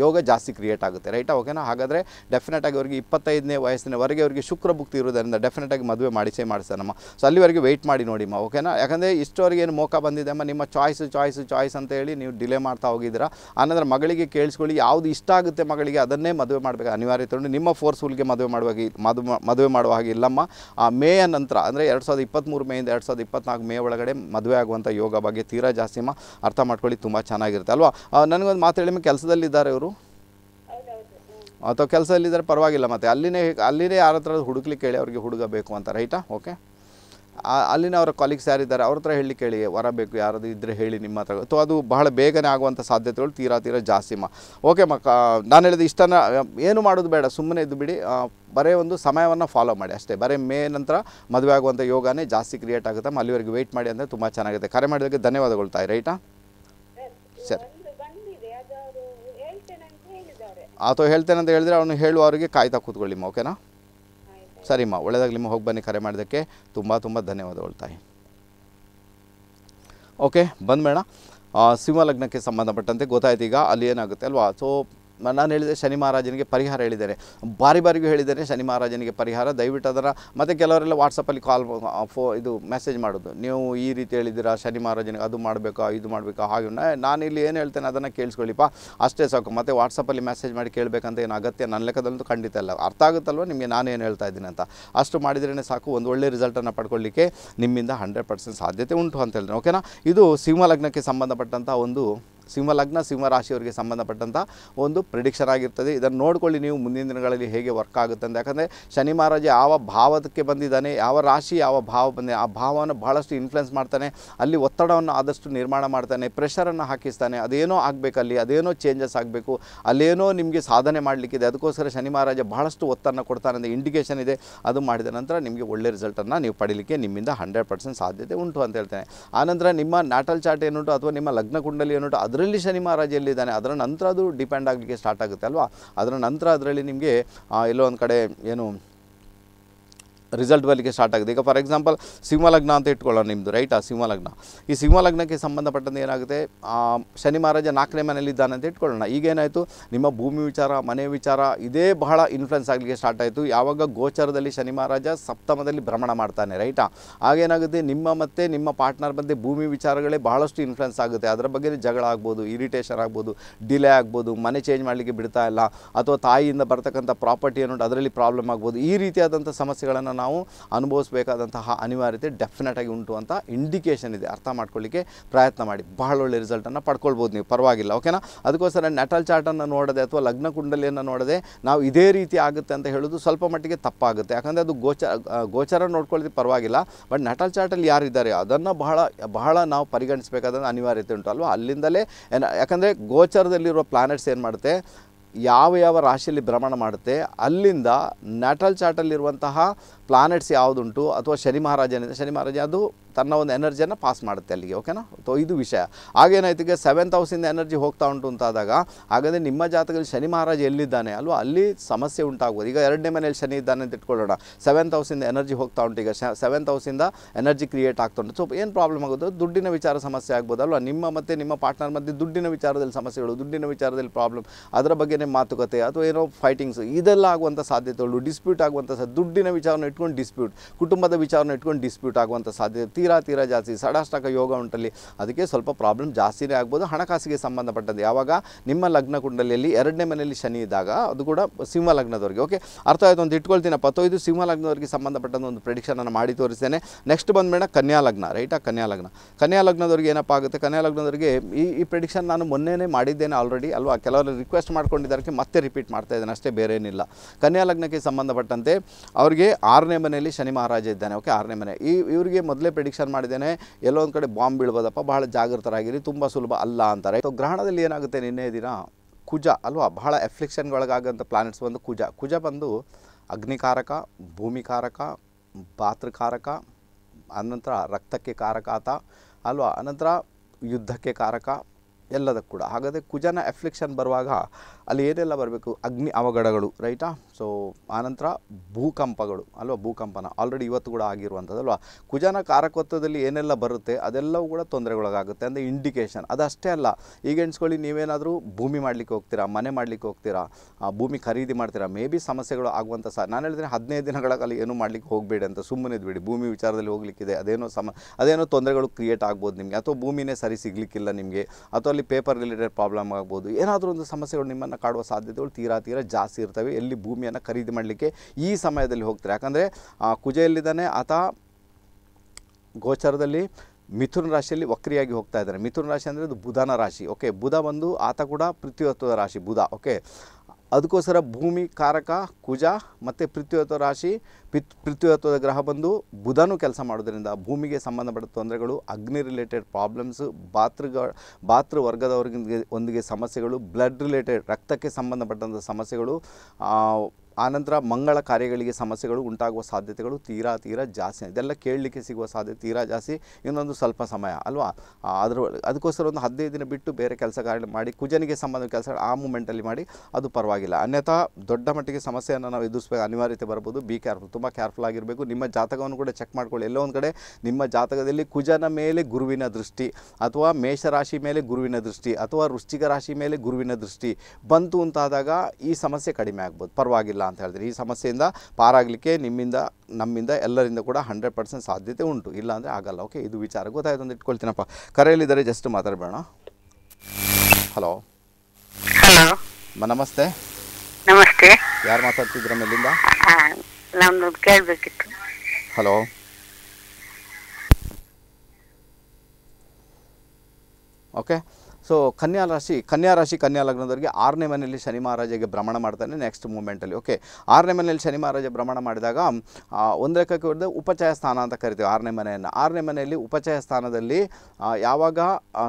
ಯೋಗ ಜಾಸ್ತಿ ಕ್ರಿಯೇಟ್ ಆಗುತ್ತೆ ರೈಟಾ ಓಕೆನಾ ಹಾಗಾದರೆ ಡೆಫಿನೆಟಾಗಿ ಅವರಿಗೆ ಇಪ್ಪತ್ತೈದನೇ ವಯಸ್ಸಿನವರೆಗೆ ಅವರಿಗೆ ಶುಕ್ರ ಭುಕ್ತಿ ಇರೋದರಿಂದ ಡೆಫಿನೆಟಾಗಿ ಮದುವೆ ಮಾಡಿಸೇ ಮಾಡಿಸ್ತಾನಮ್ಮ ಸೊ ಅಲ್ಲಿವರೆಗೆ ವೆಯ್ಟ್ ಮಾಡಿ ನೋಡಿಮ್ಮ ಓಕೆನಾ ಯಾಕಂದರೆ ಇಷ್ಟೋರಿಗೆ ಏನು ಮೋಕ ಬಂದಿದೆ ಅಮ್ಮ ನಿಮ್ಮ ಚಾಯ್ಸ್ ಚಾಯ್ಸು ಚಾಯ್ಸ್ ಅಂತ ಹೇಳಿ ನೀವು ಡಿಲೇ ಮಾಡ್ತಾ ಹೋಗಿದ್ದೀರಾ ಆನಂತರ ಮಗಳಿಗೆ ಕೇಳಿಸ್ಕೊಳ್ಳಿ ಯಾವುದು ಇಷ್ಟ ಆಗುತ್ತೆ ಮಗಳಿಗೆ ಅದನ್ನೇ ಮದುವೆ ಮಾಡಬೇಕು ಅನಿವಾರ್ಯ ತೊಗೊಂಡು ನಿಮ್ಮ ಫೋರ್ಸ್ಫುಲ್ಗೆ ಮದುವೆ ಮಾಡುವಾಗಿ ಮದುವೆ ಮದುವೆ ಮಾಡುವ ಹಾಗೆ ಇಲ್ಲಮ್ಮ ಆ ಮೇಯ ನಂತರ ಅಂದರೆ ಎರಡು ಸಾವಿರದ ಇಪ್ಪತ್ತ್ಮೂರು ಮೇಯಿಂದ ಎರಡು ಸಾವಿರದ ಇಪ್ಪತ್ನಾಲ್ಕು ಮೇ ಒಳಗಡೆ ಮದುವೆ ಆಗುವಂಥ ಯೋಗ ಬಗ್ಗೆ ತೀರಾ ಜಾಸ್ತಿಮ್ಮ ಅರ್ಥ ಮಾಡ್ಕೊಳ್ಳಿ ತುಂಬ ಚೆನ್ನಾಗಿರುತ್ತೆ ಅಲ್ವಾ ನನಗೊಂದು ಮಾತು ಹೇಳಿ ಕೆಲಸ ಕೆಲಸದಲ್ಲಿದ್ದಾರೆ ಇವರು ಅಥವಾ ಕೆಲಸದಲ್ಲಿದ್ದಾರೆ ಪರವಾಗಿಲ್ಲ ಮತ್ತೆ ಅಲ್ಲಿನೇ ಅಲ್ಲಿನೇ ಯಾರ ಹತ್ರ ಹುಡುಕ್ಲಿಕ್ಕೆ ಹೇಳಿ ಅವ್ರಿಗೆ ಹುಡುಗ ಬೇಕು ಅಂತ ರೈಟಾ ಓಕೆ ಅಲ್ಲಿನ ಅವರ ಕಾಲಿಗ್ಸ್ ಯಾರಿದ್ದಾರೆ ಅವ್ರ ಹತ್ರ ಹೇಳಿ ಕೇಳಿ ವರ ಬೇಕು ಯಾರದು ಇದ್ದರೆ ಹೇಳಿ ನಿಮ್ಮ ಹತ್ರ ಅಥವಾ ಅದು ಬಹಳ ಬೇಗನೆ ಆಗುವಂಥ ಸಾಧ್ಯತೆಗಳು ತೀರಾ ತೀರಾ ಜಾಸ್ತಿ ಮಾ ಓಕೆ ಮಕ್ಕ ನಾನು ಹೇಳಿದ ಇಷ್ಟನ್ನು ಏನು ಮಾಡೋದು ಬೇಡ ಸುಮ್ಮನೆ ಇದ್ದು ಬಿಡಿ ಬರೇ ಒಂದು ಸಮಯವನ್ನು ಫಾಲೋ ಮಾಡಿ ಅಷ್ಟೇ ಬರೇ ಮೇ ನಂತರ ಮದುವೆ ಆಗುವಂಥ ಯೋಗನೇ ಜಾಸ್ತಿ ಕ್ರಿಯೇಟ್ ಆಗುತ್ತೆ ಅಲ್ಲಿವರೆಗೆ ವೆಯ್ಟ್ ಮಾಡಿ ಅಂದರೆ ತುಂಬ ಚೆನ್ನಾಗಿದೆ ಕರೆ ಮಾಡಿದಕ್ಕೆ ಧನ್ಯವಾದಗಳು ತಾಯಿ ರೈಟಾ ಸರಿ ಆತೋ ಹೇಳ್ತೇನೆ ಅಂತ ಹೇಳಿದ್ರೆ ಅವನು ಹೇಳುವವರಿಗೆ ಕಾಯ್ತಾ ಕೂತ್ಕೊಳ್ಳಿಮ್ಮ ಓಕೆನಾ ಸರಿಮ್ಮ ನಿಮ್ಮ ಹೋಗಿ ಬನ್ನಿ ಕರೆ ಮಾಡಿದ್ದಕ್ಕೆ ತುಂಬ ತುಂಬ ಧನ್ಯವಾದಗಳು ತಾಯಿ ಓಕೆ ಬಂದ ಮೇಡ ಸಿಂಹ ಲಗ್ನಕ್ಕೆ ಸಂಬಂಧಪಟ್ಟಂತೆ ಗೊತ್ತಾಯ್ತು ಈಗ ಅಲ್ಲಿ ಏನಾಗುತ್ತೆ ಅಲ್ವಾ ಸೊ ನಾನು ಹೇಳಿದೆ ಶನಿ ಮಹಾರಾಜನಿಗೆ ಪರಿಹಾರ ಹೇಳಿದ್ದಾರೆ ಬಾರಿ ಬಾರಿಗೂ ಹೇಳಿದ್ದಾರೆ ಶನಿ ಮಹಾರಾಜನಿಗೆ ಪರಿಹಾರ ದಯವಿಟ್ಟು ಅದರ ಮತ್ತು ಕೆಲವರೆಲ್ಲ ವಾಟ್ಸಪ್ಪಲ್ಲಿ ಕಾಲ್ ಫೋ ಇದು ಮೆಸೇಜ್ ಮಾಡೋದು ನೀವು ಈ ರೀತಿ ಹೇಳಿದ್ದೀರಾ ಶನಿ ಮಹಾರಾಜನಿಗೆ ಅದು ಮಾಡಬೇಕಾ ಇದು ಮಾಡಬೇಕಾ ಹಾಗೆ ನಾನು ಇಲ್ಲಿ ಏನು ಹೇಳ್ತೇನೆ ಅದನ್ನು ಕೇಳಿಸ್ಕೊಳ್ಳಿಪ್ಪ ಅಷ್ಟೇ ಸಾಕು ಮತ್ತು ವಾಟ್ಸಪ್ಪಲ್ಲಿ ಮೆಸೇಜ್ ಮಾಡಿ ಕೇಳಬೇಕಂತ ಏನು ಅಗತ್ಯ ನನ್ನ ಲೆಕ್ಕದಲ್ಲೂ ಖಂಡಿತ ಅಲ್ಲ ಅರ್ಥ ಆಗುತ್ತಲ್ವ ನಿಮಗೆ ನಾನು ಏನು ಹೇಳ್ತಾ ಇದ್ದೀನಿ ಅಂತ ಅಷ್ಟು ಮಾಡಿದ್ರೇ ಸಾಕು ಒಂದು ಒಳ್ಳೆ ರಿಸಲ್ಟನ್ನು ಪಡ್ಕೊಳ್ಳಿಕ್ಕೆ ನಿಮ್ಮಿಂದ ಹಂಡ್ರೆಡ್ ಪರ್ಸೆಂಟ್ ಸಾಧ್ಯತೆ ಉಂಟು ಅಂತ ಹೇಳಿದ್ರೆ ಓಕೆನಾ ಇದು ಸಿಂಹ ಲಗ್ನಕ್ಕೆ ಸಂಬಂಧಪಟ್ಟಂಥ ಒಂದು ಸಿಂಹ ಲಗ್ನ ಸಿಂಹ ರಾಶಿಯವರಿಗೆ ಸಂಬಂಧಪಟ್ಟಂಥ ಒಂದು ಪ್ರಿಡಿಕ್ಷನ್ ಆಗಿರ್ತದೆ ಇದನ್ನು ನೋಡ್ಕೊಳ್ಳಿ ನೀವು ಮುಂದಿನ ದಿನಗಳಲ್ಲಿ ಹೇಗೆ ವರ್ಕ್ ಆಗುತ್ತೆ ಅಂತ ಯಾಕಂದರೆ ಶನಿ ಮಹಾರಾಜ ಯಾವ ಭಾವಕ್ಕೆ ಬಂದಿದ್ದಾನೆ ಯಾವ ರಾಶಿ ಯಾವ ಭಾವ ಬಂದಿದೆ ಆ ಭಾವವನ್ನು ಬಹಳಷ್ಟು ಇನ್ಫ್ಲುಯೆನ್ಸ್ ಮಾಡ್ತಾನೆ ಅಲ್ಲಿ ಒತ್ತಡವನ್ನು ಆದಷ್ಟು ನಿರ್ಮಾಣ ಮಾಡ್ತಾನೆ ಪ್ರೆಷರನ್ನು ಹಾಕಿಸ್ತಾನೆ ಅದೇನೋ ಆಗಬೇಕಲ್ಲಿ ಅದೇನೋ ಚೇಂಜಸ್ ಆಗಬೇಕು ಅಲ್ಲೇನೋ ನಿಮಗೆ ಸಾಧನೆ ಮಾಡಲಿಕ್ಕಿದೆ ಅದಕ್ಕೋಸ್ಕರ ಶನಿ ಮಹಾರಾಜ ಬಹಳಷ್ಟು ಒತ್ತನ್ನು ಕೊಡ್ತಾನೆ ಅಂತ ಇಂಡಿಕೇಷನ್ ಇದೆ ಅದು ಮಾಡಿದ ನಂತರ ನಿಮಗೆ ಒಳ್ಳೆ ರಿಸಲ್ಟನ್ನು ನೀವು ಪಡೀಲಿಕ್ಕೆ ನಿಮ್ಮಿಂದ ಹಂಡ್ರೆಡ್ ಪರ್ಸೆಂಟ್ ಸಾಧ್ಯತೆ ಉಂಟು ಅಂತ ಹೇಳ್ತೇನೆ ಆನಂತರ ನಿಮ್ಮ ನಾಟಲ್ ಚಾರ್ಟ್ ಏನುಂಟು ಅಥವಾ ನಿಮ್ಮ ಲಗ್ನ ಕುಂಡಲಿ ಏನುಂಟು ಅದರ ಅದರಲ್ಲಿ ಶನಿ ಮಹಾರಾಜ ಎಲ್ಲಿದ್ದಾನೆ ಅದರ ನಂತರ ಅದು ಡಿಪೆಂಡ್ ಆಗಲಿಕ್ಕೆ ಸ್ಟಾರ್ಟ್ ಆಗುತ್ತೆ ಅಲ್ವಾ ಅದರ ನಂತರ ಅದರಲ್ಲಿ ನಿಮಗೆ ಎಲ್ಲೋ ಒಂದು ಕಡೆ ಏನು ರಿಸಲ್ಟ್ ಬರಲಿಕ್ಕೆ ಸ್ಟಾರ್ಟ್ ಆಗಿದೆ ಈಗ ಫಾರ್ ಎಕ್ಸಾಂಪಲ್ ಸಿಂಹಲಗ್ನ ಅಂತ ಇಟ್ಕೊಳ್ಳೋಣ ನಿಮ್ಮದು ರೈಟ್ ಆ ಸಿಂಹಲಗ್ನ ಈ ಸಿಂಹಲಗ್ನಕ್ಕೆ ಸಂಬಂಧಪಟ್ಟಂತೆ ಏನಾಗುತ್ತೆ ಶನಿ ಮಹಾರಾಜ ನಾಲ್ಕನೇ ಮನೆಯಲ್ಲಿದ್ದಾನೆ ಅಂತ ಇಟ್ಕೊಳ್ಳೋಣ ಈಗೇನಾಯಿತು ನಿಮ್ಮ ಭೂಮಿ ವಿಚಾರ ಮನೆ ವಿಚಾರ ಇದೇ ಬಹಳ ಇನ್ಫ್ಲುಯೆನ್ಸ್ ಆಗಲಿಕ್ಕೆ ಸ್ಟಾರ್ಟ್ ಆಯಿತು ಯಾವಾಗ ಗೋಚರದಲ್ಲಿ ಶನಿ ಮಹಾರಾಜ ಸಪ್ತಮದಲ್ಲಿ ಭ್ರಮಣ ಮಾಡ್ತಾನೆ ರೈಟಾ ಆಗೇನಾಗುತ್ತೆ ನಿಮ್ಮ ಮತ್ತು ನಿಮ್ಮ ಪಾರ್ಟ್ನರ್ ಬಂದು ಭೂಮಿ ವಿಚಾರಗಳೇ ಬಹಳಷ್ಟು ಇನ್ಫ್ಲುಯೆನ್ಸ್ ಆಗುತ್ತೆ ಅದರ ಬಗ್ಗೆ ಜಗಳ ಆಗ್ಬೋದು ಇರಿಟೇಷನ್ ಆಗ್ಬೋದು ಡಿಲೇ ಆಗ್ಬೋದು ಮನೆ ಚೇಂಜ್ ಮಾಡಲಿಕ್ಕೆ ಬಿಡ್ತಾ ಇಲ್ಲ ಅಥವಾ ತಾಯಿಯಿಂದ ಬರ್ತಕ್ಕಂಥ ಪ್ರಾಪರ್ಟಿ ಅನ್ನೋದು ಅದರಲ್ಲಿ ಪ್ರಾಬ್ಲಮ್ ಆಗ್ಬೋದು ಈ ರೀತಿಯಾದಂಥ ಸಮಸ್ಯೆಗಳನ್ನು ನಾವು ಅನುಭವಿಸಬೇಕಾದಂತಹ ಅನಿವಾರ್ಯತೆ ಡೆಫಿನೆಟಾಗಿ ಉಂಟು ಅಂತ ಇಂಡಿಕೇಷನ್ ಇದೆ ಅರ್ಥ ಮಾಡ್ಕೊಳ್ಳಿಕ್ಕೆ ಪ್ರಯತ್ನ ಮಾಡಿ ಬಹಳ ಒಳ್ಳೆ ರಿಸಲ್ಟನ್ನು ಪಡ್ಕೊಳ್ಬೋದು ನೀವು ಪರವಾಗಿಲ್ಲ ಓಕೆನಾ ಅದಕ್ಕೋಸ್ಕರ ನೆಟಲ್ ಚಾರ್ಟನ್ನು ನೋಡದೆ ಅಥವಾ ಲಗ್ನ ಕುಂಡಲಿಯನ್ನು ನೋಡದೆ ನಾವು ಇದೇ ರೀತಿ ಆಗುತ್ತೆ ಅಂತ ಹೇಳೋದು ಸ್ವಲ್ಪ ಮಟ್ಟಿಗೆ ತಪ್ಪಾಗುತ್ತೆ ಯಾಕಂದರೆ ಅದು ಗೋಚ ಗೋಚರ ನೋಡ್ಕೊಳ್ಳೋದು ಪರವಾಗಿಲ್ಲ ಬಟ್ ನೆಟಲ್ ಚಾರ್ಟಲ್ಲಿ ಯಾರಿದ್ದಾರೆ ಅದನ್ನು ಬಹಳ ಬಹಳ ನಾವು ಪರಿಗಣಿಸಬೇಕಾದ ಅನಿವಾರ್ಯತೆ ಉಂಟು ಅಲ್ವಾ ಅಲ್ಲಿಂದಲೇ ಯಾಕಂದರೆ ಗೋಚರದಲ್ಲಿರುವ ಪ್ಲಾನೆಟ್ಸ್ ಏನು ಮಾಡುತ್ತೆ ಯಾವ ಯಾವ ರಾಶಿಯಲ್ಲಿ ಭ್ರಮಣ ಮಾಡುತ್ತೆ ಅಲ್ಲಿಂದ ನ್ಯಾಟಲ್ ಚಾರ್ಟಲ್ಲಿರುವಂತಹ ಪ್ಲಾನೆಟ್ಸ್ ಯಾವುದುಂಟು ಅಥವಾ ಶನಿ ಮಹಾರಾಜನಿದೆ ಶನಿ ಮಹಾರಾಜ ಅದು ತನ್ನ ಒಂದು ಎನರ್ಜಿಯನ್ನು ಪಾಸ್ ಮಾಡುತ್ತೆ ಅಲ್ಲಿಗೆ ಓಕೆನಾ ಸೊ ಇದು ವಿಷಯ ಆಗೇನಾಯ್ತು ಈಗ ಸೆವೆಂತ್ ಹೌಸಿಂದ ಎನರ್ಜಿ ಹೋಗ್ತಾ ಉಂಟು ಅಂತಾದಾಗ ಹಾಗಾದರೆ ನಿಮ್ಮ ಜಾತಕದಲ್ಲಿ ಶನಿ ಮಹಾರಾಜ ಎಲ್ಲಿದ್ದಾನೆ ಅಲ್ವಾ ಅಲ್ಲಿ ಸಮಸ್ಯೆ ಉಂಟಾಗ್ಬೋದು ಈಗ ಎರಡನೇ ಮನೆಯಲ್ಲಿ ಶನಿ ಇದ್ದಾನೆ ಅಂತ ಇಟ್ಕೊಳ್ಳೋಣ ಸೆವೆಂತ್ ಹೌಸಿಂದ ಎನರ್ಜಿ ಹೋಗ್ತಾ ಉಂಟು ಈಗ ಸೆವೆಂತ್ ಹೌಸಿಂದ ಎನರ್ಜಿ ಕ್ರಿಯೇಟ್ ಆಗ್ತಾ ಉಂಟು ಸೊ ಏನು ಪ್ರಾಬ್ಲಮ್ ಆಗೋದು ದುಡ್ಡಿನ ವಿಚಾರ ಸಮಸ್ಯೆ ಆಗ್ಬೋದು ಅಲ್ವಾ ನಿಮ್ಮ ಮತ್ತು ನಿಮ್ಮ ಪಾರ್ಟ್ನರ್ ಮಧ್ಯೆ ದುಡ್ಡಿನ ವಿಚಾರದಲ್ಲಿ ಸಮಸ್ಯೆಗಳು ದುಡ್ಡಿನ ವಿಚಾರದಲ್ಲಿ ಪ್ರಾಬ್ಲಮ್ ಅದರ ಬಗ್ಗೆ ಮಾತುಕತೆ ಅಥವಾ ಏನೋ ಫೈಟಿಂಗ್ಸ್ ಇದೆಲ್ಲ ಆಗುವಂಥ ಸಾಧ್ಯತೆಗಳು ಡಿಸ್ಪ್ಯೂಟ್ ಆಗುವಂಥ ದುಡ್ಡಿನ ವಿಚಾರವನ್ನು ಇಟ್ಕೊಂಡು ಇಟ್ಕೊಂಡು ಡಿಸ್ಪ್ಯೂಟ್ ಕುಟುಂಬದ ವಿಚಾರನ ಇಟ್ಕೊಂಡು ಡಿಸ್ಪ್ಯೂಟ್ ಆಗುವಂಥ ಸಾಧ್ಯತೆ ತೀರಾ ತೀರಾ ಜಾಸ್ತಿ ಸಡಾಷ್ಟಕ ಯೋಗ ಉಂಟಲ್ಲಿ ಅದಕ್ಕೆ ಸ್ವಲ್ಪ ಪ್ರಾಬ್ಲಮ್ ಜಾಸ್ತಿನೇ ಆಗ್ಬೋದು ಹಣಕಾಸಿಗೆ ಸಂಬಂಧಪಟ್ಟಂತೆ ಯಾವಾಗ ನಿಮ್ಮ ಲಗ್ನ ಕುಂಡಲಿಯಲ್ಲಿ ಎರಡನೇ ಮನೆಯಲ್ಲಿ ಶನಿ ಇದ್ದಾಗ ಅದು ಕೂಡ ಸಿಂಹ ಲಗ್ನದವರಿಗೆ ಓಕೆ ಅರ್ಥ ಆಯ್ತು ಒಂದು ಇಟ್ಕೊಳ್ತೀನಿ ಪತ್ತೊಯ್ದು ಸಿಂಹ ಲಗ್ನದವರಿಗೆ ಸಂಬಂಧಪಟ್ಟಂತ ಒಂದು ನಾನು ಮಾಡಿ ತೋರಿಸ್ತೇನೆ ನೆಕ್ಸ್ಟ್ ಬಂದ್ಬೇಡ ಕನ್ಯಾ ಲಗ್ನ ರೈಟಾ ಕನ್ಯಾ ಲಗ್ನ ಕನ್ಯಾ ಲಗ್ನದವರಿಗೆ ಏನಪ್ಪ ಆಗುತ್ತೆ ಕನ್ಯಾ ಲಗ್ನದವರಿಗೆ ಈ ಈ ಪ್ರಿಡಿಕ್ಷನ್ ನಾನು ಮೊನ್ನೆನೇ ಮಾಡಿದ್ದೇನೆ ಆಲ್ರೆಡಿ ಅಲ್ವಾ ಕೆಲವರು ರಿಕ್ವೆಸ್ಟ್ ಮಾಡ್ಕೊಂಡಿದ್ದಾರೆ ಮತ್ತೆ ರಿಪೀಟ್ ಮಾಡ್ತಾ ಇದ್ದೇನೆ ಅಷ್ಟೇ ಬೇರೆ ಏನಿಲ್ಲ ಕನ್ಯಾ ಲಗ್ನಕ್ಕೆ ಸಂಬಂಧಪಟ್ಟಂತೆ ಅವರಿಗೆ ಆರನೇ ಮನೆಯಲ್ಲಿ ಶನಿ ಮಹಾರಾಜ ಇದ್ದಾನೆ ಓಕೆ ಆರನೇ ಮನೆ ಈ ಇವರಿಗೆ ಮೊದಲೇ ಪ್ರಿಡಿಕ್ಷನ್ ಮಾಡಿದ್ದೇನೆ ಎಲ್ಲೋ ಒಂದು ಕಡೆ ಬಾಂಬ್ ಬೀಳ್ಬೋದಪ್ಪ ಬಹಳ ಜಾಗೃತರಾಗಿರಿ ತುಂಬ ಸುಲಭ ಅಲ್ಲ ಅಂತಾರೆ ಸೊ ಗ್ರಹಣದಲ್ಲಿ ಏನಾಗುತ್ತೆ ನಿನ್ನೆ ದಿನ ಕುಜ ಅಲ್ವಾ ಬಹಳ ಎಫ್ಲಿಕ್ಷನ್ಗೊಳಗಾಗಂಥ ಪ್ಲಾನೆಟ್ಸ್ ಬಂದು ಕುಜ ಕುಜ ಬಂದು ಅಗ್ನಿಕಾರಕ ಭೂಮಿಕಾರಕ ಪಾತೃಕಾರಕ ಅನಂತರ ರಕ್ತಕ್ಕೆ ಕಾರಕ ಆತ ಅಲ್ವಾ ಅನಂತರ ಯುದ್ಧಕ್ಕೆ ಕಾರಕ ಎಲ್ಲದಕ್ಕೂ ಕೂಡ ಹಾಗಾದರೆ ಕುಜನ ಎಫ್ಲಿಕ್ಷನ್ ಬರುವಾಗ ಅಲ್ಲಿ ಏನೆಲ್ಲ ಬರಬೇಕು ಅಗ್ನಿ ಅವಘಡಗಳು ರೈಟಾ ಸೊ ಆನಂತರ ಭೂಕಂಪಗಳು ಅಲ್ವಾ ಭೂಕಂಪನ ಆಲ್ರೆಡಿ ಇವತ್ತು ಕೂಡ ಆಗಿರುವಂಥದ್ದು ಅಲ್ವಾ ಕುಜನ ಕಾರಕತ್ವದಲ್ಲಿ ಏನೆಲ್ಲ ಬರುತ್ತೆ ಅದೆಲ್ಲವೂ ಕೂಡ ತೊಂದರೆಗೊಳಗಾಗುತ್ತೆ ಅಂದರೆ ಇಂಡಿಕೇಷನ್ ಅದಷ್ಟೇ ಅಲ್ಲ ಈಗ ಎಣಿಸ್ಕೊಳ್ಳಿ ನೀವೇನಾದರೂ ಭೂಮಿ ಮಾಡಲಿಕ್ಕೆ ಹೋಗ್ತೀರಾ ಮನೆ ಮಾಡಲಿಕ್ಕೆ ಹೋಗ್ತೀರಾ ಭೂಮಿ ಖರೀದಿ ಮಾಡ್ತೀರಾ ಮೇ ಬಿ ಸಮಸ್ಯೆಗಳು ಆಗುವಂಥ ಸಹ ನಾನು ಹೇಳಿದ್ರೆ ಹದಿನೈದು ದಿನಗಳ ಕಾಲ ಏನೂ ಮಾಡಲಿಕ್ಕೆ ಹೋಗಬೇಡಿ ಅಂತ ಸುಮ್ಮನೆ ಇದ್ಬಿಡಿ ಭೂಮಿ ವಿಚಾರದಲ್ಲಿ ಹೋಗ್ಲಿಕ್ಕಿದೆ ಅದೇನೋ ಸಮ ಅದೇನೋ ತೊಂದರೆಗಳು ಕ್ರಿಯೇಟ್ ಆಗ್ಬೋದು ನಿಮಗೆ ಅಥವಾ ಭೂಮಿನೇ ಸರಿ ಸಿಗಲಿಕ್ಕಿಲ್ಲ ನಿಮಗೆ ಅಥವಾ ಅಲ್ಲಿ ಪೇಪರ್ ರಿಲೇಟೆಡ್ ಪ್ರಾಬ್ಲಮ್ ಆಗ್ಬೋದು ಏನಾದರೂ ಒಂದು ಸಮಸ್ಯೆಗಳು ನಿಮ್ಮನ್ನು ಕಾಡುವ ಸಾಧ್ಯತೆಗಳು ತೀರಾ ತೀರಾ ಜಾಸ್ತಿ ಇರ್ತವೆ ಎಲ್ಲಿ ಭೂಮಿಯನ್ನು ಖರೀದಿ ಮಾಡಲಿಕ್ಕೆ ಈ ಸಮಯದಲ್ಲಿ ಹೋಗ್ತಾರೆ ಯಾಕಂದರೆ ಕುಜೆಯಲ್ಲಿದ್ದಾನೆ ಆತ ಗೋಚರದಲ್ಲಿ ಮಿಥುನ ರಾಶಿಯಲ್ಲಿ ವಕ್ರಿಯಾಗಿ ಹೋಗ್ತಾ ಇದ್ದಾರೆ ಮಿಥುನ ರಾಶಿ ಅಂದರೆ ಅದು ಬುಧನ ರಾಶಿ ಓಕೆ ಬುಧ ಬಂದು ಆತ ಕೂಡ ಪೃಥ್ವಿತ್ವದ ರಾಶಿ ಬುಧ ಓಕೆ ಅದಕ್ಕೋಸ್ಕರ ಭೂಮಿ ಕಾರಕ ಕುಜ ಮತ್ತು ಪೃಥ್ವಿತ್ವ ರಾಶಿ ಪಿತ್ ಪೃಥ್ವಿಯತ್ವದ ಗ್ರಹ ಬಂದು ಬುಧನೂ ಕೆಲಸ ಮಾಡೋದ್ರಿಂದ ಭೂಮಿಗೆ ಸಂಬಂಧಪಟ್ಟ ತೊಂದರೆಗಳು ಅಗ್ನಿ ರಿಲೇಟೆಡ್ ಪ್ರಾಬ್ಲಮ್ಸು ಬಾತೃಗ ಬಾತೃ ವರ್ಗದವರಿಗೆ ಒಂದಿಗೆ ಸಮಸ್ಯೆಗಳು ಬ್ಲಡ್ ರಿಲೇಟೆಡ್ ರಕ್ತಕ್ಕೆ ಸಂಬಂಧಪಟ್ಟಂಥ ಸಮಸ್ಯೆಗಳು ಆನಂತರ ಮಂಗಳ ಕಾರ್ಯಗಳಿಗೆ ಸಮಸ್ಯೆಗಳು ಉಂಟಾಗುವ ಸಾಧ್ಯತೆಗಳು ತೀರಾ ತೀರಾ ಜಾಸ್ತಿ ಇದೆಲ್ಲ ಕೇಳಲಿಕ್ಕೆ ಸಿಗುವ ಸಾಧ್ಯತೆ ತೀರಾ ಜಾಸ್ತಿ ಇನ್ನೊಂದು ಸ್ವಲ್ಪ ಸಮಯ ಅಲ್ವಾ ಅದರ ಅದಕ್ಕೋಸ್ಕರ ಒಂದು ಹದಿನೈದು ದಿನ ಬಿಟ್ಟು ಬೇರೆ ಕೆಲಸ ಕಾರ್ಯ ಮಾಡಿ ಕುಜನಿಗೆ ಸಂಬಂಧ ಕೆಲಸ ಆ ಮೂಮೆಂಟಲ್ಲಿ ಮಾಡಿ ಅದು ಪರವಾಗಿಲ್ಲ ಅನ್ಯಥಾ ದೊಡ್ಡ ಮಟ್ಟಿಗೆ ಸಮಸ್ಯೆಯನ್ನು ನಾವು ಎದುರಿಸಬೇಕು ಅನಿವಾರ್ಯತೆ ಬರ್ಬೋದು ಬಿ ಕೇರ್ಫುಲ್ ತುಂಬ ಕೇರ್ಫುಲ್ ಆಗಿರಬೇಕು ನಿಮ್ಮ ಜಾತಕವನ್ನು ಕೂಡ ಚೆಕ್ ಮಾಡ್ಕೊಳ್ಳಿ ಎಲ್ಲೋ ಒಂದು ಕಡೆ ನಿಮ್ಮ ಜಾತಕದಲ್ಲಿ ಕುಜನ ಮೇಲೆ ಗುರುವಿನ ದೃಷ್ಟಿ ಅಥವಾ ಮೇಷರಾಶಿ ಮೇಲೆ ಗುರುವಿನ ದೃಷ್ಟಿ ಅಥವಾ ವೃಶ್ಚಿಕ ರಾಶಿ ಮೇಲೆ ಗುರುವಿನ ದೃಷ್ಟಿ ಬಂತು ಅಂತಾದಾಗ ಈ ಸಮಸ್ಯೆ ಕಡಿಮೆ ಆಗ್ಬೋದು ಪರವಾಗಿಲ್ಲ ಅಂತ ಹೇಳಿದ್ರೆ ಈ ಸಮಸ್ಯೆಯಿಂದ ಪಾರಾಗಲಿಕ್ಕೆ ನಿಮ್ಮಿಂದ ನಮ್ಮಿಂದ ಎಲ್ಲರಿಂದ ಕೂಡ ಹಂಡ್ರೆಡ್ ಪರ್ಸೆಂಟ್ ಸಾಧ್ಯತೆ ಉಂಟು ಇಲ್ಲಾಂದರೆ ಆಗಲ್ಲ ಓಕೆ ಇದು ವಿಚಾರ ಗೊತ್ತಾಯ್ತು ಅಂತ ಇಟ್ಕೊಳ್ತೀನಪ್ಪ ಕರೆಯಲ್ಲಿದ್ದಾರೆ ಜಸ್ಟ್ ಮಾತಾಡಬೇಡ ಹಲೋ ನಮಸ್ತೆ ನಮಸ್ತೆ ಯಾರು ಮಾತಾಡ್ತಿದ್ರ ಮೇಲಿಂದ ಹಲೋ ಓಕೆ ಸೊ ಕನ್ಯಾ ರಾಶಿ ಕನ್ಯಾ ರಾಶಿ ಕನ್ಯಾ ಲಗ್ನದವರಿಗೆ ಆರನೇ ಮನೆಯಲ್ಲಿ ಶನಿ ಮಹಾರಾಜಗೆ ಭ್ರಮಣ ಮಾಡ್ತಾನೆ ನೆಕ್ಸ್ಟ್ ಮೂಮೆಂಟಲ್ಲಿ ಓಕೆ ಆರನೇ ಮನೆಯಲ್ಲಿ ಶನಿ ಮಹಾರಾಜ ಭ್ರಮಣ ಮಾಡಿದಾಗ ಒಂದು ಹೊಡೆದ ಉಪಚಯ ಸ್ಥಾನ ಅಂತ ಕರಿತೀವಿ ಆರನೇ ಮನೆಯನ್ನು ಆರನೇ ಮನೆಯಲ್ಲಿ ಉಪಚಯ ಸ್ಥಾನದಲ್ಲಿ ಯಾವಾಗ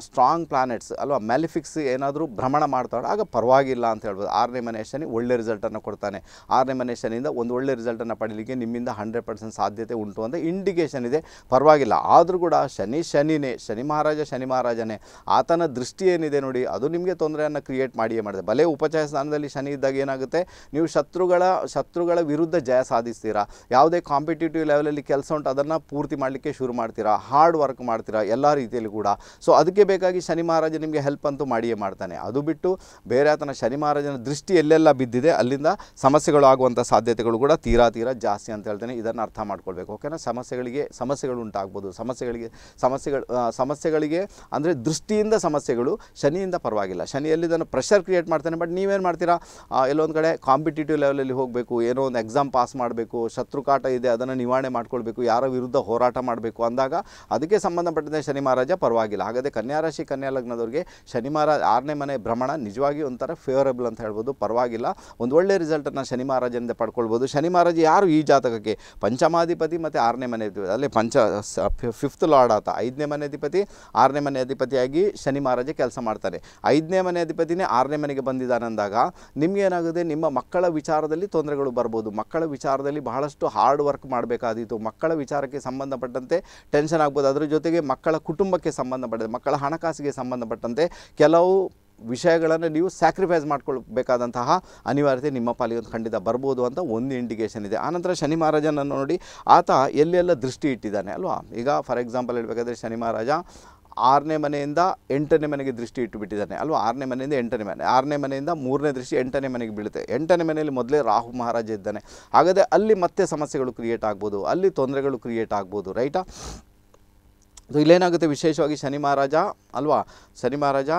ಸ್ಟ್ರಾಂಗ್ ಪ್ಲಾನೆಟ್ಸ್ ಅಲ್ವಾ ಮ್ಯಾಲಿಫಿಕ್ಸ್ ಏನಾದರೂ ಭ್ರಮಣ ಮಾಡ್ತಾಳೆ ಆಗ ಪರವಾಗಿಲ್ಲ ಅಂತ ಹೇಳ್ಬೋದು ಆರನೇ ಮನೆಯ ಶನಿ ಒಳ್ಳೆ ರಿಸಲ್ಟನ್ನು ಕೊಡ್ತಾನೆ ಆರನೇ ಮನೆ ಶನಿಯಿಂದ ಒಂದು ಒಳ್ಳೆ ರಿಸಲ್ಟನ್ನು ಪಡೀಲಿಕ್ಕೆ ನಿಮ್ಮಿಂದ ಹಂಡ್ರೆಡ್ ಪರ್ಸೆಂಟ್ ಸಾಧ್ಯತೆ ಉಂಟು ಅಂತ ಇಂಡಿಕೇಷನ್ ಇದೆ ಪರವಾಗಿಲ್ಲ ಆದರೂ ಕೂಡ ಶನಿ ಶನಿನೇ ಶನಿ ಮಹಾರಾಜ ಶನಿ ಮಹಾರಾಜನೇ ಆತನ ದೃಷ್ಟಿ ಏನಿದೆ ನೋಡಿ ಅದು ನಿಮಗೆ ತೊಂದರೆಯನ್ನು ಕ್ರಿಯೇಟ್ ಮಾಡಿಯೇ ಮಾಡಿದೆ ಬಲೆ ಉಪಚಾರ ಸ್ಥಾನದಲ್ಲಿ ಶನಿ ಇದ್ದಾಗ ಏನಾಗುತ್ತೆ ನೀವು ಶತ್ರುಗಳ ಶತ್ರುಗಳ ವಿರುದ್ಧ ಜಯ ಸಾಧಿಸ್ತೀರಾ ಯಾವುದೇ ಕಾಂಪಿಟೇಟಿವ್ ಲೆವೆಲಲ್ಲಿ ಕೆಲಸ ಉಂಟು ಅದನ್ನು ಪೂರ್ತಿ ಮಾಡಲಿಕ್ಕೆ ಶುರು ಮಾಡ್ತೀರಾ ಹಾರ್ಡ್ ವರ್ಕ್ ಮಾಡ್ತೀರಾ ಎಲ್ಲ ರೀತಿಯಲ್ಲಿ ಕೂಡ ಸೊ ಅದಕ್ಕೆ ಬೇಕಾಗಿ ಶನಿ ಮಹಾರಾಜ ನಿಮಗೆ ಹೆಲ್ಪ್ ಅಂತೂ ಮಾಡಿಯೇ ಮಾಡ್ತಾನೆ ಅದು ಬಿಟ್ಟು ಬೇರೆ ಆತನ ಶನಿ ಮಹಾರಾಜನ ದೃಷ್ಟಿ ಎಲ್ಲೆಲ್ಲ ಬಿದ್ದಿದೆ ಅಲ್ಲಿಂದ ಸಮಸ್ಯೆಗಳು ಆಗುವಂಥ ಸಾಧ್ಯತೆಗಳು ಕೂಡ ತೀರಾ ತೀರಾ ಜಾಸ್ತಿ ಅಂತ ಹೇಳ್ತೇನೆ ಇದನ್ನು ಅರ್ಥ ಮಾಡ್ಕೊಳ್ಬೇಕು ಓಕೆನಾ ಸಮಸ್ಯೆಗಳಿಗೆ ಸಮಸ್ಯೆಗಳು ಉಂಟಾಗ್ಬೋದು ಸಮಸ್ಯೆಗಳಿಗೆ ಸಮಸ್ಯೆಗಳು ಸಮಸ್ಯೆಗಳಿಗೆ ಅಂದರೆ ದೃಷ್ಟಿಯಿಂದ ಸಮಸ್ಯೆಗಳು ಶನಿಯಿಂದ ಪರವಾಗಿಲ್ಲ ಶನಿಯಲ್ಲಿ ಇದನ್ನು ಪ್ರೆಷರ್ ಕ್ರಿಯೇಟ್ ಮಾಡ್ತಾನೆ ಬಟ್ ನೀವೇನು ಮಾಡ್ತೀರಾ ಎಲ್ಲೊಂದು ಕಡೆ ಕಾಂಪಿಟೇಟಿವ್ ಲೆವೆಲಲ್ಲಿ ಹೋಗಬೇಕು ಏನೋ ಒಂದು ಎಕ್ಸಾಮ್ ಪಾಸ್ ಮಾಡಬೇಕು ಶತ್ರುಕಾಟ ಇದೆ ಅದನ್ನು ನಿವಾರಣೆ ಮಾಡ್ಕೊಳ್ಬೇಕು ಯಾರ ವಿರುದ್ಧ ಹೋರಾಟ ಮಾಡಬೇಕು ಅಂದಾಗ ಅದಕ್ಕೆ ಸಂಬಂಧಪಟ್ಟಂತೆ ಶನಿ ಮಹಾರಾಜ ಪರವಾಗಿಲ್ಲ ಹಾಗಾದರೆ ಕನ್ಯಾ ರಾಶಿ ಕನ್ಯಾ ಲಗ್ನದವ್ರಿಗೆ ಶನಿ ಮಹಾರಾಜ ಆರನೇ ಮನೆ ಭ್ರಮಣ ನಿಜವಾಗಿ ಒಂಥರ ಫೇವರಬಲ್ ಅಂತ ಹೇಳ್ಬೋದು ಪರವಾಗಿಲ್ಲ ಒಂದು ಒಳ್ಳೆಯ ರಿಸಲ್ಟನ್ನು ಶನಿ ಮಹಾರಾಜನಿಂದ ಪಡ್ಕೊಳ್ಬೋದು ಶನಿ ಮಹಾರಾಜ ಯಾರು ಈ ಜಾತಕಕ್ಕೆ ಪಂಚಮಾಧಿಪತಿ ಮತ್ತು ಆರನೇ ಮನೆ ಅಲ್ಲಿ ಪಂಚ ಫಿಫ್ತ್ ಲಾರ್ಡ್ ಆತ ಐದನೇ ಮನೆ ಅಧಿಪತಿ ಆರನೇ ಮನೆ ಅಧಿಪತಿಯಾಗಿ ಶನಿ ಮಹಾರಾಜ ಕೆಲಸ ಮಾಡ್ತಾರೆ ಐದನೇ ಮನೆ ಅಧಿಪತಿನೇ ಆರನೇ ಮನೆಗೆ ಬಂದಿದ್ದಾನಂದಾಗ ನಿಮಗೇನಾಗುತ್ತೆ ನಿಮ್ಮ ಮಕ್ಕಳ ವಿಚಾರದಲ್ಲಿ ತೊಂದರೆಗಳು ಬರ್ಬೋದು ಮಕ್ಕಳ ವಿಚಾರದಲ್ಲಿ ಬಹಳಷ್ಟು ಹಾರ್ಡ್ ವರ್ಕ್ ಮಾಡಬೇಕಾದೀತು ಮಕ್ಕಳ ವಿಚಾರಕ್ಕೆ ಸಂಬಂಧಪಟ್ಟಂತೆ ಟೆನ್ಷನ್ ಆಗ್ಬೋದು ಅದರ ಜೊತೆಗೆ ಮಕ್ಕಳ ಕುಟುಂಬಕ್ಕೆ ಸಂಬಂಧಪಟ್ಟಂತೆ ಮಕ್ಕಳ ಹಣಕಾಸಿಗೆ ಸಂಬಂಧಪಟ್ಟಂತೆ ಕೆಲವು ವಿಷಯಗಳನ್ನು ನೀವು ಸ್ಯಾಕ್ರಿಫೈಸ್ ಮಾಡ್ಕೊಳ್ಬೇಕಾದಂತಹ ಅನಿವಾರ್ಯತೆ ನಿಮ್ಮ ಪಾಲಿಗೆ ಖಂಡಿತ ಬರ್ಬೋದು ಅಂತ ಒಂದು ಇಂಡಿಕೇಷನ್ ಇದೆ ಆನಂತರ ಶನಿ ಮಹಾರಾಜನನ್ನು ನೋಡಿ ಆತ ಎಲ್ಲೆಲ್ಲ ದೃಷ್ಟಿ ಇಟ್ಟಿದ್ದಾನೆ ಅಲ್ವಾ ಈಗ ಫಾರ್ ಎಕ್ಸಾಂಪಲ್ ಹೇಳಬೇಕಾದ್ರೆ ಶನಿ ಮಹಾರಾಜ ಆರನೇ ಮನೆಯಿಂದ ಎಂಟನೇ ಮನೆಗೆ ದೃಷ್ಟಿ ಇಟ್ಟುಬಿಟ್ಟಿದ್ದಾನೆ ಅಲ್ವಾ ಆರನೇ ಮನೆಯಿಂದ ಎಂಟನೇ ಮನೆ ಆರನೇ ಮನೆಯಿಂದ ಮೂರನೇ ದೃಷ್ಟಿ ಎಂಟನೇ ಮನೆಗೆ ಬೀಳುತ್ತೆ ಎಂಟನೇ ಮನೆಯಲ್ಲಿ ಮೊದಲೇ ರಾಹು ಮಹಾರಾಜ ಇದ್ದಾನೆ ಹಾಗಾದರೆ ಅಲ್ಲಿ ಮತ್ತೆ ಸಮಸ್ಯೆಗಳು ಕ್ರಿಯೇಟ್ ಆಗ್ಬೋದು ಅಲ್ಲಿ ತೊಂದರೆಗಳು ಕ್ರಿಯೇಟ್ ಆಗ್ಬೋದು ರೈಟಾ ಸೊ ಇಲ್ಲೇನಾಗುತ್ತೆ ವಿಶೇಷವಾಗಿ ಶನಿ ಮಹಾರಾಜ ಅಲ್ವಾ ಶನಿ ಮಹಾರಾಜ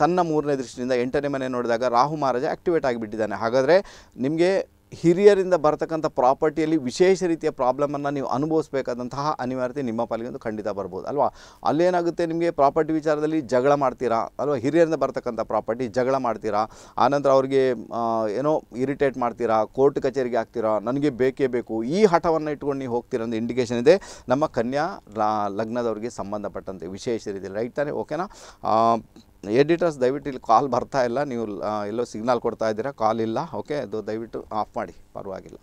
ತನ್ನ ಮೂರನೇ ದೃಷ್ಟಿಯಿಂದ ಎಂಟನೇ ಮನೆ ನೋಡಿದಾಗ ರಾಹು ಮಹಾರಾಜ ಆ್ಯಕ್ಟಿವೇಟ್ ಆಗಿಬಿಟ್ಟಿದ್ದಾನೆ ಹಾಗಾದರೆ ನಿಮಗೆ ಹಿರಿಯರಿಂದ ಬರತಕ್ಕಂಥ ಪ್ರಾಪರ್ಟಿಯಲ್ಲಿ ವಿಶೇಷ ರೀತಿಯ ಪ್ರಾಬ್ಲಮನ್ನು ನೀವು ಅನುಭವಿಸಬೇಕಾದಂತಹ ಅನಿವಾರ್ಯತೆ ನಿಮ್ಮ ಪಾಲಿಗೆ ಒಂದು ಖಂಡಿತ ಬರ್ಬೋದು ಅಲ್ವಾ ಅಲ್ಲೇನಾಗುತ್ತೆ ನಿಮಗೆ ಪ್ರಾಪರ್ಟಿ ವಿಚಾರದಲ್ಲಿ ಜಗಳ ಮಾಡ್ತೀರಾ ಅಲ್ವಾ ಹಿರಿಯರಿಂದ ಬರ್ತಕ್ಕಂಥ ಪ್ರಾಪರ್ಟಿ ಜಗಳ ಮಾಡ್ತೀರಾ ಆನಂತರ ಅವ್ರಿಗೆ ಏನೋ ಇರಿಟೇಟ್ ಮಾಡ್ತೀರಾ ಕೋರ್ಟ್ ಕಚೇರಿಗೆ ಹಾಕ್ತೀರಾ ನನಗೆ ಬೇಕೇ ಬೇಕು ಈ ಹಠವನ್ನು ಇಟ್ಕೊಂಡು ನೀವು ಹೋಗ್ತೀರಾ ಅಂತ ಇಂಡಿಕೇಷನ್ ಇದೆ ನಮ್ಮ ಕನ್ಯಾ ಲಗ್ನದವ್ರಿಗೆ ಸಂಬಂಧಪಟ್ಟಂತೆ ವಿಶೇಷ ರೀತಿಯಲ್ಲಿ ರೈಟ್ ತಾನೆ ಓಕೆನಾ ಎಡಿಟರ್ಸ್ ದಯವಿಟ್ಟು ಇಲ್ಲಿ ಕಾಲ್ ಬರ್ತಾ ಇಲ್ಲ ನೀವು ಎಲ್ಲೋ ಸಿಗ್ನಲ್ ಕೊಡ್ತಾ ಇದ್ದೀರಾ ಕಾಲ್ ಇಲ್ಲ ಓಕೆ ಅದು ದಯವಿಟ್ಟು ಆಫ್ ಮಾಡಿ ಪರವಾಗಿಲ್ಲ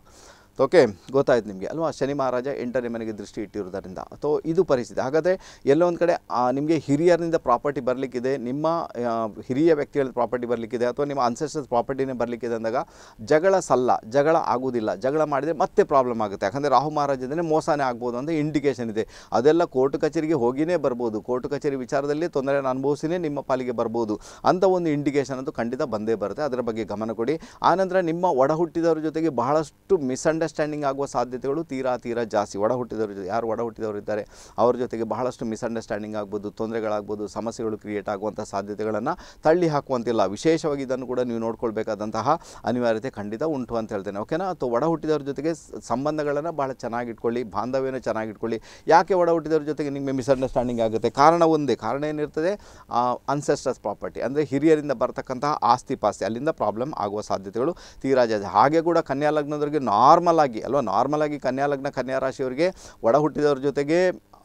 ಓಕೆ ಗೊತ್ತಾಯ್ತು ನಿಮಗೆ ಅಲ್ವಾ ಶನಿ ಮಹಾರಾಜ ಎಂಟನೇ ಮನೆಗೆ ದೃಷ್ಟಿ ಇಟ್ಟಿರೋದರಿಂದ ಸೊ ಇದು ಪರಿಸ್ಥಿತಿ ಹಾಗಾದರೆ ಎಲ್ಲೋ ಒಂದು ಕಡೆ ನಿಮಗೆ ಹಿರಿಯರಿಂದ ಪ್ರಾಪರ್ಟಿ ಬರಲಿಕ್ಕಿದೆ ನಿಮ್ಮ ಹಿರಿಯ ವ್ಯಕ್ತಿಗಳ ಪ್ರಾಪರ್ಟಿ ಬರಲಿಕ್ಕಿದೆ ಅಥವಾ ನಿಮ್ಮ ಅನ್ಸೆಸ್ಟರ್ಸ್ ಪ್ರಾಪರ್ಟಿನೇ ಬರಲಿಕ್ಕಿದೆ ಅಂದಾಗ ಜಗಳ ಸಲ್ಲ ಜಗಳ ಆಗೋದಿಲ್ಲ ಜಗಳ ಮಾಡಿದರೆ ಮತ್ತೆ ಪ್ರಾಬ್ಲಮ್ ಆಗುತ್ತೆ ಯಾಕಂದರೆ ರಾಹು ಮಹಾರಾಜದೇ ಮೋಸನೇ ಆಗ್ಬೋದು ಅಂತ ಇಂಡಿಕೇಷನ್ ಇದೆ ಅದೆಲ್ಲ ಕೋರ್ಟ್ ಕಚೇರಿಗೆ ಹೋಗಿನೇ ಬರ್ಬೋದು ಕೋರ್ಟ್ ಕಚೇರಿ ವಿಚಾರದಲ್ಲಿ ತೊಂದರೆಯನ್ನು ಅನುಭವಿಸಿನೇ ನಿಮ್ಮ ಪಾಲಿಗೆ ಬರ್ಬೋದು ಅಂತ ಒಂದು ಇಂಡಿಕೇಷನ್ ಅಂತೂ ಖಂಡಿತ ಬಂದೇ ಬರುತ್ತೆ ಅದರ ಬಗ್ಗೆ ಗಮನ ಕೊಡಿ ಆನಂತರ ನಿಮ್ಮ ಒಡ ಹುಟ್ಟಿದವರ ಜೊತೆಗೆ ಬಹಳಷ್ಟು ಮಿಸ್ಅಂಡರ್ ಮಿಸ್ಅಂಡರ್ಸ್ಟ್ಯಾಂಡಿಂಗ್ ಆಗುವ ಸಾಧ್ಯತೆಗಳು ತೀರಾ ತೀರಾ ಜಾಸ್ತಿ ಒಡ ಹುಟ್ಟಿದವರು ಯಾರು ಒಡ ಹುಟ್ಟಿದವರು ಇದ್ದಾರೆ ಅವ್ರ ಜೊತೆಗೆ ಬಹಳಷ್ಟು ಮಿಸ್ಅಂಡರ್ಸ್ಟ್ಯಾಂಡಿಂಗ್ ಆಗ್ಬೋದು ತೊಂದರೆಗಳಾಗ್ಬೋದು ಸಮಸ್ಯೆಗಳು ಕ್ರಿಯೇಟ್ ಆಗುವಂಥ ಸಾಧ್ಯತೆಗಳನ್ನು ತಳ್ಳಿ ಹಾಕುವಂತಿಲ್ಲ ವಿಶೇಷವಾಗಿ ಇದನ್ನು ಕೂಡ ನೀವು ನೋಡ್ಕೊಳ್ಬೇಕಾದಂತಹ ಅನಿವಾರ್ಯತೆ ಖಂಡಿತ ಉಂಟು ಅಂತ ಹೇಳ್ತೇನೆ ಓಕೆನಾ ಅಥವಾ ಒಡ ಹುಟ್ಟಿದವ್ರ ಜೊತೆಗೆ ಸಂಬಂಧಗಳನ್ನು ಬಹಳ ಚೆನ್ನಾಗಿಟ್ಕೊಳ್ಳಿ ಬಾಂಧವ್ಯನ ಚೆನ್ನಾಗಿಟ್ಕೊಳ್ಳಿ ಯಾಕೆ ಒಡ ಹುಟ್ಟಿದವ್ರ ಜೊತೆಗೆ ನಿಮಗೆ ಮಿಸ್ಅಂಡರ್ಸ್ಟ್ಯಾಂಡಿಂಗ್ ಆಗುತ್ತೆ ಕಾರಣ ಒಂದೇ ಕಾರಣ ಏನಿರ್ತದೆ ಅನ್ಸೆಸ್ಟರ್ಸ್ ಪ್ರಾಪರ್ಟಿ ಅಂದರೆ ಹಿರಿಯರಿಂದ ಬರ್ತಕ್ಕಂತಹ ಆಸ್ತಿ ಪಾಸ್ತಿ ಅಲ್ಲಿಂದ ಪ್ರಾಬ್ಲಮ್ ಆಗುವ ಸಾಧ್ಯತೆಗಳು ತೀರಾ ಜಾಸ್ತಿ ಹಾಗೆ ಕೂಡ ಕನ್ಯಾ ಲಗ್ನದವರಿಗೆ ನಾರ್ಮಲ್ ನಾರ್ಮಲ್ ಆಗಿ ಅಲ್ವಾ ನಾರ್ಮಲ್ ಆಗಿ ಕನ್ಯಾ ಲಗ್ನ ಕನ್ಯಾ ರಾಶಿಯವರಿಗೆ ಒಡ ಹುಟ್ಟಿದವ್ರ ಜೊತೆಗೆ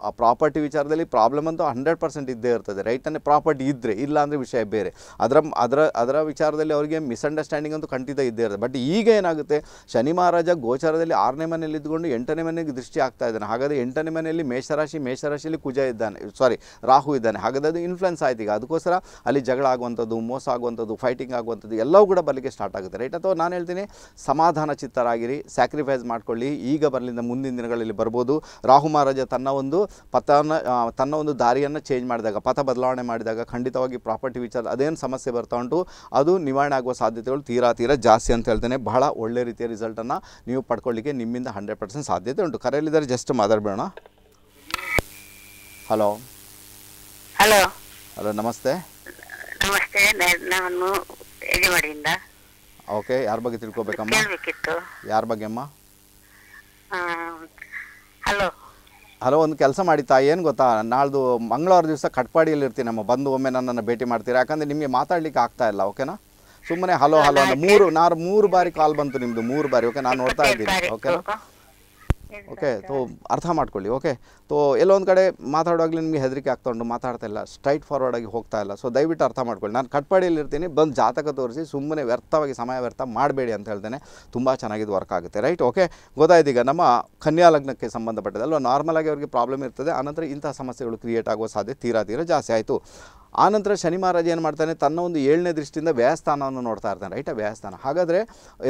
ಆ ಪ್ರಾಪರ್ಟಿ ವಿಚಾರದಲ್ಲಿ ಪ್ರಾಬ್ಲಮ್ ಅಂತೂ ಹಂಡ್ರೆಡ್ ಪರ್ಸೆಂಟ್ ಇದ್ದೇ ಇರ್ತದೆ ರೈಟ್ ಅಂದರೆ ಪ್ರಾಪರ್ಟಿ ಇದ್ದರೆ ಇಲ್ಲ ಅಂದರೆ ವಿಷಯ ಬೇರೆ ಅದರ ಅದರ ಅದರ ವಿಚಾರದಲ್ಲಿ ಅವರಿಗೆ ಮಿಸ್ಅಂಡರ್ಸ್ಟ್ಯಾಂಡಿಂಗ್ ಅಂತೂ ಖಂಡಿತ ಇದ್ದೇ ಇರ್ತದೆ ಬಟ್ ಈಗ ಏನಾಗುತ್ತೆ ಶನಿ ಮಹಾರಾಜ ಗೋಚಾರದಲ್ಲಿ ಆರನೇ ಮನೆಯಲ್ಲಿ ಇದ್ದುಕೊಂಡು ಎಂಟನೇ ಮನೆಗೆ ದೃಷ್ಟಿ ಆಗ್ತಾ ಇದ್ದಾನೆ ಹಾಗಾದರೆ ಎಂಟನೇ ಮನೆಯಲ್ಲಿ ಮೇಷರಾಶಿ ಮೇಷರಾಶಿಯಲ್ಲಿ ಕುಜ ಇದ್ದಾನೆ ಸಾರಿ ರಾಹು ಇದ್ದಾನೆ ಹಾಗಾದರೆ ಅದು ಇನ್ಫ್ಲುಯೆನ್ಸ್ ಆಯ್ತು ಈಗ ಅದಕ್ಕೋಸ್ಕರ ಅಲ್ಲಿ ಜಗಳ ಆಗುವಂಥದ್ದು ಮೋಸ ಆಗುವಂಥದ್ದು ಫೈಟಿಂಗ್ ಆಗುವಂಥದ್ದು ಎಲ್ಲವೂ ಕೂಡ ಬರಲಿಕ್ಕೆ ಸ್ಟಾರ್ಟ್ ಆಗುತ್ತೆ ರೈಟ್ ಅಥವಾ ನಾನು ಹೇಳ್ತೀನಿ ಸಮಾಧಾನ ಚಿತ್ತರಾಗಿರಿ ಸ್ಯಾಕ್ರಿಫೈಸ್ ಮಾಡಿಕೊಳ್ಳಿ ಈಗ ಬರಲಿಂದ ಮುಂದಿನ ದಿನಗಳಲ್ಲಿ ಬರ್ಬೋದು ರಾಹು ಮಹಾರಾಜ ತನ್ನ ಒಂದು ಪಥನ ತನ್ನ ಒಂದು ದಾರಿಯನ್ನು ಚೇಂಜ್ ಮಾಡಿದಾಗ ಪಥ ಬದಲಾವಣೆ ಮಾಡಿದಾಗ ಖಂಡಿತವಾಗಿ ಪ್ರಾಪರ್ಟಿ ವಿಚಾರ ಅದೇನು ಸಮಸ್ಯೆ ಬರ್ತಾ ಉಂಟು ಅದು ನಿವಾರಣೆ ಆಗುವ ಸಾಧ್ಯತೆಗಳು ತೀರಾ ತೀರಾ ಜಾಸ್ತಿ ಅಂತ ಹೇಳ್ತೇನೆ ಬಹಳ ಒಳ್ಳೆ ರೀತಿಯ ರಿಸಲ್ಟನ್ನು ನೀವು ಪಡ್ಕೊಳ್ಳಿಕ್ಕೆ ನಿಮ್ಮಿಂದ ಹಂಡ್ರೆಡ್ ಪರ್ಸೆಂಟ್ ಸಾಧ್ಯತೆ ಉಂಟು ಕರೆಯಲ್ಲಿದ್ದಾರೆ ಜಸ್ಟ್ ಮಾತಾಡಬೇಡ ಹಲೋ ಹಲೋ ಹಲೋ ನಮಸ್ತೆ ನಮಸ್ತೆ ನಾನು ಓಕೆ ಯಾರ ಬಗ್ಗೆ ತಿಳ್ಕೊಬೇಕಮ್ಮ ಯಾರ ಬಗ್ಗೆ ಅಮ್ಮ ಹಲೋ ಹಲೋ ಒಂದು ಕೆಲಸ ಮಾಡಿ ತಾಯಿ ಏನು ಗೊತ್ತಾ ನಾಳ್ದು ಮಂಗಳವಾರ ದಿವಸ ಕಟ್ಪಾಡಿಯಲ್ಲಿ ನಮ್ಮ ಬಂದು ಒಮ್ಮೆ ನನ್ನನ್ನು ಭೇಟಿ ಮಾಡ್ತೀರಾ ಯಾಕಂದರೆ ನಿಮಗೆ ಮಾತಾಡಲಿಕ್ಕೆ ಆಗ್ತಾ ಇಲ್ಲ ಓಕೆನಾ ಸುಮ್ಮನೆ ಹಲೋ ಹಲೋ ಮೂರು ನಾನು ಮೂರು ಬಾರಿ ಕಾಲ್ ಬಂತು ನಿಮ್ಮದು ಮೂರು ಬಾರಿ ಓಕೆ ನಾನು ನೋಡ್ತಾ ಇದ್ದೀನಿ ಓಕೆನಾ ಓಕೆ ತೋ ಅರ್ಥ ಮಾಡ್ಕೊಳ್ಳಿ ಓಕೆ ತೋ ಎಲ್ಲೊಂದು ಕಡೆ ಮಾತಾಡುವಾಗಲೇ ನಿಮಗೆ ಹೆದರಿಕೆ ಆಗ್ತಾ ಉಂಟು ಮಾತಾಡ್ತಾ ಇಲ್ಲ ಸ್ಟ್ರೈಟ್ ಫಾರ್ವರ್ಡ್ ಆಗಿ ಹೋಗ್ತಾ ಇಲ್ಲ ಸೊ ದಯವಿಟ್ಟು ಅರ್ಥ ಮಾಡ್ಕೊಳ್ಳಿ ನಾನು ಕಟ್ಪಾಡಿಯಲ್ಲಿರ್ತೀನಿ ಬಂದು ಜಾತಕ ತೋರಿಸಿ ಸುಮ್ಮನೆ ವ್ಯರ್ಥವಾಗಿ ಸಮಯ ವ್ಯರ್ಥ ಮಾಡಬೇಡಿ ಅಂತ ಹೇಳ್ತೇನೆ ತುಂಬ ಚೆನ್ನಾಗಿದ್ದು ವರ್ಕ್ ಆಗುತ್ತೆ ರೈಟ್ ಓಕೆ ಗೊತ್ತಾಯ್ತೀಗ ನಮ್ಮ ಕನ್ಯಾ ಲಗ್ನಕ್ಕೆ ಸಂಬಂಧಪಟ್ಟದಲ್ವ ನಾರ್ಮಲ್ ಆಗಿ ಅವರಿಗೆ ಪ್ರಾಬ್ಲಮ್ ಇರ್ತದೆ ಆನಂತರ ಇಂಥ ಸಮಸ್ಯೆಗಳು ಕ್ರಿಯೇಟ್ ಆಗುವ ಸಾಧ್ಯತೆ ತೀರಾ ತೀರಾ ಜಾಸ್ತಿ ಆಯಿತು ಆನಂತರ ಶನಿ ಮಹಾರಾಜ ಏನು ಮಾಡ್ತಾನೆ ತನ್ನ ಒಂದು ಏಳನೇ ದೃಷ್ಟಿಯಿಂದ ವ್ಯಾಯಸ್ಥಾನವನ್ನು ನೋಡ್ತಾ ಇರ್ತಾನೆ ರೈಟ ವ್ಯಾಯಸ್ಥಾನ ಹಾಗಾದರೆ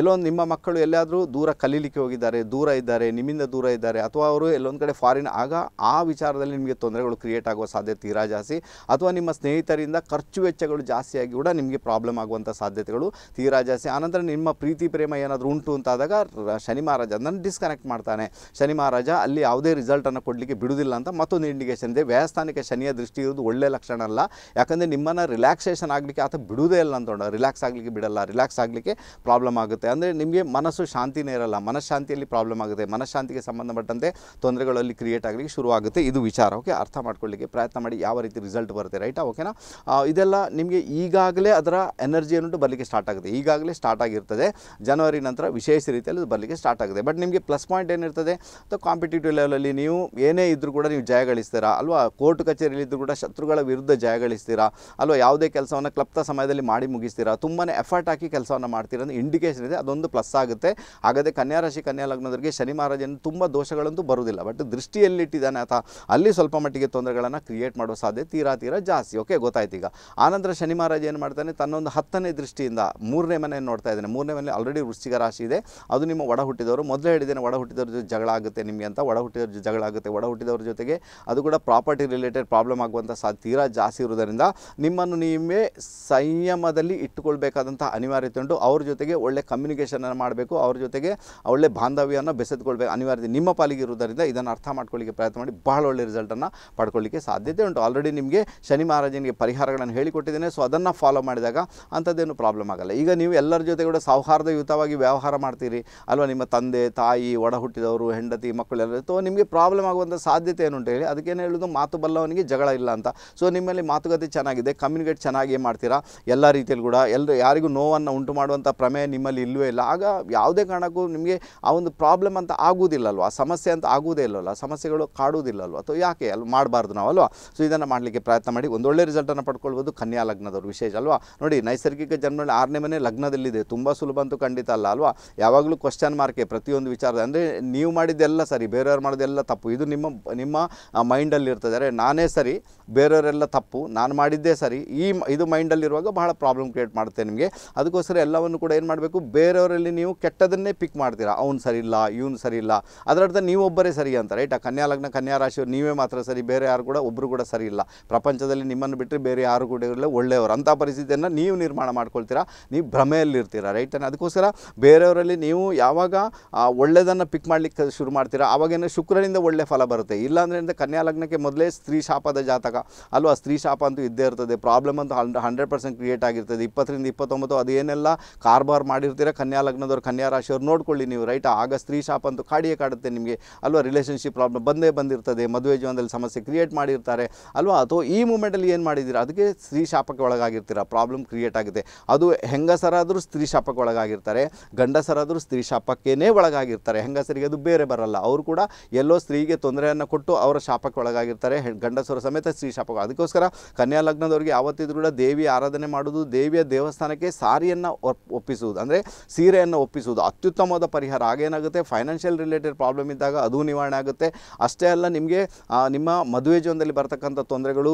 ಎಲ್ಲೊಂದು ನಿಮ್ಮ ಮಕ್ಕಳು ಎಲ್ಲಾದರೂ ದೂರ ಕಲೀಲಿಕ್ಕೆ ಹೋಗಿದ್ದಾರೆ ದೂರ ಇದ್ದಾರೆ ನಿಮ್ಮಿಂದ ದೂರ ಇದ್ದಾರೆ ಅಥವಾ ಅವರು ಎಲ್ಲೊಂದು ಕಡೆ ಫಾರಿನ್ ಆಗ ಆ ವಿಚಾರದಲ್ಲಿ ನಿಮಗೆ ತೊಂದರೆಗಳು ಕ್ರಿಯೇಟ್ ಆಗುವ ಸಾಧ್ಯತೆ ತೀರಾ ಜಾಸ್ತಿ ಅಥವಾ ನಿಮ್ಮ ಸ್ನೇಹಿತರಿಂದ ಖರ್ಚು ವೆಚ್ಚಗಳು ಜಾಸ್ತಿಯಾಗಿ ಕೂಡ ನಿಮಗೆ ಪ್ರಾಬ್ಲಮ್ ಆಗುವಂಥ ಸಾಧ್ಯತೆಗಳು ತೀರಾ ಜಾಸ್ತಿ ಆನಂತರ ನಿಮ್ಮ ಪ್ರೀತಿ ಪ್ರೇಮ ಏನಾದರೂ ಉಂಟು ಅಂತಾದಾಗ ಶನಿ ಮಹಾರಾಜ ಅದನ್ನು ಡಿಸ್ಕನೆಕ್ಟ್ ಮಾಡ್ತಾನೆ ಶನಿ ಮಹಾರಾಜ ಅಲ್ಲಿ ಯಾವುದೇ ರಿಸಲ್ಟನ್ನು ಕೊಡಲಿಕ್ಕೆ ಬಿಡುವುದಿಲ್ಲ ಅಂತ ಮತ್ತೊಂದು ಇಂಡಿಕೇಶನ್ ಇದೆ ವ್ಯಾಯಸ್ಥಾನಿಕ ಶನಿಯ ದೃಷ್ಟಿ ಇರುವುದು ಒಳ್ಳೆಯ ಲಕ್ಷಣ ಅಲ್ಲ ಯಾಕಂದರೆ ನಿಮ್ಮನ್ನು ರಿಲ್ಯಾಕ್ಸೇಷನ್ ಆಗಲಿಕ್ಕೆ ಆತ ಬಿಡುವುದೇ ಇಲ್ಲ ಅಂತೊಂಡ ರಿಲ್ಯಾಕ್ಸ್ ಆಗಲಿಕ್ಕೆ ಬಿಡಲ್ಲ ರಿಲ್ಯಾಕ್ಸ್ ಆಗಲಿಕ್ಕೆ ಪ್ರಾಬ್ಲಮ್ ಆಗುತ್ತೆ ಅಂದರೆ ನಿಮಗೆ ಮನಸ್ಸು ಶಾಂತಿನೇ ಇರಲ್ಲ ಮನಃಶಾಂತಿಯಲ್ಲಿ ಪ್ರಾಬ್ಲಮ್ ಆಗುತ್ತೆ ಮನಃಶಾಂತಿಗೆ ಸಂಬಂಧಪಟ್ಟಂತೆ ತೊಂದರೆಗಳಲ್ಲಿ ಕ್ರಿಯೇಟ್ ಆಗಲಿಕ್ಕೆ ಶುರುವಾಗುತ್ತೆ ಇದು ವಿಚಾರ ಓಕೆ ಅರ್ಥ ಮಾಡ್ಕೊಳ್ಳಿಕ್ಕೆ ಪ್ರಯತ್ನ ಮಾಡಿ ಯಾವ ರೀತಿ ರಿಸಲ್ಟ್ ಬರುತ್ತೆ ರೈಟಾ ಓಕೆನಾ ಇದೆಲ್ಲ ನಿಮಗೆ ಈಗಾಗಲೇ ಅದರ ಎನರ್ಜಿ ಅನ್ನೋದು ಬರಲಿಕ್ಕೆ ಸ್ಟಾರ್ಟ್ ಆಗುತ್ತೆ ಈಗಾಗಲೇ ಸ್ಟಾರ್ಟ್ ಆಗಿರ್ತದೆ ಜನವರಿ ನಂತರ ವಿಶೇಷ ರೀತಿಯಲ್ಲಿ ಬರಲಿಕ್ಕೆ ಸ್ಟಾರ್ಟ್ ಆಗುತ್ತೆ ಬಟ್ ನಿಮಗೆ ಪ್ಲಸ್ ಪಾಯಿಂಟ್ ಏನಿರ್ತದೆ ಅಥವಾ ಕಾಂಪಿಟೇಟಿವ್ ಲೆವೆಲಲ್ಲಿ ನೀವು ಏನೇ ಇದ್ದರೂ ಕೂಡ ನೀವು ಜಯ ಗಳಿಸ್ತೀರಾ ಅಲ್ವಾ ಕೋರ್ಟ್ ಕಚೇರಿಯಲ್ಲಿ ಇದ್ದರೂ ಕೂಡ ಶತ್ರುಗಳ ವಿರುದ್ಧ ಜಯ ಮುಗಿಸ್ತೀರಾ ಅಲ್ವಾ ಯಾವುದೇ ಕೆಲಸವನ್ನು ಕ್ಲಪ್ತ ಸಮಯದಲ್ಲಿ ಮಾಡಿ ಮುಗಿಸ್ತೀರಾ ತುಂಬಾ ಎಫರ್ಟ್ ಹಾಕಿ ಕೆಲಸವನ್ನು ಮಾಡ್ತೀರ ಅಂದರೆ ಇಂಡಿಕೇಶನ್ ಇದೆ ಅದೊಂದು ಪ್ಲಸ್ ಆಗುತ್ತೆ ಹಾಗಾದರೆ ಕನ್ಯಾ ರಾಶಿ ಕನ್ಯಾ ಲಗ್ನದವರಿಗೆ ಶನಿ ಮಹಾರಾಜನ ತುಂಬ ದೋಷಗಳಂತೂ ಬರುವುದಿಲ್ಲ ಬಟ್ ದೃಷ್ಟಿಯಲ್ಲಿಟ್ಟಿದ್ದಾನೆ ಆತ ಅಲ್ಲಿ ಸ್ವಲ್ಪ ಮಟ್ಟಿಗೆ ತೊಂದರೆಗಳನ್ನು ಕ್ರಿಯೇಟ್ ಮಾಡೋ ಸಾಧ್ಯತೆ ತೀರಾ ತೀರಾ ಜಾಸ್ತಿ ಓಕೆ ಗೊತ್ತಾಯ್ತು ಈಗ ಆನಂತರ ಶನಿ ಮಹಾರಾಜ ಏನು ಮಾಡ್ತಾನೆ ತನ್ನೊಂದು ಹತ್ತನೇ ದೃಷ್ಟಿಯಿಂದ ಮೂರನೇ ಮನೆಯನ್ನು ನೋಡ್ತಾ ಇದ್ದಾನೆ ಮೂರನೇ ಮನೆ ಆಲ್ರೆಡಿ ವೃಷ್ಟಿಕ ರಾಶಿ ಇದೆ ಅದು ನಿಮ್ಮ ಒಡ ಹುಟ್ಟಿದವರು ಮೊದಲೇ ಹೇಳಿದ್ದೇನೆ ಒಡ ಹುಟ್ಟಿದವ್ರ ಜೊತೆ ಜಗಳ ಆಗುತ್ತೆ ನಿಮಗೆ ಅಂತ ಒಡ ಹುಟ್ಟಿದವ್ರ ಜೊತೆ ಜಗಳ ಆಗುತ್ತೆ ಒಡ ಹುಟ್ಟಿದವ್ರ ಜೊತೆಗೆ ಅದು ಕೂಡ ಪ್ರಾಪರ್ಟಿ ರಿಲೇಟೆಡ್ ಪ್ರಾಬ್ಲಮ್ ಆಗುವಂಥ ಸಾಧ್ಯ ತೀರಾ ಜಾಸ್ತಿ ಇರುವುದರಿಂದ ಇರೋದ್ರಿಂದ ನಿಮ್ಮನ್ನು ನೀವೇ ಸಂಯಮದಲ್ಲಿ ಇಟ್ಟುಕೊಳ್ಬೇಕಾದಂಥ ಅನಿವಾರ್ಯತೆ ಉಂಟು ಅವ್ರ ಜೊತೆಗೆ ಒಳ್ಳೆ ಕಮ್ಯುನಿಕೇಷನನ್ನು ಮಾಡಬೇಕು ಅವ್ರ ಜೊತೆಗೆ ಒಳ್ಳೆ ಬಾಂಧವ್ಯವನ್ನು ಬೆಸೆದುಕೊಳ್ಬೇಕು ಅನಿವಾರ್ಯತೆ ನಿಮ್ಮ ಪಾಲಿಗೆ ಇರುವುದರಿಂದ ಇದನ್ನು ಅರ್ಥ ಮಾಡ್ಕೊಳ್ಳಿಕ್ಕೆ ಪ್ರಯತ್ನ ಮಾಡಿ ಬಹಳ ಒಳ್ಳೆ ರಿಸಲ್ಟನ್ನು ಪಡ್ಕೊಳ್ಳಿಕ್ಕೆ ಸಾಧ್ಯತೆ ಉಂಟು ಆಲ್ರೆಡಿ ನಿಮಗೆ ಶನಿ ಮಹಾರಾಜನಿಗೆ ಪರಿಹಾರಗಳನ್ನು ಹೇಳಿಕೊಟ್ಟಿದ್ದೇನೆ ಸೊ ಅದನ್ನು ಫಾಲೋ ಮಾಡಿದಾಗ ಅಂಥದ್ದೇನು ಪ್ರಾಬ್ಲಮ್ ಆಗಲ್ಲ ಈಗ ನೀವು ಎಲ್ಲರ ಜೊತೆ ಕೂಡ ಸೌಹಾರ್ದಯುತವಾಗಿ ವ್ಯವಹಾರ ಮಾಡ್ತೀರಿ ಅಲ್ವಾ ನಿಮ್ಮ ತಂದೆ ತಾಯಿ ಒಡ ಹುಟ್ಟಿದವರು ಹೆಂಡತಿ ಮಕ್ಕಳೆಲ್ಲ ಅಥವಾ ನಿಮಗೆ ಪ್ರಾಬ್ಲಮ್ ಆಗುವಂಥ ಸಾಧ್ಯತೆ ಏನು ಏನುಂಟು ಹೇಳಿ ಅದಕ್ಕೇನು ಹೇಳೋದು ಮಾತು ಬಲ್ಲವನಿಗೆ ಜಗಳ ಇಲ್ಲ ಅಂತ ಸೊ ನಿಮ್ಮಲ್ಲಿ ಮಾತುಕತೆ ಸಂಗತಿ ಚೆನ್ನಾಗಿದೆ ಕಮ್ಯುನಿಕೇಟ್ ಚೆನ್ನಾಗಿ ಮಾಡ್ತೀರಾ ಎಲ್ಲ ರೀತಿಯಲ್ಲಿ ಕೂಡ ಎಲ್ಲರೂ ಯಾರಿಗೂ ನೋವನ್ನು ಉಂಟು ಮಾಡುವಂಥ ಪ್ರಮೇಯ ನಿಮ್ಮಲ್ಲಿ ಇಲ್ಲವೇ ಇಲ್ಲ ಆಗ ಯಾವುದೇ ಕಾರಣಕ್ಕೂ ನಿಮಗೆ ಆ ಒಂದು ಪ್ರಾಬ್ಲಮ್ ಅಂತ ಆಗುವುದಿಲ್ಲಲ್ವ ಸಮಸ್ಯೆ ಅಂತ ಆಗುವುದೇ ಇಲ್ಲವಲ್ಲ ಸಮಸ್ಯೆಗಳು ಕಾಡುವುದಿಲ್ಲಲ್ವ ಅಥವಾ ಯಾಕೆ ಅಲ್ಲಿ ಮಾಡಬಾರ್ದು ನಾವಲ್ವಾ ಸೊ ಇದನ್ನು ಮಾಡಲಿಕ್ಕೆ ಪ್ರಯತ್ನ ಮಾಡಿ ಒಂದೊಳ್ಳೆ ರಿಸಲ್ಟನ್ನು ಪಡ್ಕೊಳ್ಬೋದು ಕನ್ಯಾ ಲಗ್ನದವರು ವಿಶೇಷ ಅಲ್ವಾ ನೋಡಿ ನೈಸರ್ಗಿಕ ಜನ್ಮದಲ್ಲಿ ಆರನೇ ಮನೆ ಲಗ್ನದಲ್ಲಿದೆ ತುಂಬ ಸುಲಭ ಅಂತೂ ಖಂಡಿತ ಅಲ್ಲ ಅಲ್ವಾ ಯಾವಾಗಲೂ ಕ್ವಶನ್ ಮಾರ್ಕೆ ಪ್ರತಿಯೊಂದು ವಿಚಾರದ ಅಂದರೆ ನೀವು ಮಾಡಿದ್ದೆಲ್ಲ ಸರಿ ಬೇರೆಯವ್ರು ಮಾಡಿದೆಲ್ಲ ತಪ್ಪು ಇದು ನಿಮ್ಮ ನಿಮ್ಮ ಮೈಂಡಲ್ಲಿ ಇರ್ತದೆ ನಾನೇ ಸರಿ ಬೇರೆಯವರೆಲ್ಲ ತಪ್ಪು ನಾನು ನಾನು ಮಾಡಿದ್ದೇ ಸರಿ ಈ ಇದು ಮೈಂಡಲ್ಲಿರುವಾಗ ಬಹಳ ಪ್ರಾಬ್ಲಮ್ ಕ್ರಿಯೇಟ್ ಮಾಡುತ್ತೆ ನಿಮಗೆ ಅದಕ್ಕೋಸ್ಕರ ಎಲ್ಲವನ್ನು ಕೂಡ ಏನು ಮಾಡಬೇಕು ಬೇರೆಯವರಲ್ಲಿ ನೀವು ಕೆಟ್ಟದನ್ನೇ ಪಿಕ್ ಮಾಡ್ತೀರಾ ಅವ್ನು ಸರಿ ಇಲ್ಲ ಇವನು ಸರಿ ಇಲ್ಲ ಅದರರ್ಥ ನೀವೊಬ್ಬರೇ ಸರಿ ಅಂತ ರೈಟ್ ಆ ಕನ್ಯಾ ಲಗ್ನ ಕನ್ಯಾ ನೀವೇ ಮಾತ್ರ ಸರಿ ಬೇರೆ ಯಾರು ಕೂಡ ಒಬ್ಬರು ಕೂಡ ಸರಿ ಇಲ್ಲ ಪ್ರಪಂಚದಲ್ಲಿ ನಿಮ್ಮನ್ನು ಬಿಟ್ಟರೆ ಬೇರೆ ಯಾರು ಕೂಡ ಇರಲಿಲ್ಲ ಒಳ್ಳೆಯವರು ಅಂಥ ಪರಿಸ್ಥಿತಿಯನ್ನು ನೀವು ನಿರ್ಮಾಣ ಮಾಡ್ಕೊಳ್ತೀರಾ ನೀವು ಭ್ರಮೆಯಲ್ಲಿರ್ತೀರ ರೈಟ್ ಅದಕ್ಕೋಸ್ಕರ ಬೇರೆಯವರಲ್ಲಿ ನೀವು ಯಾವಾಗ ಒಳ್ಳೆಯದನ್ನು ಪಿಕ್ ಮಾಡಲಿಕ್ಕೆ ಶುರು ಮಾಡ್ತೀರಾ ಅವಾಗೇನು ಶುಕ್ರನಿಂದ ಒಳ್ಳೆ ಫಲ ಬರುತ್ತೆ ಇಲ್ಲ ಅಂದರೆ ಕನ್ಯಾ ಲಗ್ನಕ್ಕೆ ಮೊದಲೇ ಸ್ತ್ರೀ ಶಾಪದ ಜಾತಕ ಅಲ್ವಾ ಸ್ತ್ರೀ ಶಾಪ ಅಂತ ಅಂತೂ ಇದ್ದೇ ಇರ್ತದೆ ಪ್ರಾಬ್ಲಮ್ ಅಂತೂ ಹಂಡ್ರೆಡ್ ಪರ್ಸೆಂಟ್ ಕ್ರಿಯೇಟ್ ಆಗಿರ್ತದೆ ಇಪ್ಪತ್ತರಿಂದ ಇಪ್ಪತ್ತೊಂಬತ್ತು ಅದು ಏನೆಲ್ಲ ಕಾರ್ಬಾರ್ ಮಾಡಿರ್ತೀರ ಕನ್ಯಾ ಲಗ್ನದವ್ರು ಕನ್ಯಾ ರಾಶಿಯವ್ರು ನೋಡ್ಕೊಳ್ಳಿ ನೀವು ರೈಟ್ ಆಗ ಸ್ತ್ರೀ ಶಾಪ ಅಂತೂ ಕಾಡಿಯೇ ಕಾಡುತ್ತೆ ನಿಮಗೆ ಅಲ್ವಾ ರಿಲೇಷನ್ಶಿಪ್ ಪ್ರಾಬ್ಲಮ್ ಬಂದೇ ಬಂದಿರ್ತದೆ ಮದುವೆ ಜೀವನದಲ್ಲಿ ಸಮಸ್ಯೆ ಕ್ರಿಯೇಟ್ ಮಾಡಿರ್ತಾರೆ ಅಲ್ವಾ ಅಥವಾ ಈ ಮೂಮೆಂಟಲ್ಲಿ ಏನು ಮಾಡಿದ್ದೀರ ಅದಕ್ಕೆ ಸ್ತ್ರೀ ಶಾಪಕ್ಕೆ ಒಳಗಾಗಿರ್ತೀರ ಪ್ರಾಬ್ಲಮ್ ಕ್ರಿಯೇಟ್ ಆಗುತ್ತೆ ಅದು ಹೆಂಗಸರಾದರೂ ಸ್ತ್ರೀ ಶಾಪಕ್ಕೆ ಒಳಗಾಗಿರ್ತಾರೆ ಗಂಡಸರಾದರೂ ಸ್ತ್ರೀ ಶಾಪಕ್ಕೇನೆ ಒಳಗಾಗಿರ್ತಾರೆ ಹೆಂಗಸರಿಗೆ ಅದು ಬೇರೆ ಬರಲ್ಲ ಅವರು ಕೂಡ ಎಲ್ಲೋ ಸ್ತ್ರೀಗೆ ತೊಂದರೆಯನ್ನು ಕೊಟ್ಟು ಅವರ ಶಾಪಕ್ಕೆ ಒಳಗಾಗಿರ್ತಾರೆ ಗಂಡಸರ ಸಮೇತ ಸ್ತ್ರೀ ಶಾಪಕ್ಕೆ ಅದಕ್ಕೋಸ್ಕರ ಕನ್ಯಾ ಲಗ್ನದವ್ರಿಗೆ ಯಾವತ್ತಿದ್ರು ಕೂಡ ದೇವಿ ಆರಾಧನೆ ಮಾಡೋದು ದೇವಿಯ ದೇವಸ್ಥಾನಕ್ಕೆ ಸಾರಿಯನ್ನು ಒಪ್ಪಿಸುವುದು ಅಂದರೆ ಸೀರೆಯನ್ನು ಒಪ್ಪಿಸುವುದು ಅತ್ಯುತ್ತಮವಾದ ಪರಿಹಾರ ಹಾಗೇನಾಗುತ್ತೆ ಫೈನಾನ್ಷಿಯಲ್ ರಿಲೇಟೆಡ್ ಪ್ರಾಬ್ಲಮ್ ಇದ್ದಾಗ ಅದು ನಿವಾರಣೆ ಆಗುತ್ತೆ ಅಷ್ಟೇ ಅಲ್ಲ ನಿಮಗೆ ನಿಮ್ಮ ಮದುವೆ ಜೀವನದಲ್ಲಿ ಬರ್ತಕ್ಕಂಥ ತೊಂದರೆಗಳು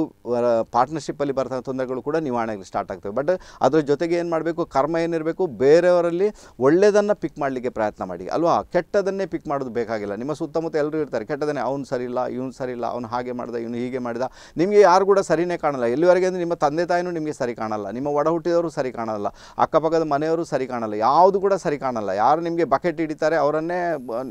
ಪಾರ್ಟ್ನರ್ಶಿಪ್ಪಲ್ಲಿ ಬರ್ತಕ್ಕಂಥ ತೊಂದರೆಗಳು ಕೂಡ ನಿವಾರಣೆ ಸ್ಟಾರ್ಟ್ ಆಗ್ತವೆ ಬಟ್ ಅದರ ಜೊತೆಗೆ ಏನು ಮಾಡಬೇಕು ಕರ್ಮ ಏನಿರಬೇಕು ಬೇರೆಯವರಲ್ಲಿ ಒಳ್ಳೆಯದನ್ನು ಪಿಕ್ ಮಾಡಲಿಕ್ಕೆ ಪ್ರಯತ್ನ ಮಾಡಿ ಅಲ್ವಾ ಕೆಟ್ಟದನ್ನೇ ಪಿಕ್ ಮಾಡೋದು ಬೇಕಾಗಿಲ್ಲ ನಿಮ್ಮ ಸುತ್ತಮುತ್ತ ಎಲ್ಲರೂ ಇರ್ತಾರೆ ಕೆಟ್ಟದನ್ನೇ ಅವ್ನು ಸರಿಯಿಲ್ಲ ಇವ್ನು ಇಲ್ಲ ಅವ್ನು ಹಾಗೆ ಮಾಡಿದ ಇವನು ಹೀಗೆ ಮಾಡಿದ ನಿಮಗೆ ಯಾರು ಕೂಡ ಸರಿನೇ ಕಾಣ ಕಾಣಲ್ಲ ಎಲ್ಲಿವರೆಗೆ ಅಂದರೆ ನಿಮ್ಮ ತಂದೆ ತಾಯಿನೂ ನಿಮಗೆ ಸರಿ ಕಾಣಲ್ಲ ನಿಮ್ಮ ಒಡ ಹುಟ್ಟಿದವರು ಸರಿ ಕಾಣಲ್ಲ ಅಕ್ಕಪಕ್ಕದ ಮನೆಯವರು ಸರಿ ಕಾಣಲ್ಲ ಯಾವುದು ಕೂಡ ಸರಿ ಕಾಣಲ್ಲ ಯಾರು ನಿಮಗೆ ಬಕೆಟ್ ಹಿಡಿತಾರೆ ಅವರನ್ನೇ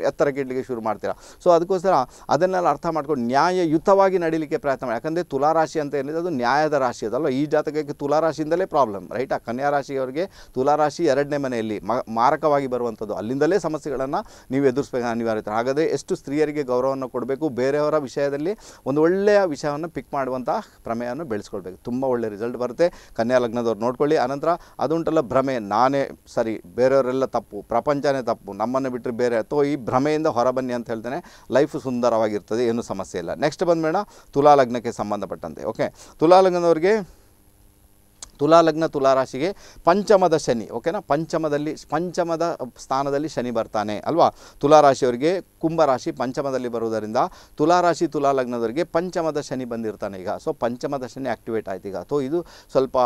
ಎತ್ತರಕ್ಕೆ ಇಡಲಿಕ್ಕೆ ಶುರು ಮಾಡ್ತೀರಾ ಸೊ ಅದಕ್ಕೋಸ್ಕರ ಅದನ್ನೆಲ್ಲ ಅರ್ಥ ಮಾಡ್ಕೊಂಡು ನ್ಯಾಯಯುತವಾಗಿ ನಡೀಲಿಕ್ಕೆ ಪ್ರಯತ್ನ ಮಾಡಿ ಯಾಕಂದರೆ ತುಲಾರಾಶಿ ಅಂತ ಏನಿದೆ ಅದು ನ್ಯಾಯದ ರಾಶಿ ಅದಲ್ಲ ಈ ಜಾತಕಕ್ಕೆ ತುಲಾರಾಶಿಯಿಂದಲೇ ಪ್ರಾಬ್ಲಮ್ ರೈಟ್ ಆ ಕನ್ಯಾ ರಾಶಿಯವರಿಗೆ ತುಲಾರಾಶಿ ಎರಡನೇ ಮನೆಯಲ್ಲಿ ಮಾರಕವಾಗಿ ಬರುವಂಥದ್ದು ಅಲ್ಲಿಂದಲೇ ಸಮಸ್ಯೆಗಳನ್ನು ನೀವು ಎದುರಿಸಬೇಕು ಅನಿವಾರ್ಯತೆ ಹಾಗಾದರೆ ಎಷ್ಟು ಸ್ತ್ರೀಯರಿಗೆ ಗೌರವವನ್ನು ಕೊಡಬೇಕು ಬೇರೆಯವರ ವಿಷಯದಲ್ಲಿ ಒಂದು ಒಳ್ಳೆಯ ವಿಷಯವನ್ನು ಪಿಕ್ ಮಾಡುವಂಥ ಪ್ರಮೇಯವನ್ನು ಬೆಳೆಸ್ಕೊಳ್ಬೇಕು ತುಂಬ ಒಳ್ಳೆ ರಿಸಲ್ಟ್ ಬರುತ್ತೆ ಕನ್ಯಾ ಲಗ್ನದವ್ರು ನೋಡ್ಕೊಳ್ಳಿ ಆನಂತರ ಅದುಂಟಲ್ಲ ಭ್ರಮೆ ನಾನೇ ಸರಿ ಬೇರೆಯವರೆಲ್ಲ ತಪ್ಪು ಪ್ರಪಂಚನೇ ತಪ್ಪು ನಮ್ಮನ್ನು ಬಿಟ್ಟರೆ ಬೇರೆ ಅಥವಾ ಈ ಭ್ರಮೆಯಿಂದ ಹೊರಬನ್ನಿ ಅಂತ ಹೇಳ್ತೇನೆ ಲೈಫ್ ಸುಂದರವಾಗಿರ್ತದೆ ಏನೂ ಸಮಸ್ಯೆ ಇಲ್ಲ ನೆಕ್ಸ್ಟ್ ಬಂದ್ಬೇಡ ತುಲಾ ಲಗ್ನಕ್ಕೆ ಸಂಬಂಧಪಟ್ಟಂತೆ ಓಕೆ ತುಲಾ ಲಗ್ನದವ್ರಿಗೆ ತುಲಾ ಲಗ್ನ ತುಲಾ ರಾಶಿಗೆ ಪಂಚಮದ ಶನಿ ಓಕೆನಾ ಪಂಚಮದಲ್ಲಿ ಪಂಚಮದ ಸ್ಥಾನದಲ್ಲಿ ಶನಿ ಬರ್ತಾನೆ ಅಲ್ವಾ ತುಲಾರಾಶಿಯವರಿಗೆ ಕುಂಭರಾಶಿ ಪಂಚಮದಲ್ಲಿ ಬರುವುದರಿಂದ ತುಲಾರಾಶಿ ತುಲಾ ಲಗ್ನದವರಿಗೆ ಪಂಚಮದ ಶನಿ ಬಂದಿರ್ತಾನೆ ಈಗ ಸೊ ಪಂಚಮದ ಶನಿ ಆಕ್ಟಿವೇಟ್ ಆಯ್ತು ಈಗ ಸೊ ಇದು ಸ್ವಲ್ಪ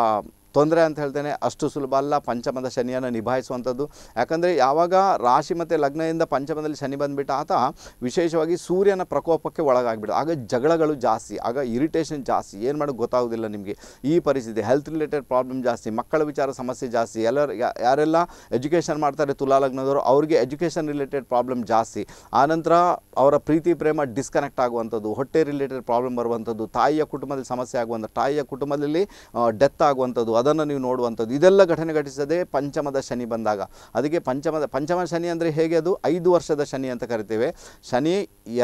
ತೊಂದರೆ ಅಂತ ಹೇಳ್ತೇನೆ ಅಷ್ಟು ಸುಲಭ ಅಲ್ಲ ಪಂಚಮದ ಶನಿಯನ್ನು ನಿಭಾಯಿಸುವಂಥದ್ದು ಯಾಕಂದರೆ ಯಾವಾಗ ರಾಶಿ ಮತ್ತು ಲಗ್ನದಿಂದ ಪಂಚಮದಲ್ಲಿ ಶನಿ ಬಂದುಬಿಟ್ಟು ಆತ ವಿಶೇಷವಾಗಿ ಸೂರ್ಯನ ಪ್ರಕೋಪಕ್ಕೆ ಒಳಗಾಗ್ಬಿಡ್ತು ಆಗ ಜಗಳಗಳು ಜಾಸ್ತಿ ಆಗ ಇರಿಟೇಷನ್ ಜಾಸ್ತಿ ಏನು ಮಾಡೋಕ್ಕೆ ಗೊತ್ತಾಗೋದಿಲ್ಲ ನಿಮಗೆ ಈ ಪರಿಸ್ಥಿತಿ ಹೆಲ್ತ್ ರಿಲೇಟೆಡ್ ಪ್ರಾಬ್ಲಮ್ ಜಾಸ್ತಿ ಮಕ್ಕಳ ವಿಚಾರ ಸಮಸ್ಯೆ ಜಾಸ್ತಿ ಎಲ್ಲರು ಯಾರೆಲ್ಲ ಎಜುಕೇಷನ್ ಮಾಡ್ತಾರೆ ತುಲಾ ಲಗ್ನದವರು ಅವ್ರಿಗೆ ಎಜುಕೇಷನ್ ರಿಲೇಟೆಡ್ ಪ್ರಾಬ್ಲಮ್ ಜಾಸ್ತಿ ಆನಂತರ ಅವರ ಪ್ರೀತಿ ಪ್ರೇಮ ಡಿಸ್ಕನೆಕ್ಟ್ ಆಗುವಂಥದ್ದು ಹೊಟ್ಟೆ ರಿಲೇಟೆಡ್ ಪ್ರಾಬ್ಲಮ್ ಬರುವಂಥದ್ದು ತಾಯಿಯ ಕುಟುಂಬದಲ್ಲಿ ಸಮಸ್ಯೆ ಆಗುವಂಥ ತಾಯಿಯ ಕುಟುಂಬದಲ್ಲಿ ಡೆತ್ ಆಗುವಂಥದ್ದು ಅದನ್ನು ನೀವು ನೋಡುವಂಥದ್ದು ಇದೆಲ್ಲ ಘಟನೆ ಘಟಿಸದೆ ಪಂಚಮದ ಶನಿ ಬಂದಾಗ ಅದಕ್ಕೆ ಪಂಚಮದ ಪಂಚಮ ಶನಿ ಅಂದರೆ ಹೇಗೆ ಅದು ಐದು ವರ್ಷದ ಶನಿ ಅಂತ ಕರಿತೇವೆ ಶನಿ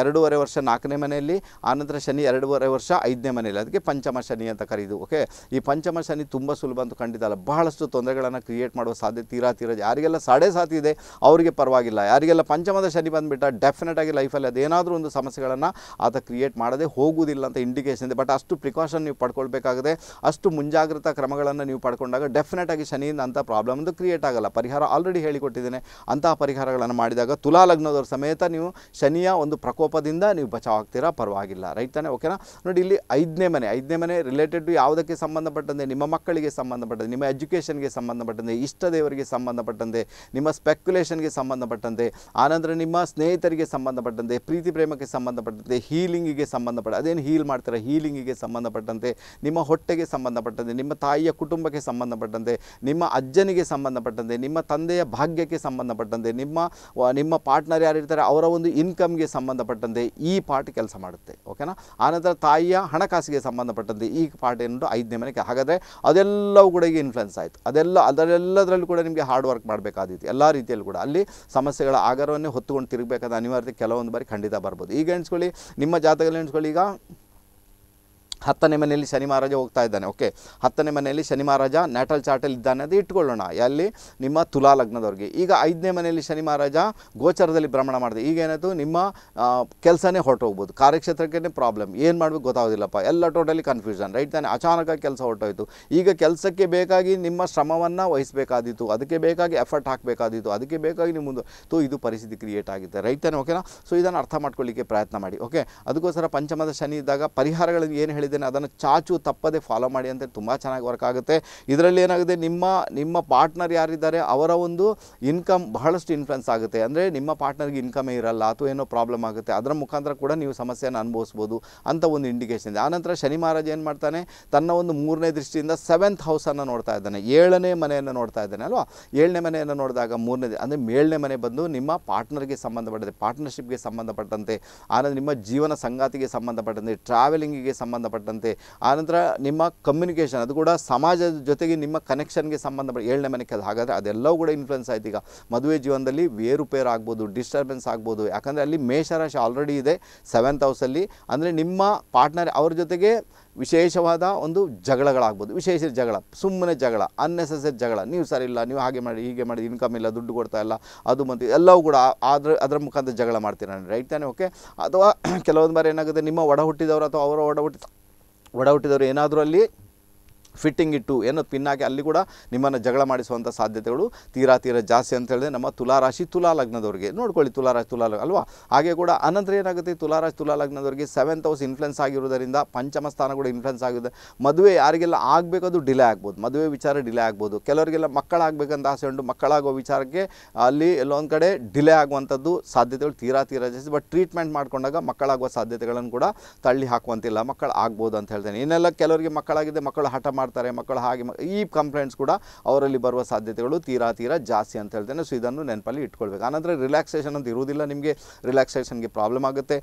ಎರಡೂವರೆ ವರ್ಷ ನಾಲ್ಕನೇ ಮನೆಯಲ್ಲಿ ಆನಂತರ ಶನಿ ಎರಡೂವರೆ ವರ್ಷ ಐದನೇ ಮನೆಯಲ್ಲಿ ಅದಕ್ಕೆ ಪಂಚಮ ಶನಿ ಅಂತ ಕರೀದು ಓಕೆ ಈ ಪಂಚಮ ಶನಿ ತುಂಬ ಸುಲಭ ಅಂತ ಖಂಡಿತ ಅಲ್ಲ ಬಹಳಷ್ಟು ತೊಂದರೆಗಳನ್ನು ಕ್ರಿಯೇಟ್ ಮಾಡುವ ಸಾಧ್ಯ ತೀರಾ ತೀರಾ ಯಾರಿಗೆಲ್ಲ ಸಾಡೆ ಸಾತಿ ಇದೆ ಅವರಿಗೆ ಪರವಾಗಿಲ್ಲ ಯಾರಿಗೆಲ್ಲ ಪಂಚಮದ ಶನಿ ಬಂದುಬಿಟ್ಟ ಡೆಫಿನೆಟ್ ಆಗಿ ಲೈಫಲ್ಲಿ ಅದೇನಾದರೂ ಒಂದು ಸಮಸ್ಯೆಗಳನ್ನು ಆತ ಕ್ರಿಯೇಟ್ ಮಾಡದೆ ಹೋಗುವುದಿಲ್ಲ ಅಂತ ಇಂಡಿಕೇಶನ್ ಇದೆ ಬಟ್ ಅಷ್ಟು ಪ್ರಿಕಾಷನ್ ನೀವು ಪಡ್ಕೊಳ್ಬೇಕಾಗದೆ ಅಷ್ಟು ಮುಂಜಾಗ್ರತಾ ಕ್ರಮಗಳನ್ನು ನೀವು ಪಡ್ಕೊಂಡಾಗ ಡೆಫಿನೆಟ್ ಆಗಿ ಶನಿಯಿಂದ ಅಂತ ಪ್ರಾಬ್ಲಮ್ ಒಂದು ಕ್ರಿಯೇಟ್ ಆಗಲ್ಲ ಪರಿಹಾರ ಆಲ್ರೆಡಿ ಹೇಳಿಕೊಟ್ಟಿದ್ದೇನೆ ಅಂತಹ ಪರಿಹಾರಗಳನ್ನು ಮಾಡಿದಾಗ ತುಲಾ ಲಗ್ನದವ್ರ ಸಮೇತ ನೀವು ಶನಿಯ ಒಂದು ಪ್ರಕೋಪದಿಂದ ನೀವು ಬಚಾವ್ ಆಗ್ತೀರಾ ಪರವಾಗಿಲ್ಲ ರೈಟ್ ತಾನೆ ಓಕೆನಾ ನೋಡಿ ಇಲ್ಲಿ ಐದನೇ ಮನೆ ಐದನೇ ಮನೆ ರಿಲೇಟೆಡ್ ಟು ಯಾವುದಕ್ಕೆ ಸಂಬಂಧಪಟ್ಟಂತೆ ನಿಮ್ಮ ಮಕ್ಕಳಿಗೆ ಸಂಬಂಧಪಟ್ಟಂತೆ ನಿಮ್ಮ ಎಜುಕೇಷನ್ಗೆ ಸಂಬಂಧಪಟ್ಟಂತೆ ಇಷ್ಟ ದೇವರಿಗೆ ಸಂಬಂಧಪಟ್ಟಂತೆ ನಿಮ್ಮ ಸ್ಪೆಕ್ಯುಲೇಷನ್ಗೆ ಸಂಬಂಧಪಟ್ಟಂತೆ ಆನಂತರ ನಿಮ್ಮ ಸ್ನೇಹಿತರಿಗೆ ಸಂಬಂಧಪಟ್ಟಂತೆ ಪ್ರೀತಿ ಪ್ರೇಮಕ್ಕೆ ಸಂಬಂಧಪಟ್ಟಂತೆ ಹೀಲಿಂಗಿಗೆ ಸಂಬಂಧಪಟ್ಟ ಅದೇನು ಹೀಲ್ ಮಾಡ್ತಾರೆ ಹೀಲಿಂಗಿಗೆ ಸಂಬಂಧಪಟ್ಟಂತೆ ನಿಮ್ಮ ಹೊಟ್ಟೆಗೆ ಸಂಬಂಧಪಟ್ಟಂತೆ ನಿಮ್ಮ ತಾಯಿಯ ಕುಟುಂಬ ಕುಟುಂಬಕ್ಕೆ ಸಂಬಂಧಪಟ್ಟಂತೆ ನಿಮ್ಮ ಅಜ್ಜನಿಗೆ ಸಂಬಂಧಪಟ್ಟಂತೆ ನಿಮ್ಮ ತಂದೆಯ ಭಾಗ್ಯಕ್ಕೆ ಸಂಬಂಧಪಟ್ಟಂತೆ ನಿಮ್ಮ ನಿಮ್ಮ ಪಾರ್ಟ್ನರ್ ಯಾರಿರ್ತಾರೆ ಅವರ ಒಂದು ಇನ್ಕಮ್ಗೆ ಸಂಬಂಧಪಟ್ಟಂತೆ ಈ ಪಾರ್ಟ್ ಕೆಲಸ ಮಾಡುತ್ತೆ ಓಕೆನಾ ಆನಂತರ ತಾಯಿಯ ಹಣಕಾಸಿಗೆ ಸಂಬಂಧಪಟ್ಟಂತೆ ಈ ಪಾರ್ಟ್ ಏನು ಐದನೇ ಮನೆಗೆ ಹಾಗಾದರೆ ಅದೆಲ್ಲವೂ ಕೂಡ ಈಗ ಇನ್ಫ್ಲುಯೆನ್ಸ್ ಆಯಿತು ಅದೆಲ್ಲ ಅದರೆಲ್ಲದರಲ್ಲೂ ಕೂಡ ನಿಮಗೆ ಹಾರ್ಡ್ ವರ್ಕ್ ಮಾಡಬೇಕಾದಿತ್ತು ಎಲ್ಲ ರೀತಿಯಲ್ಲೂ ಕೂಡ ಅಲ್ಲಿ ಸಮಸ್ಯೆಗಳ ಆಗರವನ್ನೇ ಹೊತ್ತುಕೊಂಡು ತಿರುಗಬೇಕಾದ ಅನಿವಾರ್ಯತೆ ಕೆಲವೊಂದು ಬಾರಿ ಖಂಡಿತ ಬರ್ಬೋದು ಈಗ ಎಣಿಸ್ಕೊಳ್ಳಿ ನಿಮ್ಮ ಜಾತಕದಲ್ಲಿ ಎಣಿಸ್ಕೊಳ್ಳಿ ಈಗ ಹತ್ತನೇ ಮನೆಯಲ್ಲಿ ಶನಿ ಮಹಾರಾಜ ಹೋಗ್ತಾ ಇದ್ದಾನೆ ಓಕೆ ಹತ್ತನೇ ಮನೆಯಲ್ಲಿ ಶನಿ ಮಹಾರಾಜ ನ್ಯಾಟಲ್ ಚಾರ್ಟಲ್ಲಿ ಇದ್ದಾನೆ ಅದು ಇಟ್ಕೊಳ್ಳೋಣ ಅಲ್ಲಿ ನಿಮ್ಮ ತುಲಾ ಲಗ್ನದವ್ರಿಗೆ ಈಗ ಐದನೇ ಮನೆಯಲ್ಲಿ ಶನಿ ಮಹಾರಾಜ ಗೋಚರದಲ್ಲಿ ಭ್ರಮಣ ಮಾಡಿದೆ ಈಗೇನಾಯಿತು ನಿಮ್ಮ ಕೆಲಸನೇ ಹೊರಟೋಗ್ಬೋದು ಕಾರ್ಯಕ್ಷೇತ್ರಕ್ಕೆ ಪ್ರಾಬ್ಲಮ್ ಏನು ಮಾಡಬೇಕು ಗೊತ್ತಾಗೋದಿಲ್ಲಪ್ಪ ಎಲ್ಲ ಟೋಟಲಿ ಕನ್ಫ್ಯೂಷನ್ ರೈಟ್ ತಾನೆ ಅಚಾನಕ ಕೆಲಸ ಹೊರಟೋಯ್ತು ಈಗ ಕೆಲಸಕ್ಕೆ ಬೇಕಾಗಿ ನಿಮ್ಮ ಶ್ರಮವನ್ನು ವಹಿಸಬೇಕಾದಿತ್ತು ಅದಕ್ಕೆ ಬೇಕಾಗಿ ಎಫರ್ಟ್ ಹಾಕಬೇಕಾದಿತ್ತು ಅದಕ್ಕೆ ಬೇಕಾಗಿ ನಿಮ್ಮ ಮುಂದೆ ತೋ ಇದು ಪರಿಸ್ಥಿತಿ ಕ್ರಿಯೇಟ್ ಆಗಿದೆ ರೈಟ್ ಓಕೆನಾ ಸೊ ಇದನ್ನು ಅರ್ಥ ಮಾಡ್ಕೊಳ್ಳಿಕ್ಕೆ ಪ್ರಯತ್ನ ಮಾಡಿ ಓಕೆ ಅದಕ್ಕೋಸ್ಕರ ಪಂಚಮದ ಶನಿ ಇದ್ದಾಗ ಪರಿಹಾರಗಳನ್ನು ಏನು ಹೇಳಿದೆ ಹೇಳಿದ್ದೇನೆ ಅದನ್ನು ಚಾಚು ತಪ್ಪದೆ ಫಾಲೋ ಮಾಡಿ ಅಂತ ತುಂಬ ಚೆನ್ನಾಗಿ ವರ್ಕ್ ಆಗುತ್ತೆ ಇದರಲ್ಲಿ ಏನಾಗುತ್ತೆ ನಿಮ್ಮ ನಿಮ್ಮ ಪಾರ್ಟ್ನರ್ ಯಾರಿದ್ದಾರೆ ಅವರ ಒಂದು ಇನ್ಕಮ್ ಬಹಳಷ್ಟು ಇನ್ಫ್ಲುಯೆನ್ಸ್ ಆಗುತ್ತೆ ಅಂದರೆ ನಿಮ್ಮ ಪಾರ್ಟ್ನರ್ಗೆ ಇನ್ಕಮೇ ಇರಲ್ಲ ಅಥವಾ ಏನೋ ಪ್ರಾಬ್ಲಮ್ ಆಗುತ್ತೆ ಅದರ ಮುಖಾಂತರ ಕೂಡ ನೀವು ಸಮಸ್ಯೆಯನ್ನು ಅನುಭವಿಸ್ಬೋದು ಅಂತ ಒಂದು ಇಂಡಿಕೇಶನ್ ಇದೆ ಆನಂತರ ಶನಿ ಮಹಾರಾಜ್ ಏನು ಮಾಡ್ತಾನೆ ತನ್ನ ಒಂದು ಮೂರನೇ ದೃಷ್ಟಿಯಿಂದ ಸೆವೆಂತ್ ಹೌಸನ್ನು ನೋಡ್ತಾ ಇದ್ದಾನೆ ಏಳನೇ ಮನೆಯನ್ನು ನೋಡ್ತಾ ಇದ್ದಾನೆ ಅಲ್ವಾ ಏಳನೇ ಮನೆಯನ್ನು ನೋಡಿದಾಗ ಮೂರನೇ ಅಂದರೆ ಮೇಳನೇ ಮನೆ ಬಂದು ನಿಮ್ಮ ಪಾರ್ಟ್ನರ್ಗೆ ಸಂಬಂಧಪಟ್ಟಂತೆ ಪಾರ್ಟ್ನರ್ಶಿಪ್ಗೆ ಸಂಬಂಧಪಟ್ಟಂತೆ ಆನಂತರ ನಿಮ್ಮ ಜೀವನ ಸಂಗಾತಿಗೆ ಸಂಬಂಧಪಟ್ಟಂತೆ ಟ್ರಾವೆಲಿಂಗಿಗೆ ಸಂಬಂಧಪಟ್ಟ ಸಂಬಂಧಪಟ್ಟಂತೆ ಆನಂತರ ನಿಮ್ಮ ಕಮ್ಯುನಿಕೇಷನ್ ಅದು ಕೂಡ ಸಮಾಜದ ಜೊತೆಗೆ ನಿಮ್ಮ ಕನೆಕ್ಷನ್ಗೆ ಸಂಬಂಧಪಟ್ಟ ಏಳನೇ ಮನೆ ಕೆಲಸ ಹಾಗಾದರೆ ಅದೆಲ್ಲವೂ ಕೂಡ ಇನ್ಫ್ಲುಯೆನ್ಸ್ ಆಯ್ತು ಈಗ ಮದುವೆ ಜೀವನದಲ್ಲಿ ವೇರುಪೇರು ಆಗ್ಬೋದು ಡಿಸ್ಟರ್ಬೆನ್ಸ್ ಆಗ್ಬೋದು ಯಾಕಂದರೆ ಅಲ್ಲಿ ಮೇಷರಾಶಿ ಆಲ್ರೆಡಿ ಇದೆ ಸೆವೆಂತ್ ಹೌಸಲ್ಲಿ ಅಂದರೆ ನಿಮ್ಮ ಪಾರ್ಟ್ನರ್ ಅವ್ರ ಜೊತೆಗೆ ವಿಶೇಷವಾದ ಒಂದು ಜಗಳಗಳಾಗ್ಬೋದು ವಿಶೇಷ ಜಗಳ ಸುಮ್ಮನೆ ಜಗಳ ಅನ್ನೆಸೆಸರಿ ಜಗಳ ನೀವು ಸರಿ ಇಲ್ಲ ನೀವು ಹಾಗೆ ಮಾಡಿ ಹೀಗೆ ಮಾಡಿ ಇನ್ಕಮ್ ಇಲ್ಲ ದುಡ್ಡು ಕೊಡ್ತಾ ಇಲ್ಲ ಅದು ಮತ್ತು ಎಲ್ಲವೂ ಕೂಡ ಅದರ ಅದರ ಮುಖಾಂತರ ಜಗಳ ಮಾಡ್ತೀರ ರೈಟ್ ತಾನೆ ಓಕೆ ಅಥವಾ ಕೆಲವೊಂದು ಬಾರಿ ಏನಾಗುತ್ತೆ ನಿಮ್ಮ ಒಡ ಹುಟ್ಟಿದವರು ಅಥವಾ ಅವರ ಒಡ ಹುಟ್ಟಿದ ಒಡ ಹುಟ್ಟಿದವರು ಏನಾದರೂ ಅಲ್ಲಿ ಫಿಟ್ಟಿಂಗ್ ಇಟ್ಟು ಏನು ಪಿನ್ ಹಾಕಿ ಅಲ್ಲಿ ಕೂಡ ನಿಮ್ಮನ್ನು ಜಗಳ ಮಾಡಿಸುವಂಥ ಸಾಧ್ಯತೆಗಳು ತೀರಾ ತೀರ ಜಾಸ್ತಿ ಅಂತ ಹೇಳಿದ್ರೆ ನಮ್ಮ ತುಲಾರಾಶಿ ತುಲಾ ಲಗ್ನದವ್ರಿಗೆ ನೋಡ್ಕೊಳ್ಳಿ ತುಲಾರಾಶಿ ತುಲಾ ಅಲ್ವಾ ಹಾಗೆ ಕೂಡ ಅನಂತರ ಏನಾಗುತ್ತೆ ತುಲಾರಾಶಿ ತುಲಾ ಲಗ್ನದವರಿಗೆ ಸೆವೆಂತ್ ಹೌಸ್ ಇನ್ಫ್ಲುಯೆನ್ಸ್ ಆಗಿರೋದರಿಂದ ಪಂಚಮ ಸ್ಥಾನ ಕೂಡ ಇನ್ಫ್ಲುಯೆನ್ಸ್ ಆಗಿದೆ ಮದುವೆ ಯಾರಿಗೆಲ್ಲ ಆಗಬೇಕು ಡಿಲೇ ಆಗ್ಬೋದು ಮದುವೆ ವಿಚಾರ ಡಿಲೇ ಆಗ್ಬೋದು ಕೆಲವರಿಗೆಲ್ಲ ಮಕ್ಕಳಾಗಬೇಕಂತ ಆಸೆ ಉಂಟು ಮಕ್ಕಳಾಗುವ ವಿಚಾರಕ್ಕೆ ಅಲ್ಲಿ ಎಲ್ಲೊಂದು ಕಡೆ ಡಿಲೇ ಆಗುವಂಥದ್ದು ಸಾಧ್ಯತೆಗಳು ತೀರಾ ತೀರಾ ಜಾಸ್ತಿ ಬಟ್ ಟ್ರೀಟ್ಮೆಂಟ್ ಮಾಡಿಕೊಂಡಾಗ ಮಕ್ಕಳಾಗುವ ಸಾಧ್ಯತೆಗಳನ್ನು ಕೂಡ ತಳ್ಳಿ ಹಾಕುವಂತಿಲ್ಲ ಮಕ್ಕಳಾಗ್ಬೋದು ಅಂತ ಹೇಳ್ತೇನೆ ಇನ್ನೆಲ್ಲ ಕೆಲವರಿಗೆ ಮಕ್ಕಳಾಗಿದೆ ಮಕ್ಕಳು ಹಠ ಮಾಡಿ ಮಾಡ್ತಾರೆ ಮಕ್ಕಳು ಹಾಗೆ ಈ ಕಂಪ್ಲೇಂಟ್ಸ್ ಕೂಡ ಅವರಲ್ಲಿ ಬರುವ ಸಾಧ್ಯತೆಗಳು ತೀರಾ ತೀರಾ ಜಾಸ್ತಿ ಅಂತ ಹೇಳ್ತೇನೆ ಸೊ ಇದನ್ನು ನೆನಪಲ್ಲಿ ಇಟ್ಕೊಳ್ಬೇಕು ಆನಂತರ ರಿಲ್ಯಾಕ್ಸೇಷನ್ ಅಂತ ಇರುವುದಿಲ್ಲ ನಿಮಗೆ ರಿಲ್ಯಾಕ್ಸೇಷನ್ಗೆ ಪ್ರಾಬ್ಲಮ್ ಆಗುತ್ತೆ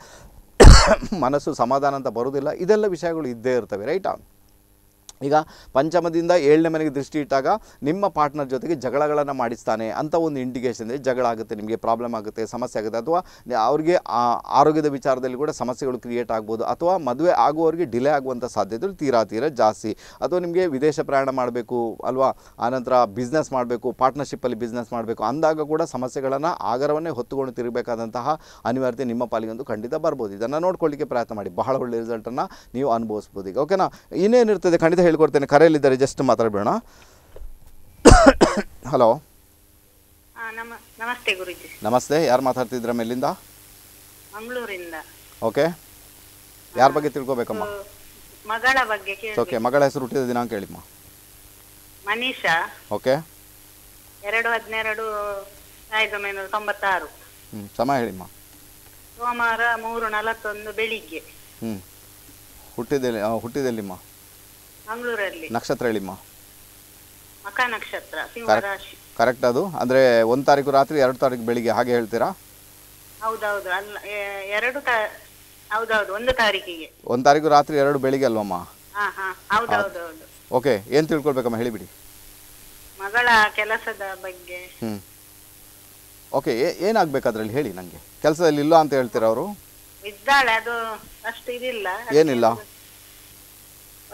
ಮನಸ್ಸು ಸಮಾಧಾನ ಅಂತ ಬರೋದಿಲ್ಲ ಇದೆಲ್ಲ ವಿಷಯಗಳು ಇದ್ದೇ ಇರ್ತವೆ ರೈಟಾ ಈಗ ಪಂಚಮದಿಂದ ಏಳನೇ ಮನೆಗೆ ದೃಷ್ಟಿ ಇಟ್ಟಾಗ ನಿಮ್ಮ ಪಾರ್ಟ್ನರ್ ಜೊತೆಗೆ ಜಗಳಗಳನ್ನು ಮಾಡಿಸ್ತಾನೆ ಅಂತ ಒಂದು ಇಂಡಿಕೇಶನ್ ಇದೆ ಜಗಳ ಆಗುತ್ತೆ ನಿಮಗೆ ಪ್ರಾಬ್ಲಮ್ ಆಗುತ್ತೆ ಸಮಸ್ಯೆ ಆಗುತ್ತೆ ಅಥವಾ ಅವ್ರಿಗೆ ಆರೋಗ್ಯದ ವಿಚಾರದಲ್ಲಿ ಕೂಡ ಸಮಸ್ಯೆಗಳು ಕ್ರಿಯೇಟ್ ಆಗ್ಬೋದು ಅಥವಾ ಮದುವೆ ಆಗುವವರಿಗೆ ಡಿಲೇ ಆಗುವಂಥ ಸಾಧ್ಯತೆಗಳು ತೀರಾ ತೀರಾ ಜಾಸ್ತಿ ಅಥವಾ ನಿಮಗೆ ವಿದೇಶ ಪ್ರಯಾಣ ಮಾಡಬೇಕು ಅಲ್ವಾ ಆನಂತರ ಬಿಸ್ನೆಸ್ ಮಾಡಬೇಕು ಪಾರ್ಟ್ನರ್ಶಿಪ್ಪಲ್ಲಿ ಬಿಸ್ನೆಸ್ ಮಾಡಬೇಕು ಅಂದಾಗ ಕೂಡ ಸಮಸ್ಯೆಗಳನ್ನು ಆಗರವನ್ನೇ ಹೊತ್ತುಕೊಂಡು ತಿರುಗಬೇಕಾದಂತಹ ಅನಿವಾರ್ಯತೆ ನಿಮ್ಮ ಪಾಲಿಗೆ ಒಂದು ಖಂಡಿತ ಬರ್ಬೋದು ಇದನ್ನು ನೋಡ್ಕೊಳ್ಳಿಕ್ಕೆ ಪ್ರಯತ್ನ ಮಾಡಿ ಬಹಳ ಒಳ್ಳೆಯ ರಿಸಲ್ಟನ್ನು ನೀವು ಅನುಭವಿಸ್ಬೋದು ಈಗ ಓಕೆನಾ ಇನ್ನೇನಿರ್ತದೆ ಖಂಡಿತ ಹೇಳ್ಕೊಡ್ತೇನೆ ಕರೆಯಲ್ಲಿದ್ದಾರೆ ಜಸ್ಟ್ ಮಾತಾಡ್ಬೇಡ ಹಲೋ ನಮಸ್ತೆ ಗುರುಜಿ ನಮಸ್ತೆ ಯಾರು ಮಾತಾಡ್ತಿದ್ರ ಮೇಲಿಂದ ಮಂಗಳೂರಿಂದ ಓಕೆ ಯಾರ ಬಗ್ಗೆ ತಿಳ್ಕೊಬೇಕಮ್ಮ ಮಗಳ ಬಗ್ಗೆ ಓಕೆ ಮಗಳ ಹೆಸರು ಹುಟ್ಟಿದ ದಿನಾಂಕ ಹೇಳಿಮ್ಮ ಮನೀಷಾ ಓಕೆ ಎರಡು ಹದಿನೆರಡು ಸಾವಿರದ ಒಂಬೈನೂರ ತೊಂಬತ್ತಾರು ಹ್ಞೂ ಸಮಯ ಹೇಳಿಮ್ಮ ಸೋಮವಾರ ಮೂರು ನಲವತ್ತೊಂದು ಬೆಳಿಗ್ಗೆ ಹ್ಞೂ ಹುಟ್ಟಿದಲ್ಲಿ ಹುಟ್ಟಿದಲ್ಲಿಮ್ಮ ಮಂಗಳೂರಲ್ಲಿ ನಕ್ಷತ್ರ ಹೇಳಿಮ್ಮ ಮಕ ನಕ್ಷತ್ರ ಕರೆಕ್ಟ್ ಅದು ಅಂದ್ರೆ ಒಂದ್ ತಾರೀಕು ರಾತ್ರಿ ಎರಡು ತಾರೀಕು ಬೆಳಿಗ್ಗೆ ಹಾಗೆ ಹೇಳ್ತೀರಾ ಹೌದೌದು ಅಲ್ಲ ಎರಡು ಹೌದೌದು ಒಂದು ತಾರೀಕಿಗೆ ಒಂದ್ ತಾರೀಕು ರಾತ್ರಿ ಎರಡು ಬೆಳಿಗ್ಗೆ ಅಲ್ವಮ್ಮ ಓಕೆ ಏನ್ ತಿಳ್ಕೊಳ್ಬೇಕಮ್ಮ ಹೇಳಿಬಿಡಿ ಮಗಳ ಕೆಲಸದ ಬಗ್ಗೆ ಹ್ಮ್ ಓಕೆ ಏನಾಗಬೇಕು ಅದರಲ್ಲಿ ಹೇಳಿ ನಂಗೆ ಕೆಲಸದಲ್ಲಿ ಇಲ್ಲ ಅಂತ ಹೇಳ್ತೀರಾ ಅವರು ಇದ್ದಾಳೆ ಅದು ಅಷ್ಟು ಇದಿಲ್ಲ ಏನಿಲ್ಲ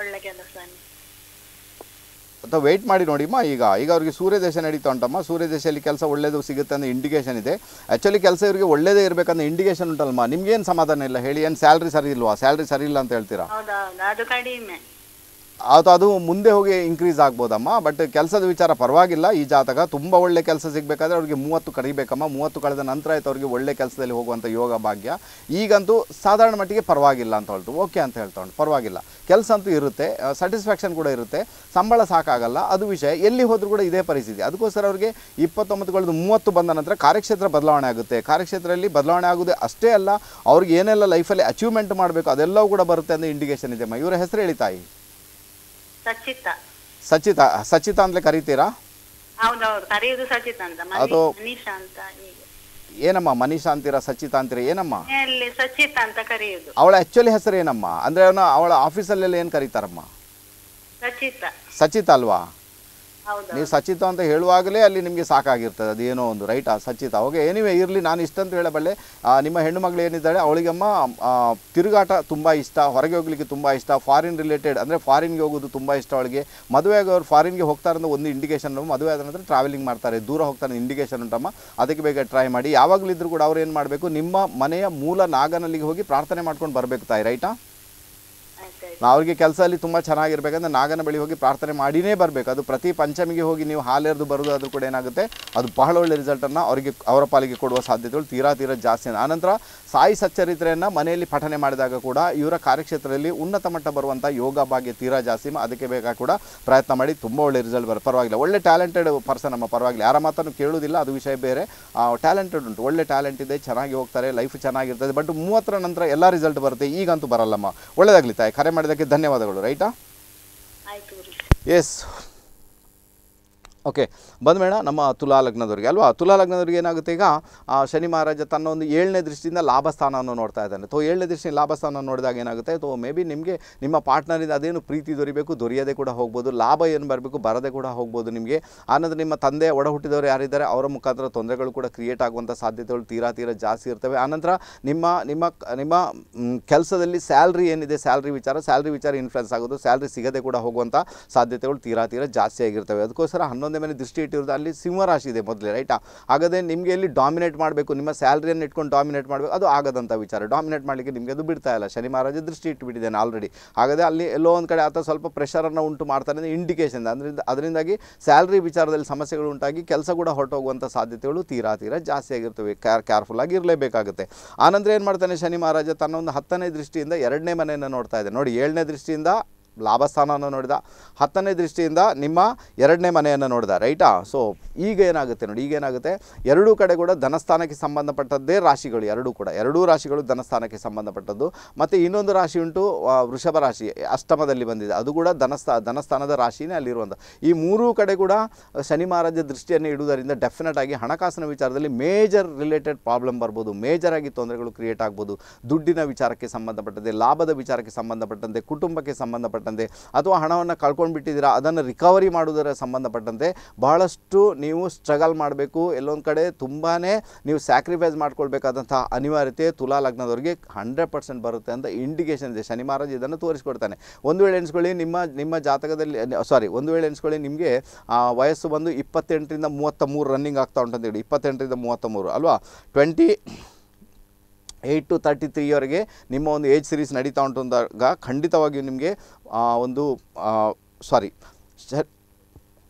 ಒಳ್ಳೆ ಅಥವಾ ವೆಯ್ಟ್ ಮಾಡಿ ನೋಡಿಮ್ಮ ಈಗ ಈಗ ಅವ್ರಿಗೆ ಸೂರ್ಯದೇಶ ನಡೀತಾ ಉಂಟಮ್ಮ ಸೂರ್ಯದೇಶದಲ್ಲಿ ಕೆಲಸ ಒಳ್ಳೇದು ಸಿಗುತ್ತೆ ಅಂತ ಇಂಡಿಕೇಶನ್ ಇದೆ ಆ್ಯಕ್ಚುಲಿ ಕೆಲಸ ಇವರಿಗೆ ಒಳ್ಳೇದೇ ಇರಬೇಕನ್ನೋ ಇಂಡಿಕೇಷನ್ ನಿಮ್ಗೆ ಏನು ಸಮಾಧಾನ ಇಲ್ಲ ಹೇಳಿ ಏನು ಸ್ಯಾಲ್ರಿ ಸರಿ ಇಲ್ವಾ ಸ್ಯಾಲ್ರಿ ಸರಿ ಇಲ್ಲ ಅಂತ ಹೇಳ್ತೀರಾ ಅದು ಅದು ಮುಂದೆ ಹೋಗಿ ಇನ್ಕ್ರೀಸ್ ಆಗ್ಬೋದಮ್ಮ ಬಟ್ ಕೆಲಸದ ವಿಚಾರ ಪರವಾಗಿಲ್ಲ ಈ ಜಾತಕ ತುಂಬ ಒಳ್ಳೆ ಕೆಲಸ ಸಿಗಬೇಕಾದ್ರೆ ಅವ್ರಿಗೆ ಮೂವತ್ತು ಕರಿಬೇಕಮ್ಮ ಮೂವತ್ತು ಕಳೆದ ನಂತರ ಆಯಿತು ಅವ್ರಿಗೆ ಒಳ್ಳೆ ಕೆಲಸದಲ್ಲಿ ಹೋಗುವಂಥ ಯೋಗ ಭಾಗ್ಯ ಈಗಂತೂ ಸಾಧಾರಣ ಮಟ್ಟಿಗೆ ಪರವಾಗಿಲ್ಲ ಅಂತ ಹೇಳ್ತು ಓಕೆ ಅಂತ ಹೇಳ್ತಾ ಉಂಟು ಪರವಾಗಿಲ್ಲ ಕೆಲಸ ಅಂತೂ ಇರುತ್ತೆ ಸ್ಯಾಟಿಸ್ಫ್ಯಾಕ್ಷನ್ ಕೂಡ ಇರುತ್ತೆ ಸಂಬಳ ಸಾಕಾಗಲ್ಲ ಅದು ವಿಷಯ ಎಲ್ಲಿ ಹೋದರೂ ಕೂಡ ಇದೇ ಪರಿಸ್ಥಿತಿ ಅದಕ್ಕೋಸ್ಕರ ಅವರಿಗೆ ಇಪ್ಪತ್ತೊಂಬತ್ತು ಕಳೆದು ಮೂವತ್ತು ಬಂದ ನಂತರ ಕಾರ್ಯಕ್ಷೇತ್ರ ಬದಲಾವಣೆ ಆಗುತ್ತೆ ಕಾರ್ಯಕ್ಷೇತ್ರದಲ್ಲಿ ಬದಲಾವಣೆ ಆಗೋದೇ ಅಷ್ಟೇ ಅಲ್ಲ ಅವ್ರಿಗೆ ಏನೆಲ್ಲ ಲೈಫಲ್ಲಿ ಅಚೀವ್ಮೆಂಟ್ ಮಾಡಬೇಕು ಅದೆಲ್ಲವೂ ಕೂಡ ಬರುತ್ತೆ ಅಂತ ಇಂಡಿಕೇಷನ್ ಇದೆಯಮ್ಮ ಇವರ ಹೆಸರು ತಾಯಿ ಸಚಿತ ಸಚಿತ ಸಚಿತ ಅಂತಲೇ ಕರಿತೀರಾ ಹೌದೌದು ಕರೆಯುವುದು ಸಚಿತ ಅಂತ ಅದು ಮನೀಷಾ ಅಂತ ಹೀಗೆ ಏನಮ್ಮ ಮನೀಷಾ ಅಂತೀರಾ ಸಚಿತ ಅಂತೀರಾ ಏನಮ್ಮ ಮನೆಯಲ್ಲಿ ಸಚಿತ ಅಂತ ಕರೆಯುವುದು ಅವಳ ಆಕ್ಚುಲಿ ಹೆಸರು ಏನಮ್ಮ ಅಂದ್ರೆ ಅವನ ಅವಳ ಆಫೀಸಲ್ಲೆಲ್ಲ ಏನು ಕರೀತಾರಮ್ಮ ಸಚಿತ ಸಚಿತ ಅಲ್ವಾ ನೀವು ಸಚಿತ ಅಂತ ಹೇಳುವಾಗಲೇ ಅಲ್ಲಿ ನಿಮಗೆ ಸಾಕಾಗಿರ್ತದೆ ಅದೇನೋ ಒಂದು ರೈಟ್ ಆ ಸಚಿತ ಓಕೆ ಏನಿವೆ ಇರಲಿ ನಾನು ಅಂತ ಹೇಳಬಲ್ಲೆ ನಿಮ್ಮ ಹೆಣ್ಣು ಮಗಳು ಏನಿದ್ದಾಳೆ ಅವಳಿಗಮ್ಮ ತಿರುಗಾಟ ತುಂಬ ಇಷ್ಟ ಹೊರಗೆ ಹೋಗ್ಲಿಕ್ಕೆ ತುಂಬ ಇಷ್ಟ ಫಾರಿನ್ ರಿಲೇಟೆಡ್ ಅಂದರೆ ಫಾರಿನ್ಗೆ ಹೋಗೋದು ತುಂಬ ಇಷ್ಟ ಅವಳಿಗೆ ಮದುವೆ ಅವ್ರು ಫಾರಿನ್ಗೆ ಹೋಗ್ತಾರೆ ಅಂತ ಒಂದು ಇಂಡಿಕೇಶನ್ ಮದುವೆ ಆದ ನಂತರ ಟ್ರಾವೆಲಿಂಗ್ ಮಾಡ್ತಾರೆ ದೂರ ಹೋಗ್ತಾರೆ ಇಂಡಿಕೇಶನ್ ಉಂಟಮ್ಮ ಅದಕ್ಕೆ ಬೇಗ ಟ್ರೈ ಮಾಡಿ ಯಾವಾಗಲಿದ್ದರೂ ಕೂಡ ಅವ್ರು ಏನು ಮಾಡಬೇಕು ನಿಮ್ಮ ಮನೆಯ ಮೂಲ ನಾಗನಲ್ಲಿಗೆ ಹೋಗಿ ಪ್ರಾರ್ಥನೆ ಮಾಡ್ಕೊಂಡು ಬರಬೇಕು ತಾಯಿ ರೈಟಾ ಅವ್ರಿಗೆ ಕೆಲಸ ಅಲ್ಲಿ ತುಂಬಾ ಚೆನ್ನಾಗಿರ್ಬೇಕಂದ್ರೆ ನಾಗನ ಬಳಿ ಹೋಗಿ ಪ್ರಾರ್ಥನೆ ಮಾಡಿನೇ ಬರಬೇಕು ಅದು ಪ್ರತಿ ಪಂಚಮಿಗೆ ಹೋಗಿ ನೀವು ಹಾಲೆರೆದು ಬರೋದು ಅದು ಕೂಡ ಏನಾಗುತ್ತೆ ಅದು ಬಹಳ ಒಳ್ಳೆ ರಿಸಲ್ಟ್ ಅನ್ನ ಅವರಿಗೆ ಅವರ ಪಾಲಿಗೆ ಕೊಡುವ ಸಾಧ್ಯತೆಗಳು ತೀರಾ ತೀರಾ ಜಾಸ್ತಿ ಆನಂತರ ಸಾಯಿ ಸಚ್ಚರಿತ್ರೆಯನ್ನು ಮನೆಯಲ್ಲಿ ಪಠನೆ ಮಾಡಿದಾಗ ಕೂಡ ಇವರ ಕಾರ್ಯಕ್ಷೇತ್ರದಲ್ಲಿ ಉನ್ನತ ಮಟ್ಟ ಬರುವಂಥ ಯೋಗ ಭಾಗ್ಯ ತೀರಾ ಜಾಸ್ತಿ ಅದಕ್ಕೆ ಬೇಕಾ ಕೂಡ ಪ್ರಯತ್ನ ಮಾಡಿ ತುಂಬ ಒಳ್ಳೆ ರಿಸಲ್ಟ್ ಬರ ಪರವಾಗಿಲ್ಲ ಒಳ್ಳೆ ಟ್ಯಾಲೆಂಟೆಡ್ ಪರ್ಸನ್ ಅಮ್ಮ ಪರವಾಗಿಲ್ಲ ಯಾರ ಮಾತನ್ನು ಕೇಳುವುದಿಲ್ಲ ಅದು ವಿಷಯ ಬೇರೆ ಟ್ಯಾಲೆಂಟೆಡ್ ಉಂಟು ಒಳ್ಳೆ ಟ್ಯಾಲೆಂಟ್ ಇದೆ ಚೆನ್ನಾಗಿ ಹೋಗ್ತಾರೆ ಲೈಫ್ ಚೆನ್ನಾಗಿರ್ತದೆ ಬಟ್ ಮೂವತ್ತರ ನಂತರ ಎಲ್ಲ ರಿಸಲ್ಟ್ ಬರುತ್ತೆ ಈಗಂತೂ ಬರಲ್ಲಮ್ಮ ಒಳ್ಳೆದಾಗಲಿ ತಾಯಿ ಕರೆ ಮಾಡಿದಕ್ಕೆ ಧನ್ಯವಾದಗಳು ರೈಟಾ ಎಸ್ ಓಕೆ ಬಂದಮೇಣ ನಮ್ಮ ತುಲಾ ಲಗ್ನದವ್ರಿಗೆ ಅಲ್ವಾ ತುಲಾ ಲಗ್ನದವ್ರಿಗೆ ಏನಾಗುತ್ತೆ ಈಗ ಶನಿ ಮಹಾರಾಜ ತನ್ನ ಒಂದು ಏಳನೇ ದೃಷ್ಟಿಯಿಂದ ಲಾಭ ನೋಡ್ತಾ ಇದ್ದಾನೆ ತೋ ಏಳನೇ ದೃಷ್ಟಿ ಲಾಭ ಸ್ಥಾನ ನೋಡಿದಾಗ ಏನಾಗುತ್ತೆ ಅಥವಾ ಮೇ ಬಿ ನಿಮಗೆ ನಿಮ್ಮ ಪಾರ್ಟ್ನರಿಂದ ಅದೇನು ಪ್ರೀತಿ ದೊರೆಯಬೇಕು ದೊರೆಯದೇ ಕೂಡ ಹೋಗ್ಬೋದು ಲಾಭ ಏನು ಬರಬೇಕು ಬರದೇ ಕೂಡ ಹೋಗ್ಬೋದು ನಿಮಗೆ ಆನಂತರ ನಿಮ್ಮ ತಂದೆ ಒಡ ಹುಟ್ಟಿದವರು ಯಾರಿದ್ದಾರೆ ಅವರ ಮುಖಾಂತರ ತೊಂದರೆಗಳು ಕೂಡ ಕ್ರಿಯೇಟ್ ಆಗುವಂಥ ಸಾಧ್ಯತೆಗಳು ತೀರಾ ತೀರ ಜಾಸ್ತಿ ಇರ್ತವೆ ಆನಂತರ ನಿಮ್ಮ ನಿಮ್ಮ ನಿಮ್ಮ ಕೆಲಸದಲ್ಲಿ ಸ್ಯಾಲ್ರಿ ಏನಿದೆ ಸ್ಯಾಲ್ರಿ ವಿಚಾರ ಸ್ಯಾಲ್ರಿ ವಿಚಾರ ಇನ್ಫ್ಲುಯೆನ್ಸ್ ಆಗೋದು ಸ್ಯಾಲ್ರಿ ಸಿಗದೆ ಕೂಡ ಹೋಗುವಂಥ ಸಾಧ್ಯತೆಗಳು ತೀರಾ ತೀರ ಜಾಸ್ತಿ ಆಗಿರ್ತವೆ ಅದಕ್ಕೋಸ್ಕರ ಹನ್ನೊಂದು ಮೇಲೆ ದೃಷ್ಟಿ ಇಟ್ಟಿರೋದು ಅಲ್ಲಿ ಸಿಂಹರಾಶಿ ಇದೆ ಮೊದಲೇ ರೈಟಾ ಹಾಗಾದರೆ ನಿಮಗೆ ಇಲ್ಲಿ ಡಾಮಿನೇಟ್ ಮಾಡಬೇಕು ನಿಮ್ಮ ಸ್ಯಾಲರಿಯನ್ನು ಇಟ್ಕೊಂಡು ಡಾಮಿನೇಟ್ ಮಾಡಬೇಕು ಅದು ಆಗದಂಥ ವಿಚಾರ ಡಾಮಿನೇಟ್ ಮಾಡಲಿಕ್ಕೆ ನಿಮಗೆ ಅದು ಬಿಡ್ತಾ ಇಲ್ಲ ಶನಿ ಮಹಾರಾಜ ದೃಷ್ಟಿ ಇಟ್ಟುಬಿಟ್ಟಿದ್ದಾನೆ ಆಲ್ರೆಡಿ ಹಾಗಾದರೆ ಅಲ್ಲಿ ಎಲ್ಲೋ ಒಂದು ಕಡೆ ಆತ ಸ್ವಲ್ಪ ಪ್ರೆಷರನ್ನು ಉಂಟು ಮಾಡ್ತಾನೆ ಇಂಡಿಕೇಶನ್ ಅದರಿಂದ ಅದರಿಂದಾಗಿ ಸ್ಯಾಲ್ರಿ ವಿಚಾರದಲ್ಲಿ ಸಮಸ್ಯೆಗಳು ಉಂಟಾಗಿ ಕೆಲಸ ಕೂಡ ಹೊರಟೋಗುವಂಥ ಸಾಧ್ಯತೆಗಳು ತೀರಾ ತೀರಾ ಜಾಸ್ತಿ ಆಗಿರ್ತವೆ ಕೇರ್ಫುಲ್ ಆಗಿ ಇರಲೇಬೇಕಾಗುತ್ತೆ ಆನಂತರ ಏನು ಮಾಡ್ತಾನೆ ಶನಿ ಮಹಾರಾಜ ತನ್ನ ಒಂದು ಹತ್ತನೇ ದೃಷ್ಟಿಯಿಂದ ಎರಡನೇ ಮನೆಯನ್ನು ನೋಡ್ತಾ ಇದೆ ನೋಡಿ ಏಳನೇ ದೃಷ್ಟಿಯಿಂದ ಲಾಭಸ್ಥಾನವನ್ನು ನೋಡಿದ ಹತ್ತನೇ ದೃಷ್ಟಿಯಿಂದ ನಿಮ್ಮ ಎರಡನೇ ಮನೆಯನ್ನು ನೋಡಿದ ರೈಟಾ ಸೊ ಈಗ ಏನಾಗುತ್ತೆ ನೋಡಿ ಈಗ ಏನಾಗುತ್ತೆ ಎರಡೂ ಕಡೆ ಕೂಡ ಧನಸ್ಥಾನಕ್ಕೆ ಸಂಬಂಧಪಟ್ಟದ್ದೇ ರಾಶಿಗಳು ಎರಡೂ ಕೂಡ ಎರಡೂ ರಾಶಿಗಳು ಧನಸ್ಥಾನಕ್ಕೆ ಸಂಬಂಧಪಟ್ಟದ್ದು ಮತ್ತು ಇನ್ನೊಂದು ರಾಶಿ ಉಂಟು ವೃಷಭ ರಾಶಿ ಅಷ್ಟಮದಲ್ಲಿ ಬಂದಿದೆ ಅದು ಕೂಡ ಧನಸ್ಥಾ ಧನಸ್ಥಾನದ ರಾಶಿನೇ ಅಲ್ಲಿರುವಂಥ ಈ ಮೂರೂ ಕಡೆ ಕೂಡ ಶನಿ ಮಹಾರಾಜ ದೃಷ್ಟಿಯನ್ನು ಇಡುವುದರಿಂದ ಡೆಫಿನೆಟ್ ಆಗಿ ಹಣಕಾಸಿನ ವಿಚಾರದಲ್ಲಿ ಮೇಜರ್ ರಿಲೇಟೆಡ್ ಪ್ರಾಬ್ಲಮ್ ಬರ್ಬೋದು ಮೇಜರಾಗಿ ತೊಂದರೆಗಳು ಕ್ರಿಯೇಟ್ ಆಗ್ಬೋದು ದುಡ್ಡಿನ ವಿಚಾರಕ್ಕೆ ಸಂಬಂಧಪಟ್ಟದೆ ಲಾಭದ ವಿಚಾರಕ್ಕೆ ಸಂಬಂಧಪಟ್ಟಂತೆ ಕುಟುಂಬಕ್ಕೆ ಸಂಬಂಧಪಟ್ಟ ಸಂಬಂಧಪಟ್ಟಂತೆ ಅಥವಾ ಹಣವನ್ನು ಕಳ್ಕೊಂಡು ಬಿಟ್ಟಿದ್ದೀರಾ ಅದನ್ನು ರಿಕವರಿ ಮಾಡುವುದರ ಸಂಬಂಧಪಟ್ಟಂತೆ ಬಹಳಷ್ಟು ನೀವು ಸ್ಟ್ರಗಲ್ ಮಾಡಬೇಕು ಎಲ್ಲೊಂದು ಕಡೆ ತುಂಬಾ ನೀವು ಸ್ಯಾಕ್ರಿಫೈಸ್ ಮಾಡ್ಕೊಳ್ಬೇಕಾದಂಥ ಅನಿವಾರ್ಯತೆ ತುಲಾ ಲಗ್ನದವರಿಗೆ ಹಂಡ್ರೆಡ್ ಪರ್ಸೆಂಟ್ ಬರುತ್ತೆ ಅಂತ ಇಂಡಿಕೇಶನ್ ಇದೆ ಶನಿ ಮಹಾರಾಜ್ ಇದನ್ನು ತೋರಿಸ್ಕೊಡ್ತಾನೆ ಒಂದು ವೇಳೆ ಎಣಿಸ್ಕೊಳ್ಳಿ ನಿಮ್ಮ ನಿಮ್ಮ ಜಾತಕದಲ್ಲಿ ಸಾರಿ ಒಂದು ವೇಳೆ ಎಣಿಸ್ಕೊಳ್ಳಿ ನಿಮಗೆ ವಯಸ್ಸು ಬಂದು ಇಪ್ಪತ್ತೆಂಟರಿಂದ ಮೂವತ್ತ ಮೂರು ರನ್ನಿಂಗ್ ಆಗ್ತಾ ಉಂಟು ಹೇಳಿ ಇಪ್ಪತ್ತೆಂಟರಿಂದ ಮೂವತ್ತ ಮೂರು ಅಲ್ವಾ ಟ್ವೆಂಟಿ ಏಯ್ಟ್ ಟು ತರ್ಟಿ ತ್ರೀವರೆಗೆ ನಿಮ್ಮ ಒಂದು ಏಜ್ ಸಿರೀಸ್ ನಡೀತಾ ಉಂಟು ಅಂದಾಗ ಖಂಡಿತವಾಗಿಯೂ ನಿಮಗೆ ಒಂದು ಸಾರಿ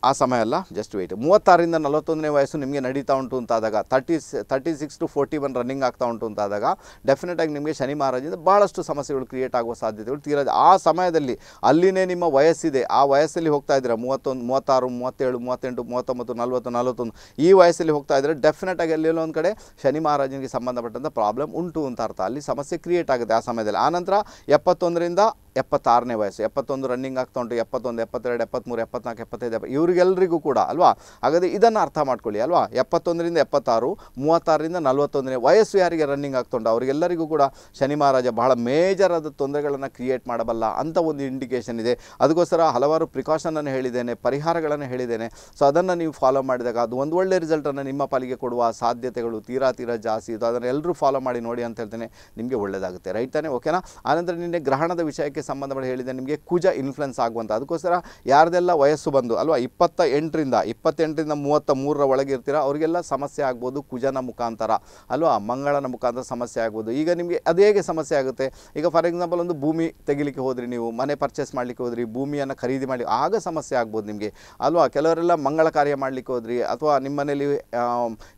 ಆ ಸಮಯ ಅಲ್ಲ ಜಸ್ಟ್ ವೆಯ್ಟ್ ಮೂವತ್ತಾರರಿಂದ ನಲವತ್ತೊಂದನೇ ವಯಸ್ಸು ನಿಮಗೆ ನಡೀತಾ ಉಂಟು ಅಂತಾದಾಗ thirty thirty six to forty one running ಆಗ್ತಾ ಉಂಟು ಅಂತಾದಾಗ ಡೆಫಿನೆಟಾಗಿ ನಿಮಗೆ ಶನಿ ಮಹಾರಾಜಿಂದ ಭಾಳಷ್ಟು ಸಮಸ್ಯೆಗಳು ಕ್ರಿಯೇಟ್ ಆಗುವ ಸಾಧ್ಯತೆಗಳು ತೀರ ಆ ಸಮಯದಲ್ಲಿ ಅಲ್ಲಿನೇ ನಿಮ್ಮ ವಯಸ್ಸಿದೆ ಆ ವಯಸ್ಸಲ್ಲಿ ಹೋಗ್ತಾ ಇದ್ದರೆ ಮೂವತ್ತೊಂದು ಮೂವತ್ತಾರು ಮೂವತ್ತೇಳು ಮೂವತ್ತೆಂಟು ಮೂವತ್ತೊಂಬತ್ತು ನಲವತ್ತು ನಲವತ್ತೊಂದು ಈ ವಯಸ್ಸಲ್ಲಿ ಹೋಗ್ತಾ ಇದ್ದರೆ ಡೆಫಿನೆಟಾಗಿ ಎಲ್ಲೆಲ್ಲೋ ಒಂದು ಕಡೆ ಶನಿ ಮಹಾರಾಜನಿಗೆ ಸಂಬಂಧಪಟ್ಟಂಥ ಪ್ರಾಬ್ಲಮ್ ಉಂಟು ಅಂತ ಅರ್ಥ ಅಲ್ಲಿ ಸಮಸ್ಯೆ ಕ್ರಿಯೇಟ್ ಆಗುತ್ತೆ ಆ ಸಮಯದಲ್ಲಿ ಆನಂತರ ಎಪ್ಪತ್ತೊಂದರಿಂದ ಎಪ್ಪತ್ತಾರನೇ ವಯಸ್ಸು ಎಪ್ಪತ್ತೊಂದು ರನ್ನಿಂಗ್ ಆಗ್ತಾ ಉಂಟು ಎಪ್ಪತ್ತೊಂದು ಎಪ್ಪತ್ತೆರಡು ಎಪ್ಪತ್ತ್ಮೂರು ಎಪ್ಪತ್ನಾಲ್ಕು ಎಪ್ಪತ್ತೈದು ಎಪ್ಪ ಇವರಿಗೆಲ್ಲರಿಗೂ ಕೂಡ ಅಲ್ವಾ ಹಾಗಾದರೆ ಇದನ್ನು ಅರ್ಥ ಮಾಡ್ಕೊಳ್ಳಿ ಅಲ್ವಾ ಎಪ್ಪತ್ತೊಂದರಿಂದ ಎಪ್ಪತ್ತಾರು ಮೂವತ್ತಾರರಿಂದ ನಲ್ವತ್ತೊಂದನೇ ವಯಸ್ಸು ಯಾರಿಗೆ ರನ್ನಿಂಗ್ ಆಗ್ತಾ ಉಂಟು ಅವರಿಗೆಲ್ಲರಿಗೂ ಕೂಡ ಶನಿ ಮಹಾರಾಜ ಬಹಳ ಮೇಜರಾದ ತೊಂದರೆಗಳನ್ನು ಕ್ರಿಯೇಟ್ ಮಾಡಬಲ್ಲ ಅಂತ ಒಂದು ಇಂಡಿಕೇಷನ್ ಇದೆ ಅದಕ್ಕೋಸ್ಕರ ಹಲವಾರು ಪ್ರಿಕಾಷನನ್ನು ಹೇಳಿದ್ದೇನೆ ಪರಿಹಾರಗಳನ್ನು ಹೇಳಿದ್ದೇನೆ ಸೊ ಅದನ್ನು ನೀವು ಫಾಲೋ ಮಾಡಿದಾಗ ಅದು ಒಂದು ಒಳ್ಳೆ ರಿಸಲ್ಟನ್ನು ನಿಮ್ಮ ಪಾಲಿಗೆ ಕೊಡುವ ಸಾಧ್ಯತೆಗಳು ತೀರಾ ತೀರಾ ಜಾಸ್ತಿ ಇದು ಅದನ್ನು ಎಲ್ಲರೂ ಫಾಲೋ ಮಾಡಿ ನೋಡಿ ಅಂತ ಹೇಳ್ತೇನೆ ನಿಮಗೆ ಒಳ್ಳೆಯದಾಗುತ್ತೆ ರೈಟ್ ತಾನೇ ಓಕೆನಾ ಆನಂತರ ನಿನ್ನೆ ಗ್ರಹಣದ ವಿಷಯಕ್ಕೆ ಇದಕ್ಕೆ ಸಂಬಂಧಪಟ್ಟ ಹೇಳಿದೆ ನಿಮಗೆ ಕುಜ ಇನ್ಫ್ಲುಯೆನ್ಸ್ ಆಗುವಂಥ ಅದಕ್ಕೋಸ್ಕರ ಯಾರದೆಲ್ಲ ವಯಸ್ಸು ಬಂದು ಅಲ್ವಾ ಇಪ್ಪತ್ತ ಎಂಟರಿಂದ ಇಪ್ಪತ್ತೆಂಟರಿಂದ ಮೂವತ್ತ ಮೂರರ ಒಳಗೆ ಇರ್ತೀರ ಅವರಿಗೆಲ್ಲ ಸಮಸ್ಯೆ ಆಗ್ಬೋದು ಕುಜನ ಮುಖಾಂತರ ಅಲ್ವಾ ಮಂಗಳನ ಮುಖಾಂತರ ಸಮಸ್ಯೆ ಆಗ್ಬೋದು ಈಗ ನಿಮಗೆ ಅದು ಹೇಗೆ ಸಮಸ್ಯೆ ಆಗುತ್ತೆ ಈಗ ಫಾರ್ ಎಕ್ಸಾಂಪಲ್ ಒಂದು ಭೂಮಿ ತೆಗಿಲಿಕ್ಕೆ ಹೋದ್ರಿ ನೀವು ಮನೆ ಪರ್ಚೇಸ್ ಮಾಡಲಿಕ್ಕೆ ಹೋದ್ರಿ ಭೂಮಿಯನ್ನು ಖರೀದಿ ಮಾಡಿ ಆಗ ಸಮಸ್ಯೆ ಆಗ್ಬೋದು ನಿಮಗೆ ಅಲ್ವಾ ಕೆಲವರೆಲ್ಲ ಮಂಗಳ ಕಾರ್ಯ ಮಾಡಲಿಕ್ಕೆ ಹೋದ್ರಿ ಅಥವಾ ನಿಮ್ಮ ಮನೇಲಿ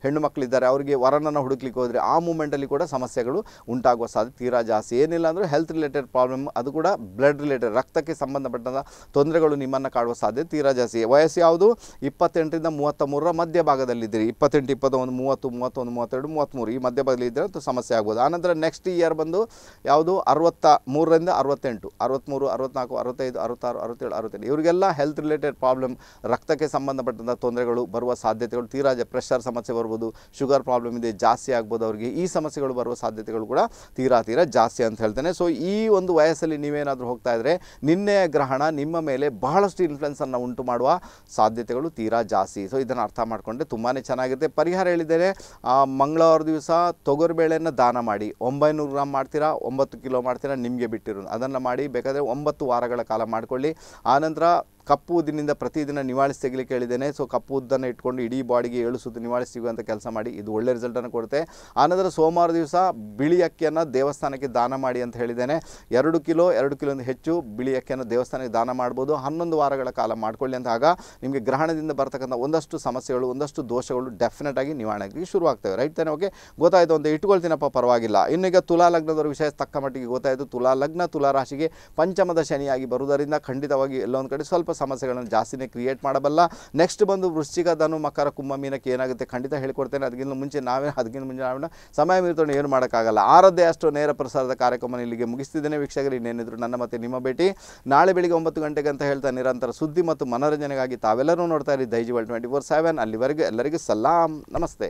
ಹೆಣ್ಣು ಮಕ್ಕಳಿದ್ದಾರೆ ಅವರಿಗೆ ವರನನ್ನು ಹುಡುಕ್ಲಿಕ್ಕೆ ಹೋದ್ರಿ ಆ ಮೂಮೆಂಟಲ್ಲಿ ಕೂಡ ಸಮಸ್ಯೆಗಳು ಉಂಟಾಗುವ ಸಾಧ್ಯತೆ ತೀರಾ ಜಾಸ್ತಿ ಏನಿಲ್ಲ ಅಂದರೂ ಹೆಲ್ತ್ ರಿಲೇಟೆಡ್ ಪ್ರಾಬ್ಲಮ್ ಅದು ಕೂಡ ಬ್ಲಡ್ ರಿಲೇಟೆಡ್ ರಕ್ತಕ್ಕೆ ಸಂಬಂಧಪಟ್ಟಂಥ ತೊಂದರೆಗಳು ನಿಮ್ಮನ್ನು ಕಾಡುವ ಸಾಧ್ಯತೆ ತೀರಾ ಜಾಸ್ತಿ ವಯಸ್ಸು ಯಾವುದು ಇಪ್ಪತ್ತೆಂಟರಿಂದ ಮೂವತ್ತ ಮೂರರ ಮಧ್ಯ ಭಾಗದಲ್ಲಿದ್ದೀರಿ ಇಪ್ಪತ್ತೆಂಟು ಇಪ್ಪತ್ತೊಂದು ಮೂವತ್ತು ಮೂವತ್ತೊಂದು ಮೂವತ್ತೆರಡು ಮೂವತ್ತ್ಮೂರು ಈ ಮಧ್ಯ ಅಂತೂ ಸಮಸ್ಯೆ ಆಗ್ಬೋದು ಆನಂತರ ನೆಕ್ಸ್ಟ್ ಇಯರ್ ಬಂದು ಯಾವುದು ಅರವತ್ತ ಮೂರರಿಂದ ಅರವತ್ತೆಂಟು ಅರವತ್ತ್ಮೂರು ಅರವತ್ತ್ನಾಲ್ಕು ಅರವತ್ತೈದು ಅರವತ್ತಾರು ಅರವತ್ತೇಳು ಅರವತ್ತೆಂಟು ಇವರಿಗೆಲ್ಲ ಹೆಲ್ತ್ ರಿಲೇಟೆಡ್ ಪ್ರಾಬ್ಲಮ್ ರಕ್ತಕ್ಕೆ ಸಂಬಂಧಪಟ್ಟಂತಹ ತೊಂದರೆಗಳು ಬರುವ ಸಾಧ್ಯತೆಗಳು ತೀರಾ ಪ್ರೆಷರ್ ಸಮಸ್ಯೆ ಬರ್ಬೋದು ಶುಗರ್ ಪ್ರಾಬ್ಲಮ್ ಇದೆ ಜಾಸ್ತಿ ಆಗ್ಬೋದು ಅವರಿಗೆ ಈ ಸಮಸ್ಯೆಗಳು ಬರುವ ಸಾಧ್ಯತೆಗಳು ಕೂಡ ತೀರಾ ತೀರಾ ಜಾಸ್ತಿ ಅಂತ ಹೇಳ್ತೇನೆ ಸೊ ಈ ಒಂದು ವಯಸ್ಸಲ್ಲಿ ನೀವೇ ಏನಾದರೂ ಹೋಗ್ತಾ ಇದ್ರೆ ನಿನ್ನೆ ಗ್ರಹಣ ನಿಮ್ಮ ಮೇಲೆ ಬಹಳಷ್ಟು ಇನ್ಫ್ಲುಯೆನ್ಸನ್ನು ಉಂಟು ಮಾಡುವ ಸಾಧ್ಯತೆಗಳು ತೀರಾ ಜಾಸ್ತಿ ಸೊ ಇದನ್ನು ಅರ್ಥ ಮಾಡಿಕೊಂಡ್ರೆ ತುಂಬಾ ಚೆನ್ನಾಗಿರುತ್ತೆ ಪರಿಹಾರ ಹೇಳಿದರೆ ಮಂಗಳವಾರ ದಿವಸ ತೊಗರುಬೇಳೆಯನ್ನು ದಾನ ಮಾಡಿ ಒಂಬೈನೂರು ಗ್ರಾಮ್ ಮಾಡ್ತೀರಾ ಒಂಬತ್ತು ಕಿಲೋ ಮಾಡ್ತೀರಾ ನಿಮಗೆ ಬಿಟ್ಟಿರೋದು ಅದನ್ನು ಮಾಡಿ ಬೇಕಾದರೆ ಒಂಬತ್ತು ವಾರಗಳ ಕಾಲ ಮಾಡಿಕೊಳ್ಳಿ ಆನಂತರ ಕಪ್ಪು ಉದ್ದಿನಿಂದ ಪ್ರತಿದಿನ ನಿವಾಳಿಸಿ ತೆಗಲಿಕ್ಕೆ ಹೇಳಿದ್ದೇನೆ ಸೊ ಕಪ್ಪು ಇಟ್ಕೊಂಡು ಇಡೀ ಬಾಡಿಗೆ ಏಳು ಸುತ್ತು ನಿವಾಳಿಸಿ ಸಿಗುವಂಥ ಕೆಲಸ ಮಾಡಿ ಇದು ಒಳ್ಳೆ ರಿಸಲ್ಟನ್ನು ಕೊಡುತ್ತೆ ಆನಂತರ ಸೋಮವಾರ ದಿವಸ ಬಿಳಿ ಅಕ್ಕಿಯನ್ನು ದೇವಸ್ಥಾನಕ್ಕೆ ದಾನ ಮಾಡಿ ಅಂತ ಹೇಳಿದ್ದೇನೆ ಎರಡು ಕಿಲೋ ಎರಡು ಕಿಲೋ ಹೆಚ್ಚು ಬಿಳಿ ಅಕ್ಕಿಯನ್ನು ದೇವಸ್ಥಾನಕ್ಕೆ ದಾನ ಮಾಡ್ಬೋದು ಹನ್ನೊಂದು ವಾರಗಳ ಕಾಲ ಅಂತ ಆಗ ನಿಮಗೆ ಗ್ರಹಣದಿಂದ ಬರ್ತಕ್ಕಂಥ ಒಂದಷ್ಟು ಸಮಸ್ಯೆಗಳು ಒಂದಷ್ಟು ದೋಷಗಳು ಡೆಫಿನೆಟ್ ಆಗಿ ನಿವಾರಣೆಗೆ ಶುರುವಾಗ್ತವೆ ರೈಟ್ ತಾನೆ ಓಕೆ ಗೊತ್ತಾಯಿತು ಅಂತ ಇಟ್ಕೊಳ್ತೀನಪ್ಪ ಪರವಾಗಿಲ್ಲ ಇನ್ನೀಗ ತುಲಾ ಲಗ್ನದವ್ರ ವಿಷಯ ತಕ್ಕ ಮಟ್ಟಿಗೆ ಗೊತ್ತಾಯಿತು ತುಲಾ ಲಗ್ನ ತುಲಾ ರಾಶಿಗೆ ಪಂಚಮದ ಶನಿಯಾಗಿ ಬರುವುದರಿಂದ ಖಂಡಿತವಾಗಿ ಎಲ್ಲೊಂದು ಕಡೆ ಸ್ವಲ್ಪ ಸಮಸ್ಯೆಗಳನ್ನು ಜಾಸ್ತಿನೇ ಕ್ರಿಯೇಟ್ ಮಾಡಬಲ್ಲ ನೆಕ್ಸ್ಟ್ ಬಂದು ವೃಶ್ಚಿಕ ಧನು ಮಕರ ಕುಂಭ ಮೀನಕ್ಕೆ ಏನಾಗುತ್ತೆ ಖಂಡಿತ ಹೇಳಿಕೊಡ್ತೇನೆ ಅದಕ್ಕಿಂತ ಮುಂಚೆ ನಾವೇ ಅದಕ್ಕಿಂತ ಮುಂಚೆ ನಾವೇನು ಸಮಯ ಮೀರ್ತೋಣ ಏನು ಮಾಡೋಕ್ಕಾಗಲ್ಲ ಆರದ್ದೇ ಅಷ್ಟು ನೇರ ಪ್ರಸಾರದ ಕಾರ್ಯಕ್ರಮ ಇಲ್ಲಿಗೆ ಮುಗಿಸ್ತಿದ್ದೇನೆ ವೀಕ್ಷಕರು ಇನ್ನೇನಿದ್ರು ನನ್ನ ಮತ್ತೆ ನಿಮ್ಮ ಭೇಟಿ ನಾಳೆ ಬೆಳಿಗ್ಗೆ ಒಂಬತ್ತು ಗಂಟೆಗೆ ಅಂತ ಹೇಳ್ತಾ ನಿರಂತರ ಸುದ್ದಿ ಮತ್ತು ಮನೋರಂಜನೆಗಾಗಿ ತಾವೆಲ್ಲರೂ ನೋಡ್ತಾ ಇರಿ ದೈಜಿ ಟ್ವೆಂಟಿ ಫೋರ್ ಸೆವೆನ್ ಅಲ್ಲಿವರೆಗೆ ಎಲ್ಲರಿಗೂ ಸಲಾಂ ನಮಸ್ತೆ